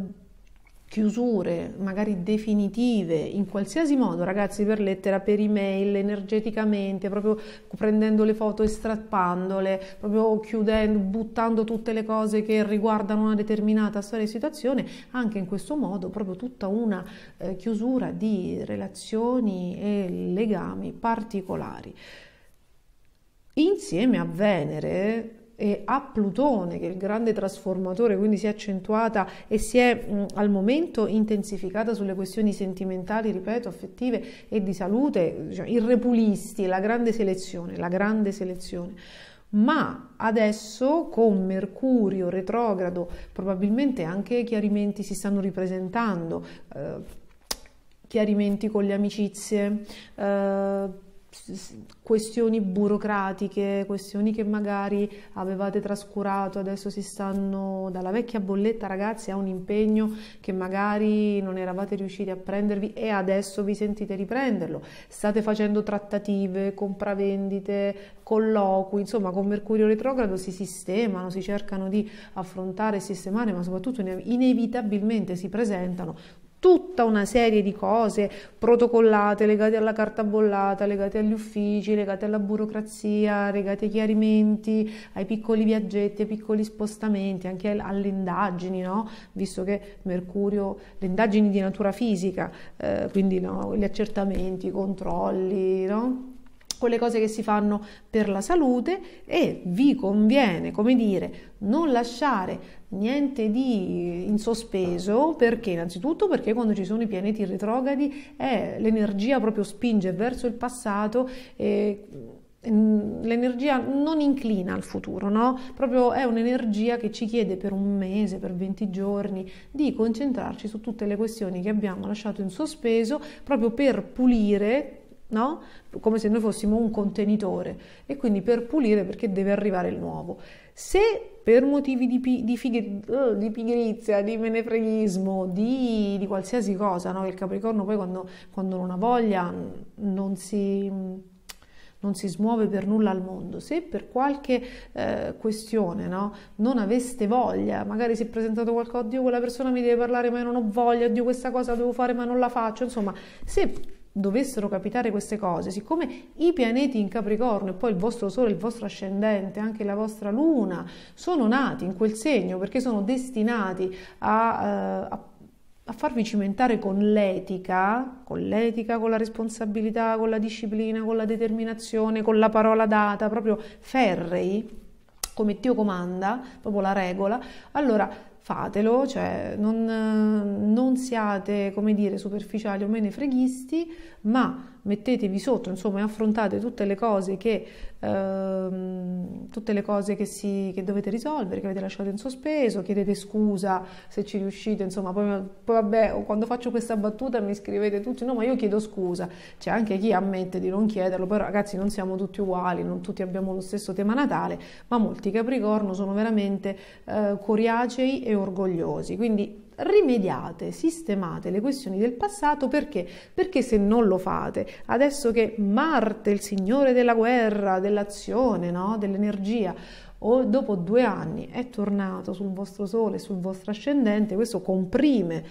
chiusure, magari definitive, in qualsiasi modo, ragazzi, per lettera, per email, energeticamente, proprio prendendo le foto e strappandole, proprio chiudendo, buttando tutte le cose che riguardano una determinata storia e situazione, anche in questo modo proprio tutta una eh, chiusura di relazioni e legami particolari. Insieme a Venere, eh, a Plutone, che è il grande trasformatore, quindi si è accentuata e si è mh, mm, al momento intensificata sulle questioni sentimentali, ripeto, affettive e di salute, diciamo, i repulisti, la grande selezione, la grande selezione ma adesso con Mercurio retrogrado probabilmente anche chiarimenti si stanno ripresentando, eh, chiarimenti con le amicizie. Eh, questioni burocratiche, questioni che magari avevate trascurato, adesso si stanno dalla vecchia bolletta ragazzi a un impegno che magari non eravate riusciti a prendervi e adesso vi sentite riprenderlo, state facendo trattative, compravendite, colloqui, insomma con Mercurio retrogrado si sistemano, si cercano di affrontare e sistemare ma soprattutto inevitabilmente si presentano tutta una serie di cose protocollate legate alla carta bollata, legate agli uffici, legate alla burocrazia, legate ai chiarimenti, ai piccoli viaggetti, ai piccoli spostamenti, anche alle indagini, no? visto che Mercurio, le indagini di natura fisica, eh, quindi no, gli accertamenti, i controlli, no? quelle cose che si fanno per la salute e vi conviene, come dire, non lasciare niente di in sospeso perché innanzitutto perché quando ci sono i pianeti retrogradi eh, l'energia proprio spinge verso il passato e mm, l'energia non inclina al futuro, no? Proprio è un'energia che ci chiede per un mese, per 20 giorni di concentrarci su tutte le questioni che abbiamo lasciato in sospeso proprio per pulire No? Come se noi fossimo un contenitore e quindi per pulire perché deve arrivare il nuovo. Se per motivi di, pi- di, figri- eh, di pigrizia, di menefreghismo, di, di qualsiasi cosa, no? Il Capricorno poi quando, quando non ha voglia mm, non si, mm, non si, smuove per nulla al mondo. Se per qualche eh, questione no? non aveste voglia, magari si è presentato qualcosa, oddio quella persona mi deve parlare ma io non ho voglia, oddio questa cosa devo fare ma non la faccio, insomma, se dovessero capitare queste cose, siccome i pianeti in Capricorno e poi il vostro Sole, il vostro ascendente, anche la vostra Luna, sono nati in quel segno perché sono destinati a, eh, a, a farvi cimentare con l'etica, con l'etica, con la responsabilità, con la disciplina, con la determinazione, con la parola data, proprio ferrei, come Dio comanda, proprio la regola, allora fatelo, cioè non, non siate, come dire, superficiali o meno freghisti, ma mettetevi sotto, insomma, e affrontate tutte le cose che, ehm, tutte le cose che, si, che dovete risolvere, che avete lasciato in sospeso, chiedete scusa se ci riuscite, insomma, poi, poi vabbè, quando faccio questa battuta mi scrivete tutti, no, ma io chiedo scusa, c'è anche chi ammette di non chiederlo, però ragazzi non siamo tutti uguali, non tutti abbiamo lo stesso tema natale, ma molti Capricorno sono veramente eh, coriacei e orgogliosi, quindi rimediate, sistemate le questioni del passato perché? Perché se non lo fate, adesso che Marte, il signore della guerra, dell'azione, no? dell'energia, o dopo due anni è tornato sul vostro sole, sul vostro ascendente, questo comprime,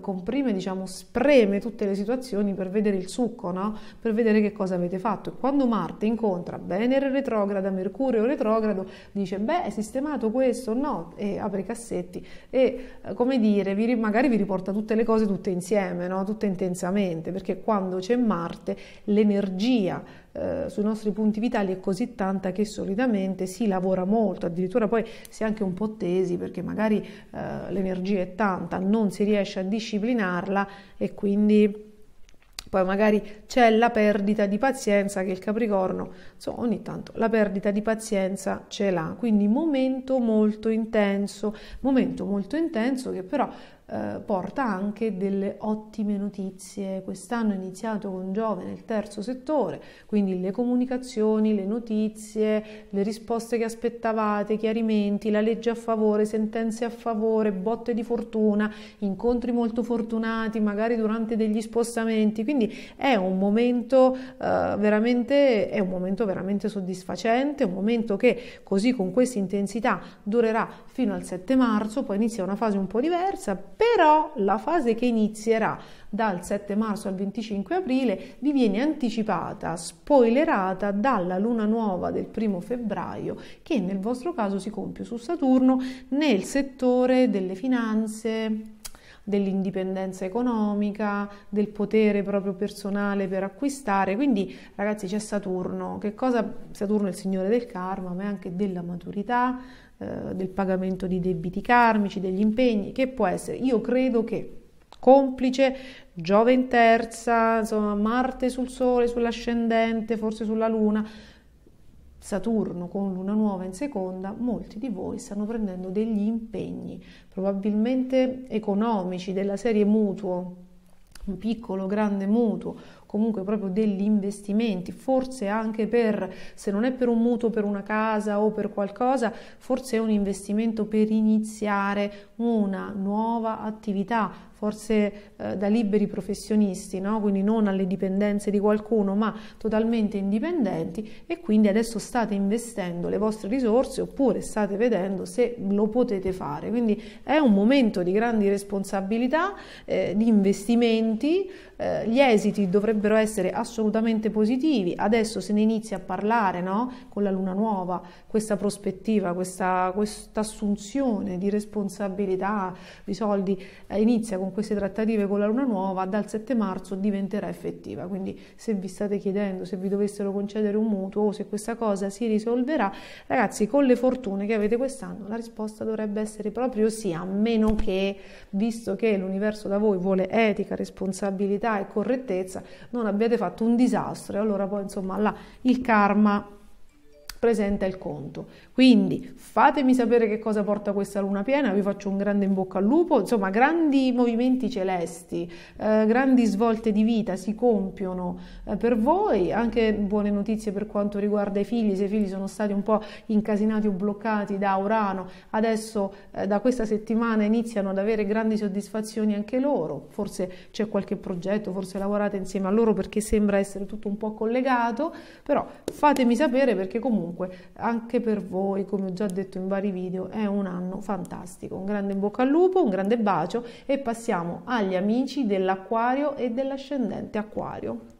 comprime, diciamo, spreme tutte le situazioni per vedere il succo, no? per vedere che cosa avete fatto. E quando Marte incontra Venere retrograda, Mercurio retrogrado, dice, beh, è sistemato questo, no, e apre i cassetti e, eh, come dire, vi, magari vi riporta tutte le cose tutte insieme, no? tutte intensamente, perché quando c'è Marte l'energia eh, sui nostri punti vitali è così tanta che solitamente si lavora molto, addirittura poi si è anche un po' tesi perché magari eh, l'energia è tanta, non si riesce a disciplinarla e quindi poi magari c'è la perdita di pazienza che il Capricorno, insomma, ogni tanto la perdita di pazienza ce l'ha, quindi momento molto intenso, momento molto intenso che però eh, porta anche delle ottime notizie. Quest'anno è iniziato con Giove nel terzo settore, quindi le comunicazioni, le notizie, le risposte che aspettavate, chiarimenti, la legge a favore, sentenze a favore, botte di fortuna, incontri molto fortunati, magari durante degli spostamenti. Quindi è un momento, eh, veramente, è un momento veramente soddisfacente, un momento che così con questa intensità durerà fino al 7 marzo, poi inizia una fase un po' diversa però la fase che inizierà dal 7 marzo al 25 aprile vi viene anticipata, spoilerata dalla luna nuova del primo febbraio che nel vostro caso si compie su Saturno nel settore delle finanze, dell'indipendenza economica, del potere proprio personale per acquistare. Quindi, ragazzi, c'è Saturno. Che cosa Saturno è il signore del karma, ma è anche della maturità, eh, del pagamento di debiti karmici, degli impegni, che può essere. Io credo che complice Giove in terza, insomma, Marte sul Sole, sull'ascendente, forse sulla Luna, Saturno con Luna nuova in seconda, molti di voi stanno prendendo degli impegni, probabilmente economici, della serie mutuo, un piccolo, grande mutuo, comunque proprio degli investimenti, forse anche per, se non è per un mutuo, per una casa o per qualcosa, forse è un investimento per iniziare una nuova attività, forse eh, da liberi professionisti, no? quindi non alle dipendenze di qualcuno, ma totalmente indipendenti e quindi adesso state investendo le vostre risorse oppure state vedendo se lo potete fare. Quindi è un momento di grandi responsabilità, eh, di investimenti, eh, gli esiti dovrebbero essere assolutamente positivi, adesso se ne inizia a parlare no? con la luna nuova, questa prospettiva, questa assunzione di responsabilità, di soldi, eh, inizia con queste trattative con la luna nuova, dal 7 marzo diventerà effettiva, quindi se vi state chiedendo se vi dovessero concedere un mutuo o se questa cosa si risolverà, ragazzi con le fortune che avete quest'anno la risposta dovrebbe essere proprio sì, a meno che, visto che l'universo da voi vuole etica, responsabilità, verità e correttezza, non abbiate fatto un disastro e allora poi insomma là il karma presenta il conto. Quindi fatemi sapere che cosa porta questa luna piena, vi faccio un grande in bocca al lupo, insomma grandi movimenti celesti, eh, grandi svolte di vita si compiono eh, per voi, anche buone notizie per quanto riguarda i figli, se i figli sono stati un po' incasinati o bloccati da Urano, adesso eh, da questa settimana iniziano ad avere grandi soddisfazioni anche loro, forse c'è qualche progetto, forse lavorate insieme a loro perché sembra essere tutto un po' collegato, però fatemi sapere perché comunque anche per voi voi, come ho già detto in vari video, è un anno fantastico. Un grande bocca al lupo, un grande bacio e passiamo agli amici dell'acquario e dell'ascendente acquario.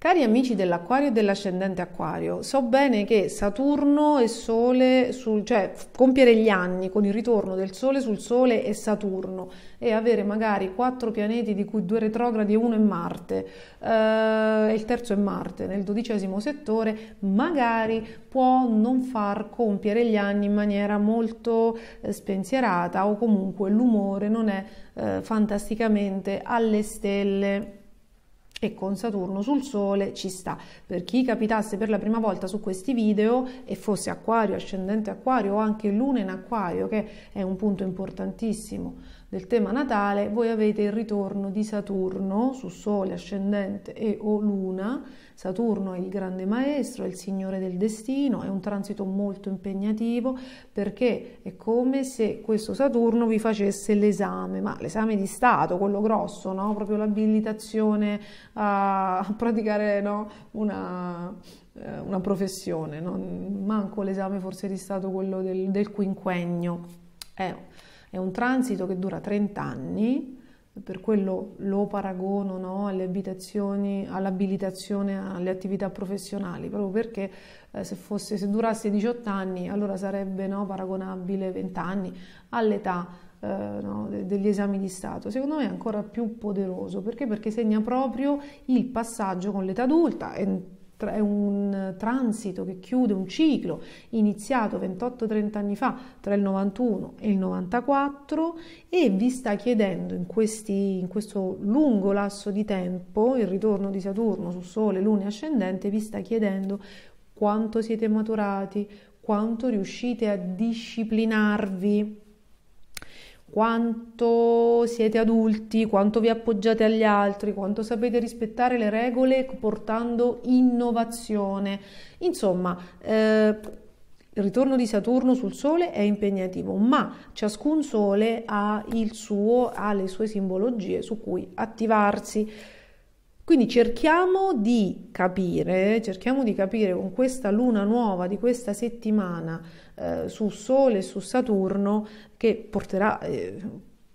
Cari amici dell'Aquario e dell'ascendente Aquario, so bene che Saturno e Sole, sul, cioè compiere gli anni con il ritorno del Sole sul Sole e Saturno e avere magari quattro pianeti di cui due retrogradi e uno è Marte, eh, e il terzo è Marte nel dodicesimo settore, magari può non far compiere gli anni in maniera molto eh, spensierata o comunque l'umore non è eh, fantasticamente alle stelle e con Saturno sul Sole ci sta. Per chi capitasse per la prima volta su questi video e fosse acquario, ascendente acquario o anche luna in acquario, che è un punto importantissimo del tema natale, voi avete il ritorno di Saturno su Sole, ascendente e o luna Saturno è il grande maestro, è il signore del destino, è un transito molto impegnativo perché è come se questo Saturno vi facesse l'esame, ma l'esame di Stato, quello grosso, no? proprio l'abilitazione a praticare no? una, eh, una, professione, no? manco l'esame forse di Stato, quello del, del quinquennio. È, è un transito che dura 30 anni per quello lo paragono no, alle abitazioni, all'abilitazione, alle attività professionali, proprio perché eh, se, fosse, se, durasse 18 anni allora sarebbe no, paragonabile 20 anni all'età eh, no, de- degli esami di Stato. Secondo me è ancora più poderoso perché? perché segna proprio il passaggio con l'età adulta e è un transito che chiude un ciclo iniziato 28-30 anni fa tra il 91 e il 94 e vi sta chiedendo in, questi, in questo lungo lasso di tempo, il ritorno di Saturno su Sole, Luna Ascendente, vi sta chiedendo quanto siete maturati, quanto riuscite a disciplinarvi quanto siete adulti, quanto vi appoggiate agli altri, quanto sapete rispettare le regole portando innovazione. Insomma, eh, il ritorno di Saturno sul Sole è impegnativo, ma ciascun Sole ha, suo, ha le sue simbologie su cui attivarsi. Quindi cerchiamo di capire, cerchiamo di capire con questa luna nuova di questa settimana eh, su Sole, e su Saturno, che porterà eh,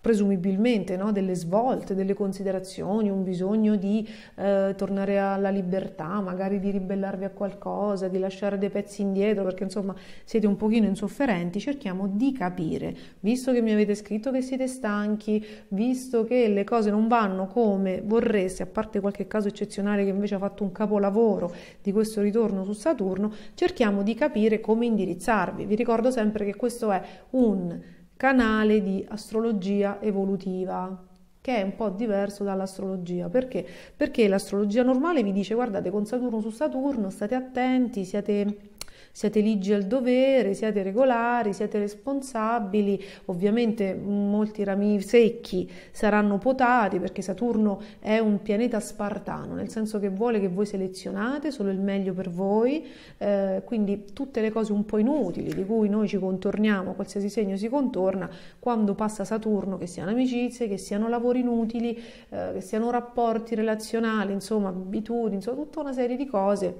presumibilmente no? delle svolte, delle considerazioni, un bisogno di eh, tornare alla libertà, magari di ribellarvi a qualcosa, di lasciare dei pezzi indietro perché insomma siete un pochino insofferenti, cerchiamo di capire, visto che mi avete scritto che siete stanchi, visto che le cose non vanno come vorreste, a parte qualche caso eccezionale che invece ha fatto un capolavoro di questo ritorno su Saturno, cerchiamo di capire come indirizzarvi. Vi ricordo sempre che questo è un canale di astrologia evolutiva che è un po' diverso dall'astrologia. Perché? Perché l'astrologia normale vi dice guardate con Saturno su Saturno, state attenti, siete siate ligi al dovere, siate regolari, siate responsabili, ovviamente molti rami secchi saranno potati perché Saturno è un pianeta spartano, nel senso che vuole che voi selezionate solo il meglio per voi, eh, quindi tutte le cose un po' inutili di cui noi ci contorniamo, qualsiasi segno si contorna, quando passa Saturno, che siano amicizie, che siano lavori inutili, eh, che siano rapporti relazionali, insomma abitudini, insomma tutta una serie di cose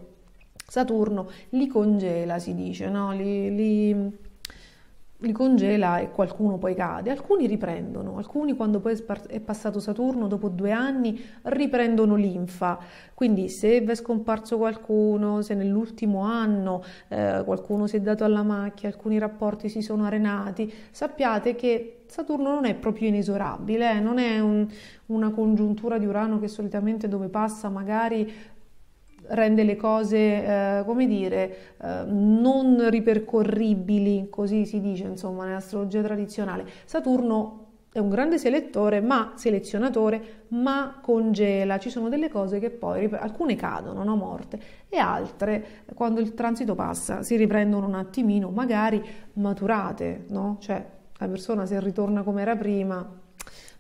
Saturno li congela, si dice, no? li, li, li, congela e qualcuno poi cade. Alcuni riprendono, alcuni quando poi è passato Saturno, dopo due anni, riprendono l'infa. Quindi se è scomparso qualcuno, se nell'ultimo anno eh, qualcuno si è dato alla macchia, alcuni rapporti si sono arenati, sappiate che Saturno non è proprio inesorabile, eh? non è un, una congiuntura di Urano che solitamente dove passa magari rende le cose, eh, come dire, eh, non ripercorribili, così si dice, insomma, nell'astrologia tradizionale. Saturno è un grande selettore, ma selezionatore, ma congela. Ci sono delle cose che poi alcune cadono, no? morte, e altre, quando il transito passa, si riprendono un attimino, magari maturate, no? Cioè la persona se ritorna come era prima,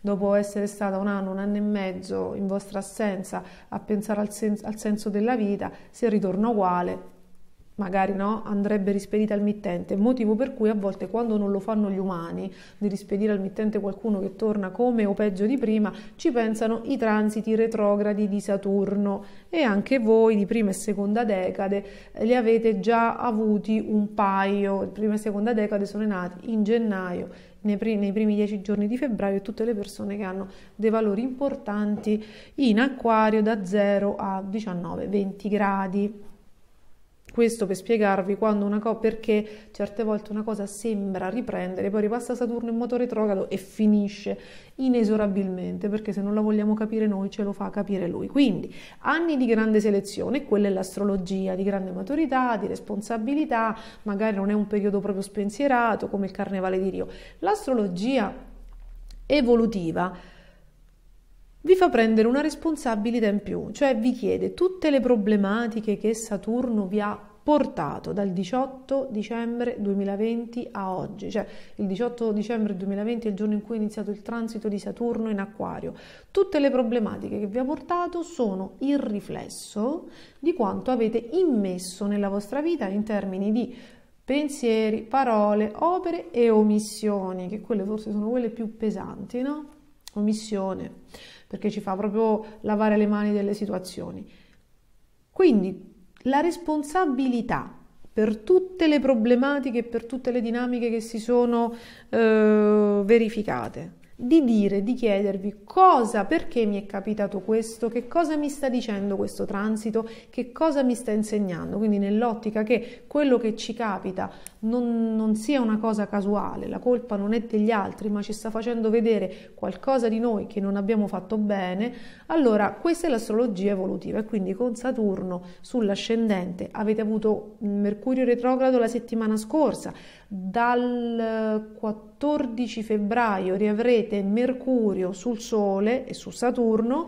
dopo essere stata un anno, un anno e mezzo in vostra assenza a pensare al, sen- al senso della vita, se ritorna uguale, magari no, andrebbe rispedita al mittente, motivo per cui a volte quando non lo fanno gli umani, di rispedire al mittente qualcuno che torna come o peggio di prima, ci pensano i transiti retrogradi di Saturno e anche voi di prima e seconda decade eh, li avete già avuti un paio, prima e seconda decade sono nati in gennaio nei, primi, nei primi 10 giorni di febbraio tutte le persone che hanno dei valori importanti in acquario da 0 a 19-20 gradi. Questo per spiegarvi quando una co- perché certe volte una cosa sembra riprendere, poi ripassa Saturno in moto retrogrado e finisce inesorabilmente, perché se non la vogliamo capire noi ce lo fa capire lui. Quindi anni di grande selezione, quella è l'astrologia, di grande maturità, di responsabilità, magari non è un periodo proprio spensierato come il Carnevale di Rio. L'astrologia evolutiva vi fa prendere una responsabilità in più, cioè vi chiede tutte le problematiche che Saturno vi ha portato dal 18 dicembre 2020 a oggi, cioè il 18 dicembre 2020 è il giorno in cui è iniziato il transito di Saturno in Aquario. Tutte le problematiche che vi ha portato sono il riflesso di quanto avete immesso nella vostra vita in termini di pensieri, parole, opere e omissioni, che quelle forse sono quelle più pesanti, no? Omissione perché ci fa proprio lavare le mani delle situazioni. Quindi la responsabilità per tutte le problematiche e per tutte le dinamiche che si sono eh, verificate, di dire, di chiedervi cosa, perché mi è capitato questo, che cosa mi sta dicendo questo transito, che cosa mi sta insegnando, quindi nell'ottica che quello che ci capita non, non sia una cosa casuale, la colpa non è degli altri, ma ci sta facendo vedere qualcosa di noi che non abbiamo fatto bene, allora questa è l'astrologia evolutiva e quindi con Saturno sull'ascendente avete avuto Mercurio retrogrado la settimana scorsa, dal 14 febbraio riavrete Mercurio sul Sole e su Saturno.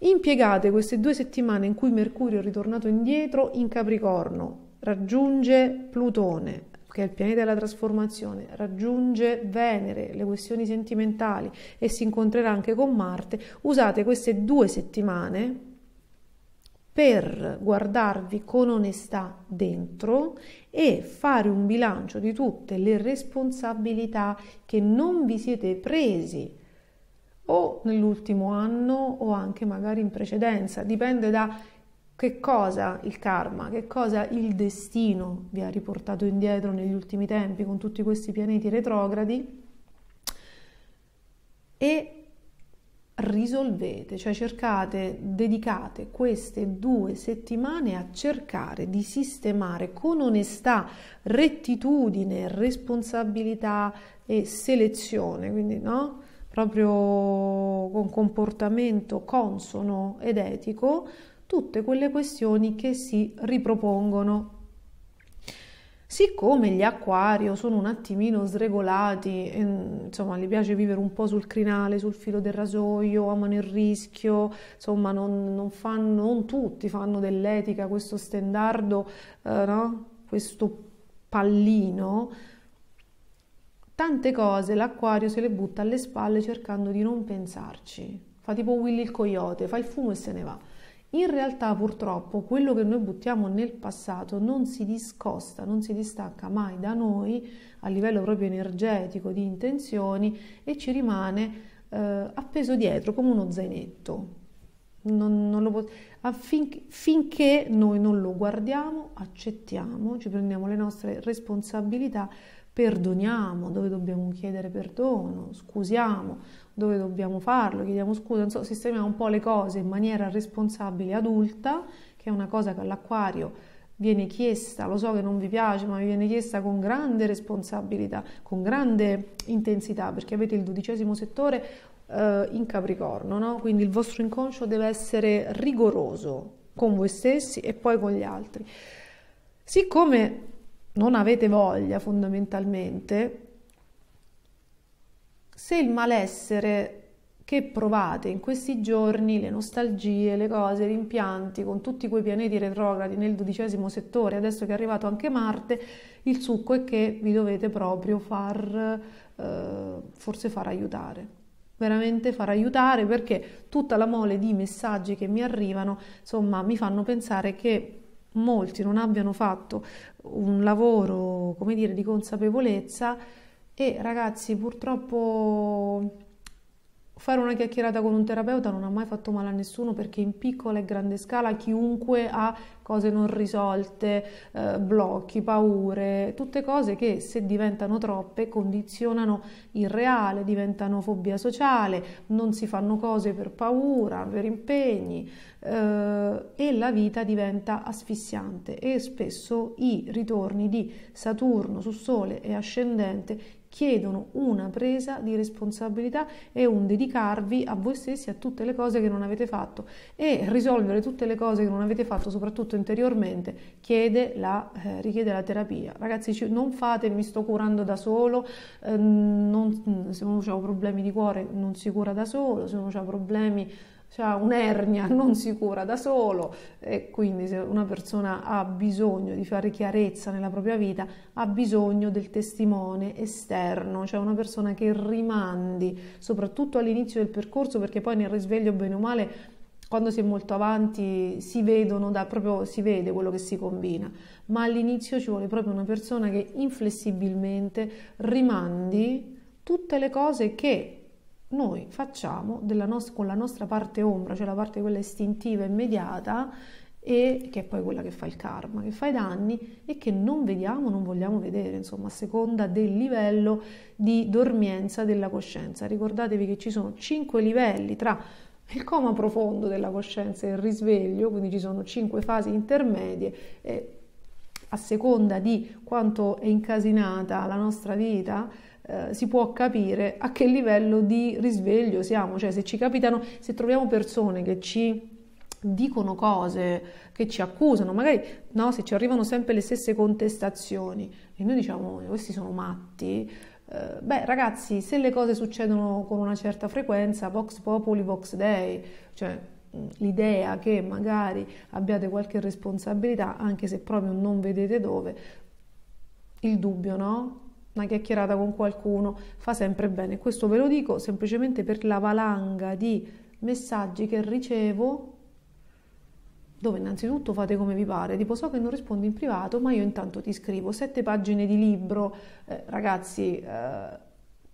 Impiegate queste due settimane in cui Mercurio è ritornato indietro in Capricorno raggiunge Plutone, che è il pianeta della trasformazione, raggiunge Venere, le questioni sentimentali e si incontrerà anche con Marte, usate queste due settimane per guardarvi con onestà dentro e fare un bilancio di tutte le responsabilità che non vi siete presi o nell'ultimo anno o anche magari in precedenza, dipende da che cosa il karma, che cosa il destino vi ha riportato indietro negli ultimi tempi con tutti questi pianeti retrogradi e risolvete, cioè cercate, dedicate queste due settimane a cercare di sistemare con onestà, rettitudine, responsabilità e selezione, quindi no? proprio con comportamento consono ed etico, tutte quelle questioni che si ripropongono. Siccome gli acquario sono un attimino sregolati, mm, insomma, gli piace vivere un po' sul crinale, sul filo del rasoio, amano il rischio, insomma, non, non, fanno, non tutti fanno dell'etica questo stendardo, eh, no? questo pallino, tante cose l'acquario se le butta alle spalle cercando di non pensarci. Fa tipo Willy il coyote, fa il fumo e se ne va. In realtà purtroppo quello che noi buttiamo nel passato non si discosta, non si distacca mai da noi a livello proprio energetico, di intenzioni e ci rimane eh, appeso dietro come uno zainetto. Non, non pot- Affin- finché noi non lo guardiamo, accettiamo, ci prendiamo le nostre responsabilità, perdoniamo dove dobbiamo chiedere perdono, scusiamo dove dobbiamo farlo, chiediamo scusa, insomma, sistemiamo un po' le cose in maniera responsabile adulta, che è una cosa che all'acquario viene chiesta, lo so che non vi piace, ma vi viene chiesta con grande responsabilità, con grande intensità, perché avete il dodicesimo settore eh, in Capricorno, no? quindi il vostro inconscio deve essere rigoroso con voi stessi e poi con gli altri. Siccome non avete voglia fondamentalmente, se il malessere che provate in questi giorni, le nostalgie, le cose, i rimpianti, con tutti quei pianeti retrogradi nel dodicesimo settore, adesso che è arrivato anche Marte, il succo è che vi dovete proprio far, eh, forse far aiutare, veramente far aiutare perché tutta la mole di messaggi che mi arrivano, insomma, mi fanno pensare che molti non abbiano fatto un lavoro, come dire, di consapevolezza e ragazzi, purtroppo fare una chiacchierata con un terapeuta non ha mai fatto male a nessuno perché in piccola e grande scala chiunque ha cose non risolte, eh, blocchi, paure, tutte cose che se diventano troppe condizionano il reale, diventano fobia sociale, non si fanno cose per paura, per impegni eh, e la vita diventa asfissiante e spesso i ritorni di Saturno su Sole e ascendente chiedono una presa di responsabilità e un dedicarvi a voi stessi a tutte le cose che non avete fatto e risolvere tutte le cose che non avete fatto soprattutto interiormente chiede la, eh, richiede la terapia ragazzi non fate mi sto curando da solo eh, non, se uno ha problemi di cuore non si cura da solo se uno ha problemi ha un'ernia non si cura da solo e quindi se una persona ha bisogno di fare chiarezza nella propria vita ha bisogno del testimone esterno, cioè una persona che rimandi soprattutto all'inizio del percorso perché poi nel risveglio bene o male quando si è molto avanti si vedono da proprio si vede quello che si combina, ma all'inizio ci vuole proprio una persona che inflessibilmente rimandi tutte le cose che noi facciamo nos- con la nostra parte ombra, cioè la parte quella istintiva immediata, e che è poi quella che fa il karma, che fa i danni e che non vediamo, non vogliamo vedere, insomma, a seconda del livello di dormienza della coscienza. Ricordatevi che ci sono cinque livelli tra il coma profondo della coscienza e il risveglio, quindi ci sono cinque fasi intermedie e a seconda di quanto è incasinata la nostra vita, eh, si può capire a che livello di risveglio siamo, cioè se ci capitano, se troviamo persone che ci dicono cose che ci accusano, magari no, se ci arrivano sempre le stesse contestazioni e noi diciamo eh, questi sono matti, eh, beh ragazzi se le cose succedono con una certa frequenza, vox populi, vox dei, cioè mm, l'idea che magari abbiate qualche responsabilità anche se proprio non vedete dove, il dubbio no? una chiacchierata con qualcuno fa sempre bene. Questo ve lo dico semplicemente per la valanga di messaggi che ricevo dove innanzitutto fate come vi pare, tipo so che non rispondo in privato, ma io intanto ti scrivo sette pagine di libro. Eh, ragazzi, eh,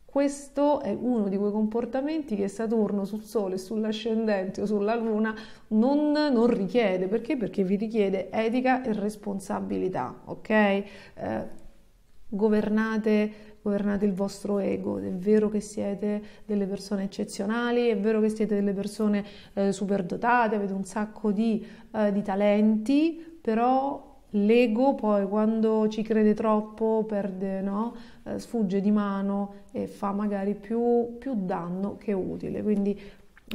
questo è uno di quei comportamenti che Saturno sul Sole, sull'ascendente o sulla Luna non, non richiede. Perché? Perché vi richiede etica e responsabilità, ok? Eh, governate governate il vostro ego, è vero che siete delle persone eccezionali, è vero che siete delle persone eh, dotate, avete un sacco di, eh, di talenti, però l'ego poi quando ci crede troppo perde, no? Eh, sfugge di mano e fa magari più, più danno che utile. Quindi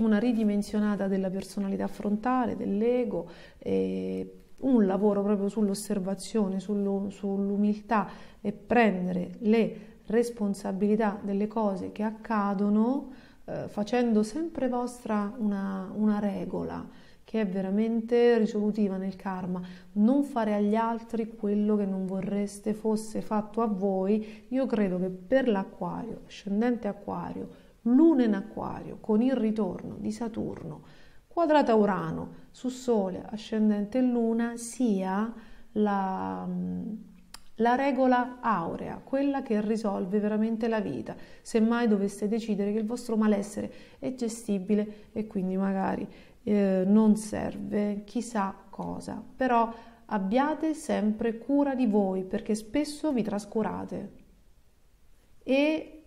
una ridimensionata della personalità frontale, dell'ego. E un lavoro proprio sull'osservazione, sull'umiltà e prendere le responsabilità delle cose che accadono eh, facendo sempre vostra una, una, regola che è veramente risolutiva nel karma. Non fare agli altri quello che non vorreste fosse fatto a voi. Io credo che per l'acquario, ascendente acquario, luna in acquario, con il ritorno di Saturno, quadrata Urano, su Sole, ascendente e Luna sia la, mm, la regola aurea, quella che risolve veramente la vita, Semmai doveste decidere che il vostro malessere è gestibile e quindi magari eh, non serve chissà cosa, però abbiate sempre cura di voi perché spesso vi trascurate e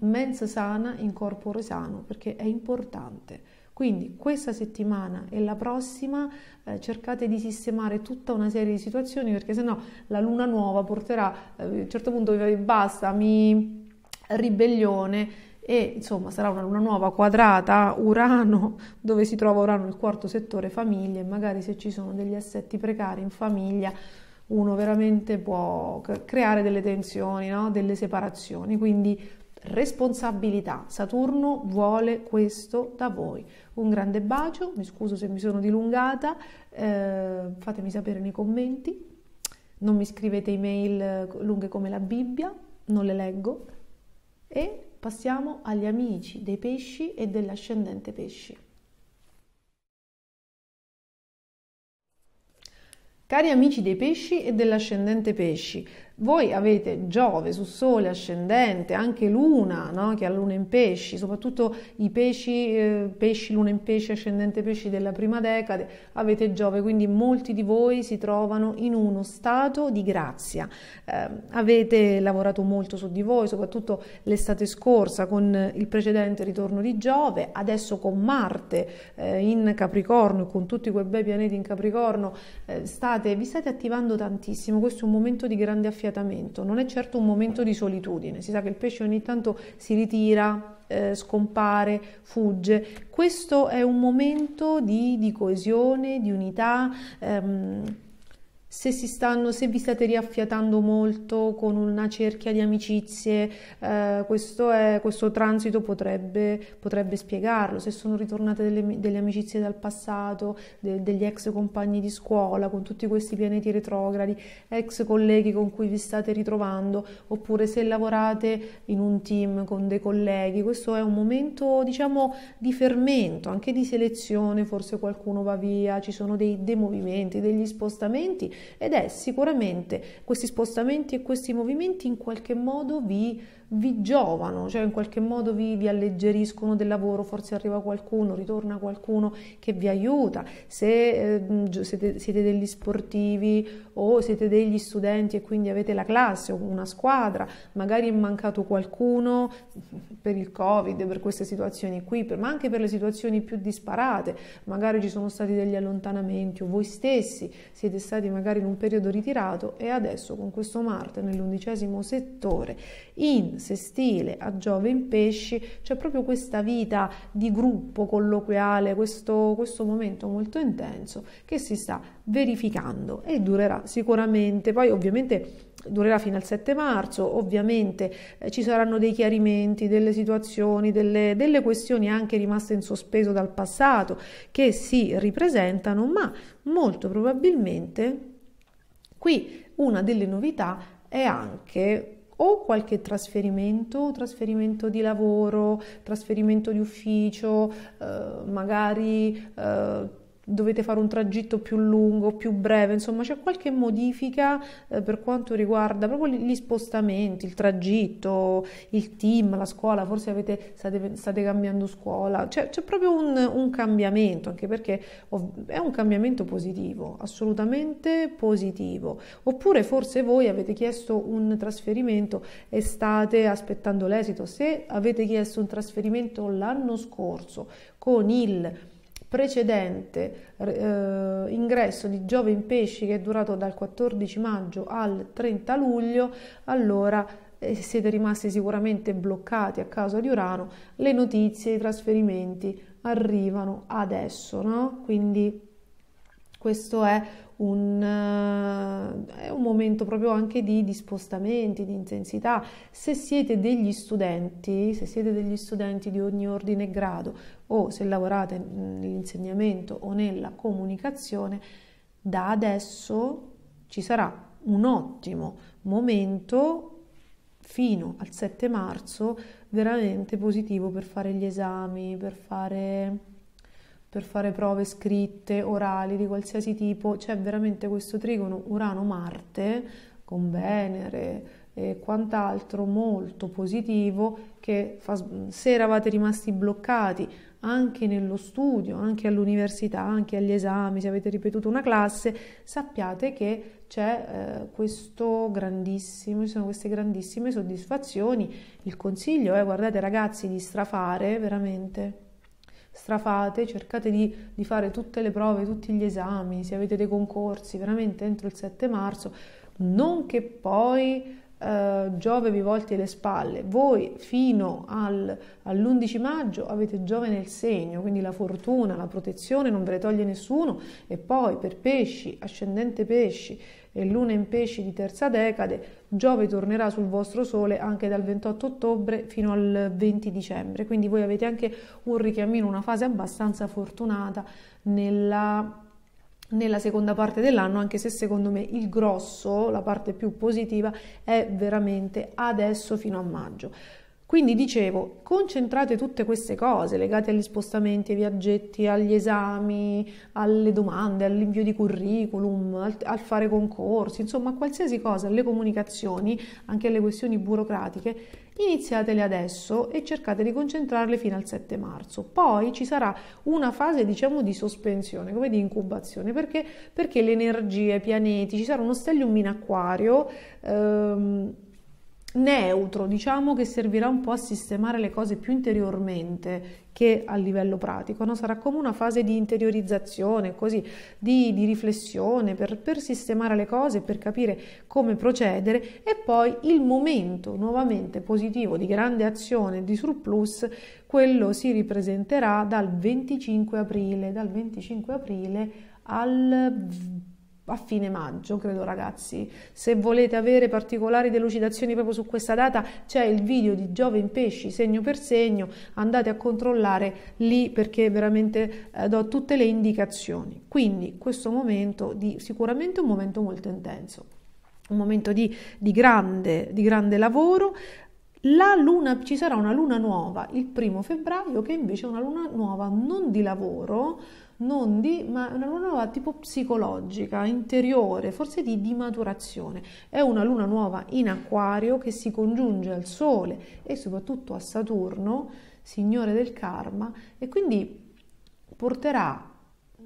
mens sana in corpore sano perché è importante quindi questa settimana e la prossima eh, cercate di sistemare tutta una serie di situazioni perché sennò la luna nuova porterà eh, a un certo punto basta, mi ribellione e insomma sarà una luna nuova quadrata Urano dove si trova Urano il quarto settore famiglia e magari se ci sono degli assetti precari in famiglia uno veramente può creare delle tensioni, no? delle separazioni, quindi responsabilità. Saturno vuole questo da voi. Un grande bacio, mi scuso se mi sono dilungata, eh, fatemi sapere nei commenti, non mi scrivete email eh, lunghe come la Bibbia, non le leggo e passiamo agli amici dei pesci e dell'ascendente pesci. Cari amici dei pesci e dell'ascendente pesci, voi avete Giove su Sole ascendente, anche Luna, no? che ha Luna in pesci, soprattutto i pesci, eh, pesci, Luna in pesci, ascendente pesci della prima decade, avete Giove, quindi molti di voi si trovano in uno stato di grazia. Eh, avete lavorato molto su di voi, soprattutto l'estate scorsa con il precedente ritorno di Giove, adesso con Marte eh, in Capricorno e con tutti quei bei pianeti in Capricorno, eh, state, vi state attivando tantissimo, questo è un momento di grande affermazione rifiatamento, non è certo un momento di solitudine, si sa che il pesce ogni tanto si ritira, eh, scompare, fugge, questo è un momento di, di coesione, di unità. Ehm, se, stanno, se, vi state riaffiatando molto con una cerchia di amicizie, eh, questo, è, questo, transito potrebbe, potrebbe, spiegarlo. Se sono ritornate delle, delle amicizie dal passato, de, degli ex compagni di scuola, con tutti questi pianeti retrogradi, ex colleghi con cui vi state ritrovando, oppure se lavorate in un team con dei colleghi, questo è un momento diciamo di fermento, anche di selezione, forse qualcuno va via, ci sono dei, dei movimenti, degli spostamenti ed è sicuramente questi spostamenti e questi movimenti in qualche modo vi vi giovano, cioè in qualche modo vi, vi, alleggeriscono del lavoro, forse arriva qualcuno, ritorna qualcuno che vi aiuta, se eh, siete, siete, degli sportivi o siete degli studenti e quindi avete la classe o una squadra, magari è mancato qualcuno per il Covid, per queste situazioni qui, per, ma anche per le situazioni più disparate, magari ci sono stati degli allontanamenti o voi stessi siete stati magari in un periodo ritirato e adesso con questo Marte nell'undicesimo settore in se stile, a Giove in pesci, c'è proprio questa vita di gruppo colloquiale, questo, questo momento molto intenso che si sta verificando e durerà sicuramente. Poi ovviamente durerà fino al 7 marzo, ovviamente eh, ci saranno dei chiarimenti, delle situazioni, delle, delle, questioni anche rimaste in sospeso dal passato che si ripresentano, ma molto probabilmente qui una delle novità è anche o qualche trasferimento, trasferimento di lavoro, trasferimento di ufficio, eh, magari eh, dovete fare un tragitto più lungo, più breve, insomma c'è qualche modifica eh, per quanto riguarda proprio gli spostamenti, il tragitto, il team, la scuola, forse avete, state, state, cambiando scuola, cioè, c'è proprio un, un, cambiamento, anche perché è un cambiamento positivo, assolutamente positivo. Oppure forse voi avete chiesto un trasferimento e state aspettando l'esito, se avete chiesto un trasferimento l'anno scorso con il precedente eh, ingresso di Giove in pesci che è durato dal 14 maggio al 30 luglio, allora eh, siete rimasti sicuramente bloccati a causa di Urano, le notizie, i trasferimenti arrivano adesso, no? Quindi questo è un, eh, è un, momento proprio anche di, di, spostamenti, di intensità. Se siete degli studenti, se siete degli studenti di ogni ordine e grado, o se lavorate nell'insegnamento o nella comunicazione, da adesso ci sarà un ottimo momento fino al 7 marzo veramente positivo per fare gli esami, per fare, per fare prove scritte, orali di qualsiasi tipo. C'è veramente questo trigono Urano-Marte con Venere e quant'altro molto positivo che fa, se eravate rimasti bloccati anche nello studio, anche all'università, anche agli esami, se avete ripetuto una classe, sappiate che c'è eh, questo grandissimo, ci sono queste grandissime soddisfazioni. Il consiglio è, guardate ragazzi, di strafare veramente strafate, cercate di, di, fare tutte le prove, tutti gli esami, se avete dei concorsi, veramente entro il 7 marzo, non che poi eh, giove vi volti le spalle, voi fino al, all'11 maggio avete Giove nel segno, quindi la fortuna, la protezione non ve le toglie nessuno e poi per pesci, ascendente pesci e luna in pesci di terza decade, Giove tornerà sul vostro sole anche dal 28 ottobre fino al 20 dicembre, quindi voi avete anche un richiamino, una fase abbastanza fortunata nella nella seconda parte dell'anno, anche se secondo me il grosso, la parte più positiva, è veramente adesso fino a maggio. Quindi dicevo, concentrate tutte queste cose legate agli spostamenti, ai viaggetti, agli esami, alle domande, all'invio di curriculum, al, al fare concorsi, insomma, qualsiasi cosa, alle comunicazioni, anche alle questioni burocratiche, iniziatele adesso e cercate di concentrarle fino al 7 marzo. Poi ci sarà una fase, diciamo, di sospensione, come di incubazione, perché, perché le energie, i pianeti, ci sarà uno stellium in acquario. Ehm, neutro, diciamo che servirà un po' a sistemare le cose più interiormente che a livello pratico, no? sarà come una fase di interiorizzazione, così, di, di riflessione per, per, sistemare le cose, per capire come procedere e poi il momento nuovamente positivo di grande azione, di surplus, quello si ripresenterà dal 25 aprile, dal 25 aprile al a fine maggio, credo ragazzi. Se volete avere particolari delucidazioni proprio su questa data, c'è il video di Giove in Pesci, segno per segno, andate a controllare lì perché veramente eh, do tutte le indicazioni. Quindi questo momento di, sicuramente un momento molto intenso, un momento di, di, grande, di grande lavoro, la luna, ci sarà una luna nuova il primo febbraio, che invece è una luna nuova non di lavoro, non di, ma una luna nuova tipo psicologica, interiore, forse di maturazione. È una luna nuova in acquario che si congiunge al Sole e soprattutto a Saturno, signore del karma, e quindi porterà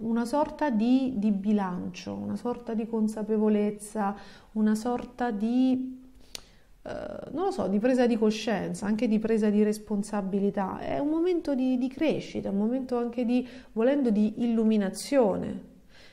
una sorta di, di bilancio, una sorta di consapevolezza, una sorta di eh, non lo so, di presa di coscienza, anche di presa di responsabilità, è un momento di, di crescita, un momento anche di, volendo, di illuminazione.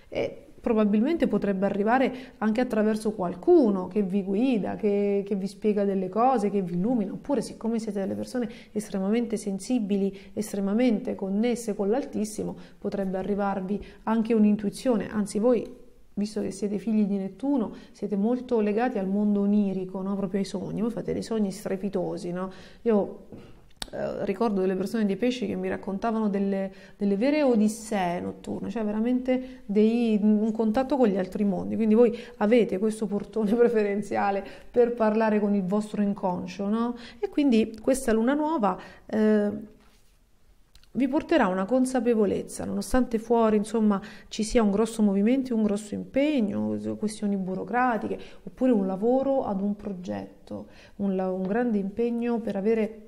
E probabilmente potrebbe arrivare anche attraverso qualcuno che vi guida, che, che, vi spiega delle cose, che vi illumina, oppure siccome siete delle persone estremamente sensibili, estremamente connesse con l'Altissimo, potrebbe arrivarvi anche un'intuizione, anzi voi visto che siete figli di Nettuno, siete molto legati al mondo onirico, no? proprio ai sogni, voi fate dei sogni strepitosi, no? Io eh, ricordo delle persone dei pesci che mi raccontavano delle, delle vere odissee notturne, cioè veramente dei, un contatto con gli altri mondi. Quindi voi avete questo portone preferenziale per parlare con il vostro inconscio, no? E quindi questa luna nuova... Eh, vi porterà una consapevolezza, nonostante fuori insomma, ci sia un grosso movimento, un grosso impegno, questioni burocratiche, oppure un lavoro ad un progetto, un, un grande impegno per avere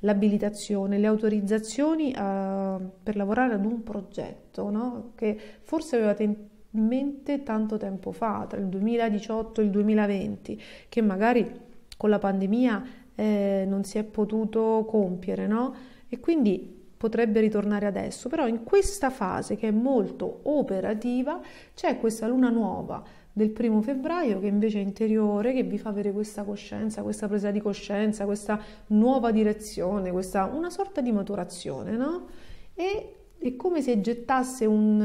l'abilitazione, le autorizzazioni a, eh, per lavorare ad un progetto no? che forse avevate in mente tanto tempo fa, tra il 2018 e il 2020, che magari con la pandemia eh, non si è potuto compiere, no? E quindi potrebbe ritornare adesso, però in questa fase che è molto operativa c'è questa luna nuova del primo febbraio che invece è interiore, che vi fa avere questa coscienza, questa presa di coscienza, questa nuova direzione, questa, una sorta di maturazione, no? E è come se gettasse un,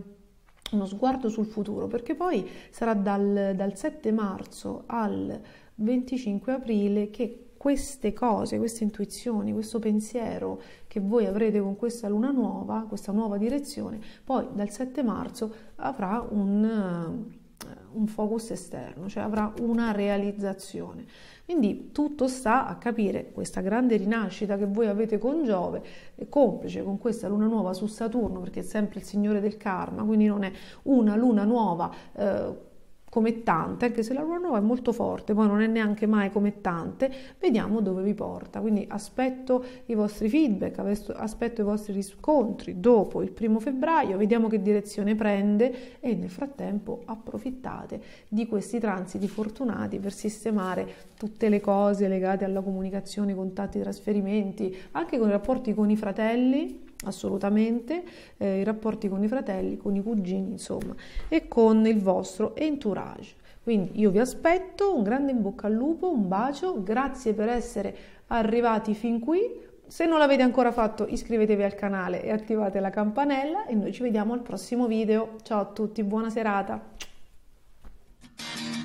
eh, uno sguardo sul futuro, perché poi sarà dal, dal 7 marzo al 25 aprile che queste cose, queste intuizioni, questo pensiero che voi avrete con questa luna nuova, questa nuova direzione, poi dal 7 marzo avrà un, eh, un focus esterno, cioè avrà una realizzazione. Quindi tutto sta a capire questa grande rinascita che voi avete con Giove, eh, complice con questa luna nuova su Saturno, perché è sempre il signore del karma, quindi non è una luna nuova eh, come tante, anche se la Renault è molto forte, poi non è neanche mai come tante, vediamo dove vi porta. Quindi aspetto i vostri feedback, aspetto i vostri riscontri dopo il primo febbraio, vediamo che direzione prende e nel frattempo approfittate di questi transiti fortunati per sistemare tutte le cose legate alla comunicazione, i contatti, i trasferimenti, anche con i rapporti con i fratelli assolutamente, eh, i rapporti con i fratelli, con i cugini, insomma, e con il vostro entourage. Quindi io vi aspetto, un grande in bocca al lupo, un bacio, grazie per essere arrivati fin qui. Se non l'avete ancora fatto iscrivetevi al canale e attivate la campanella e noi ci vediamo al prossimo video. Ciao a tutti, buona serata!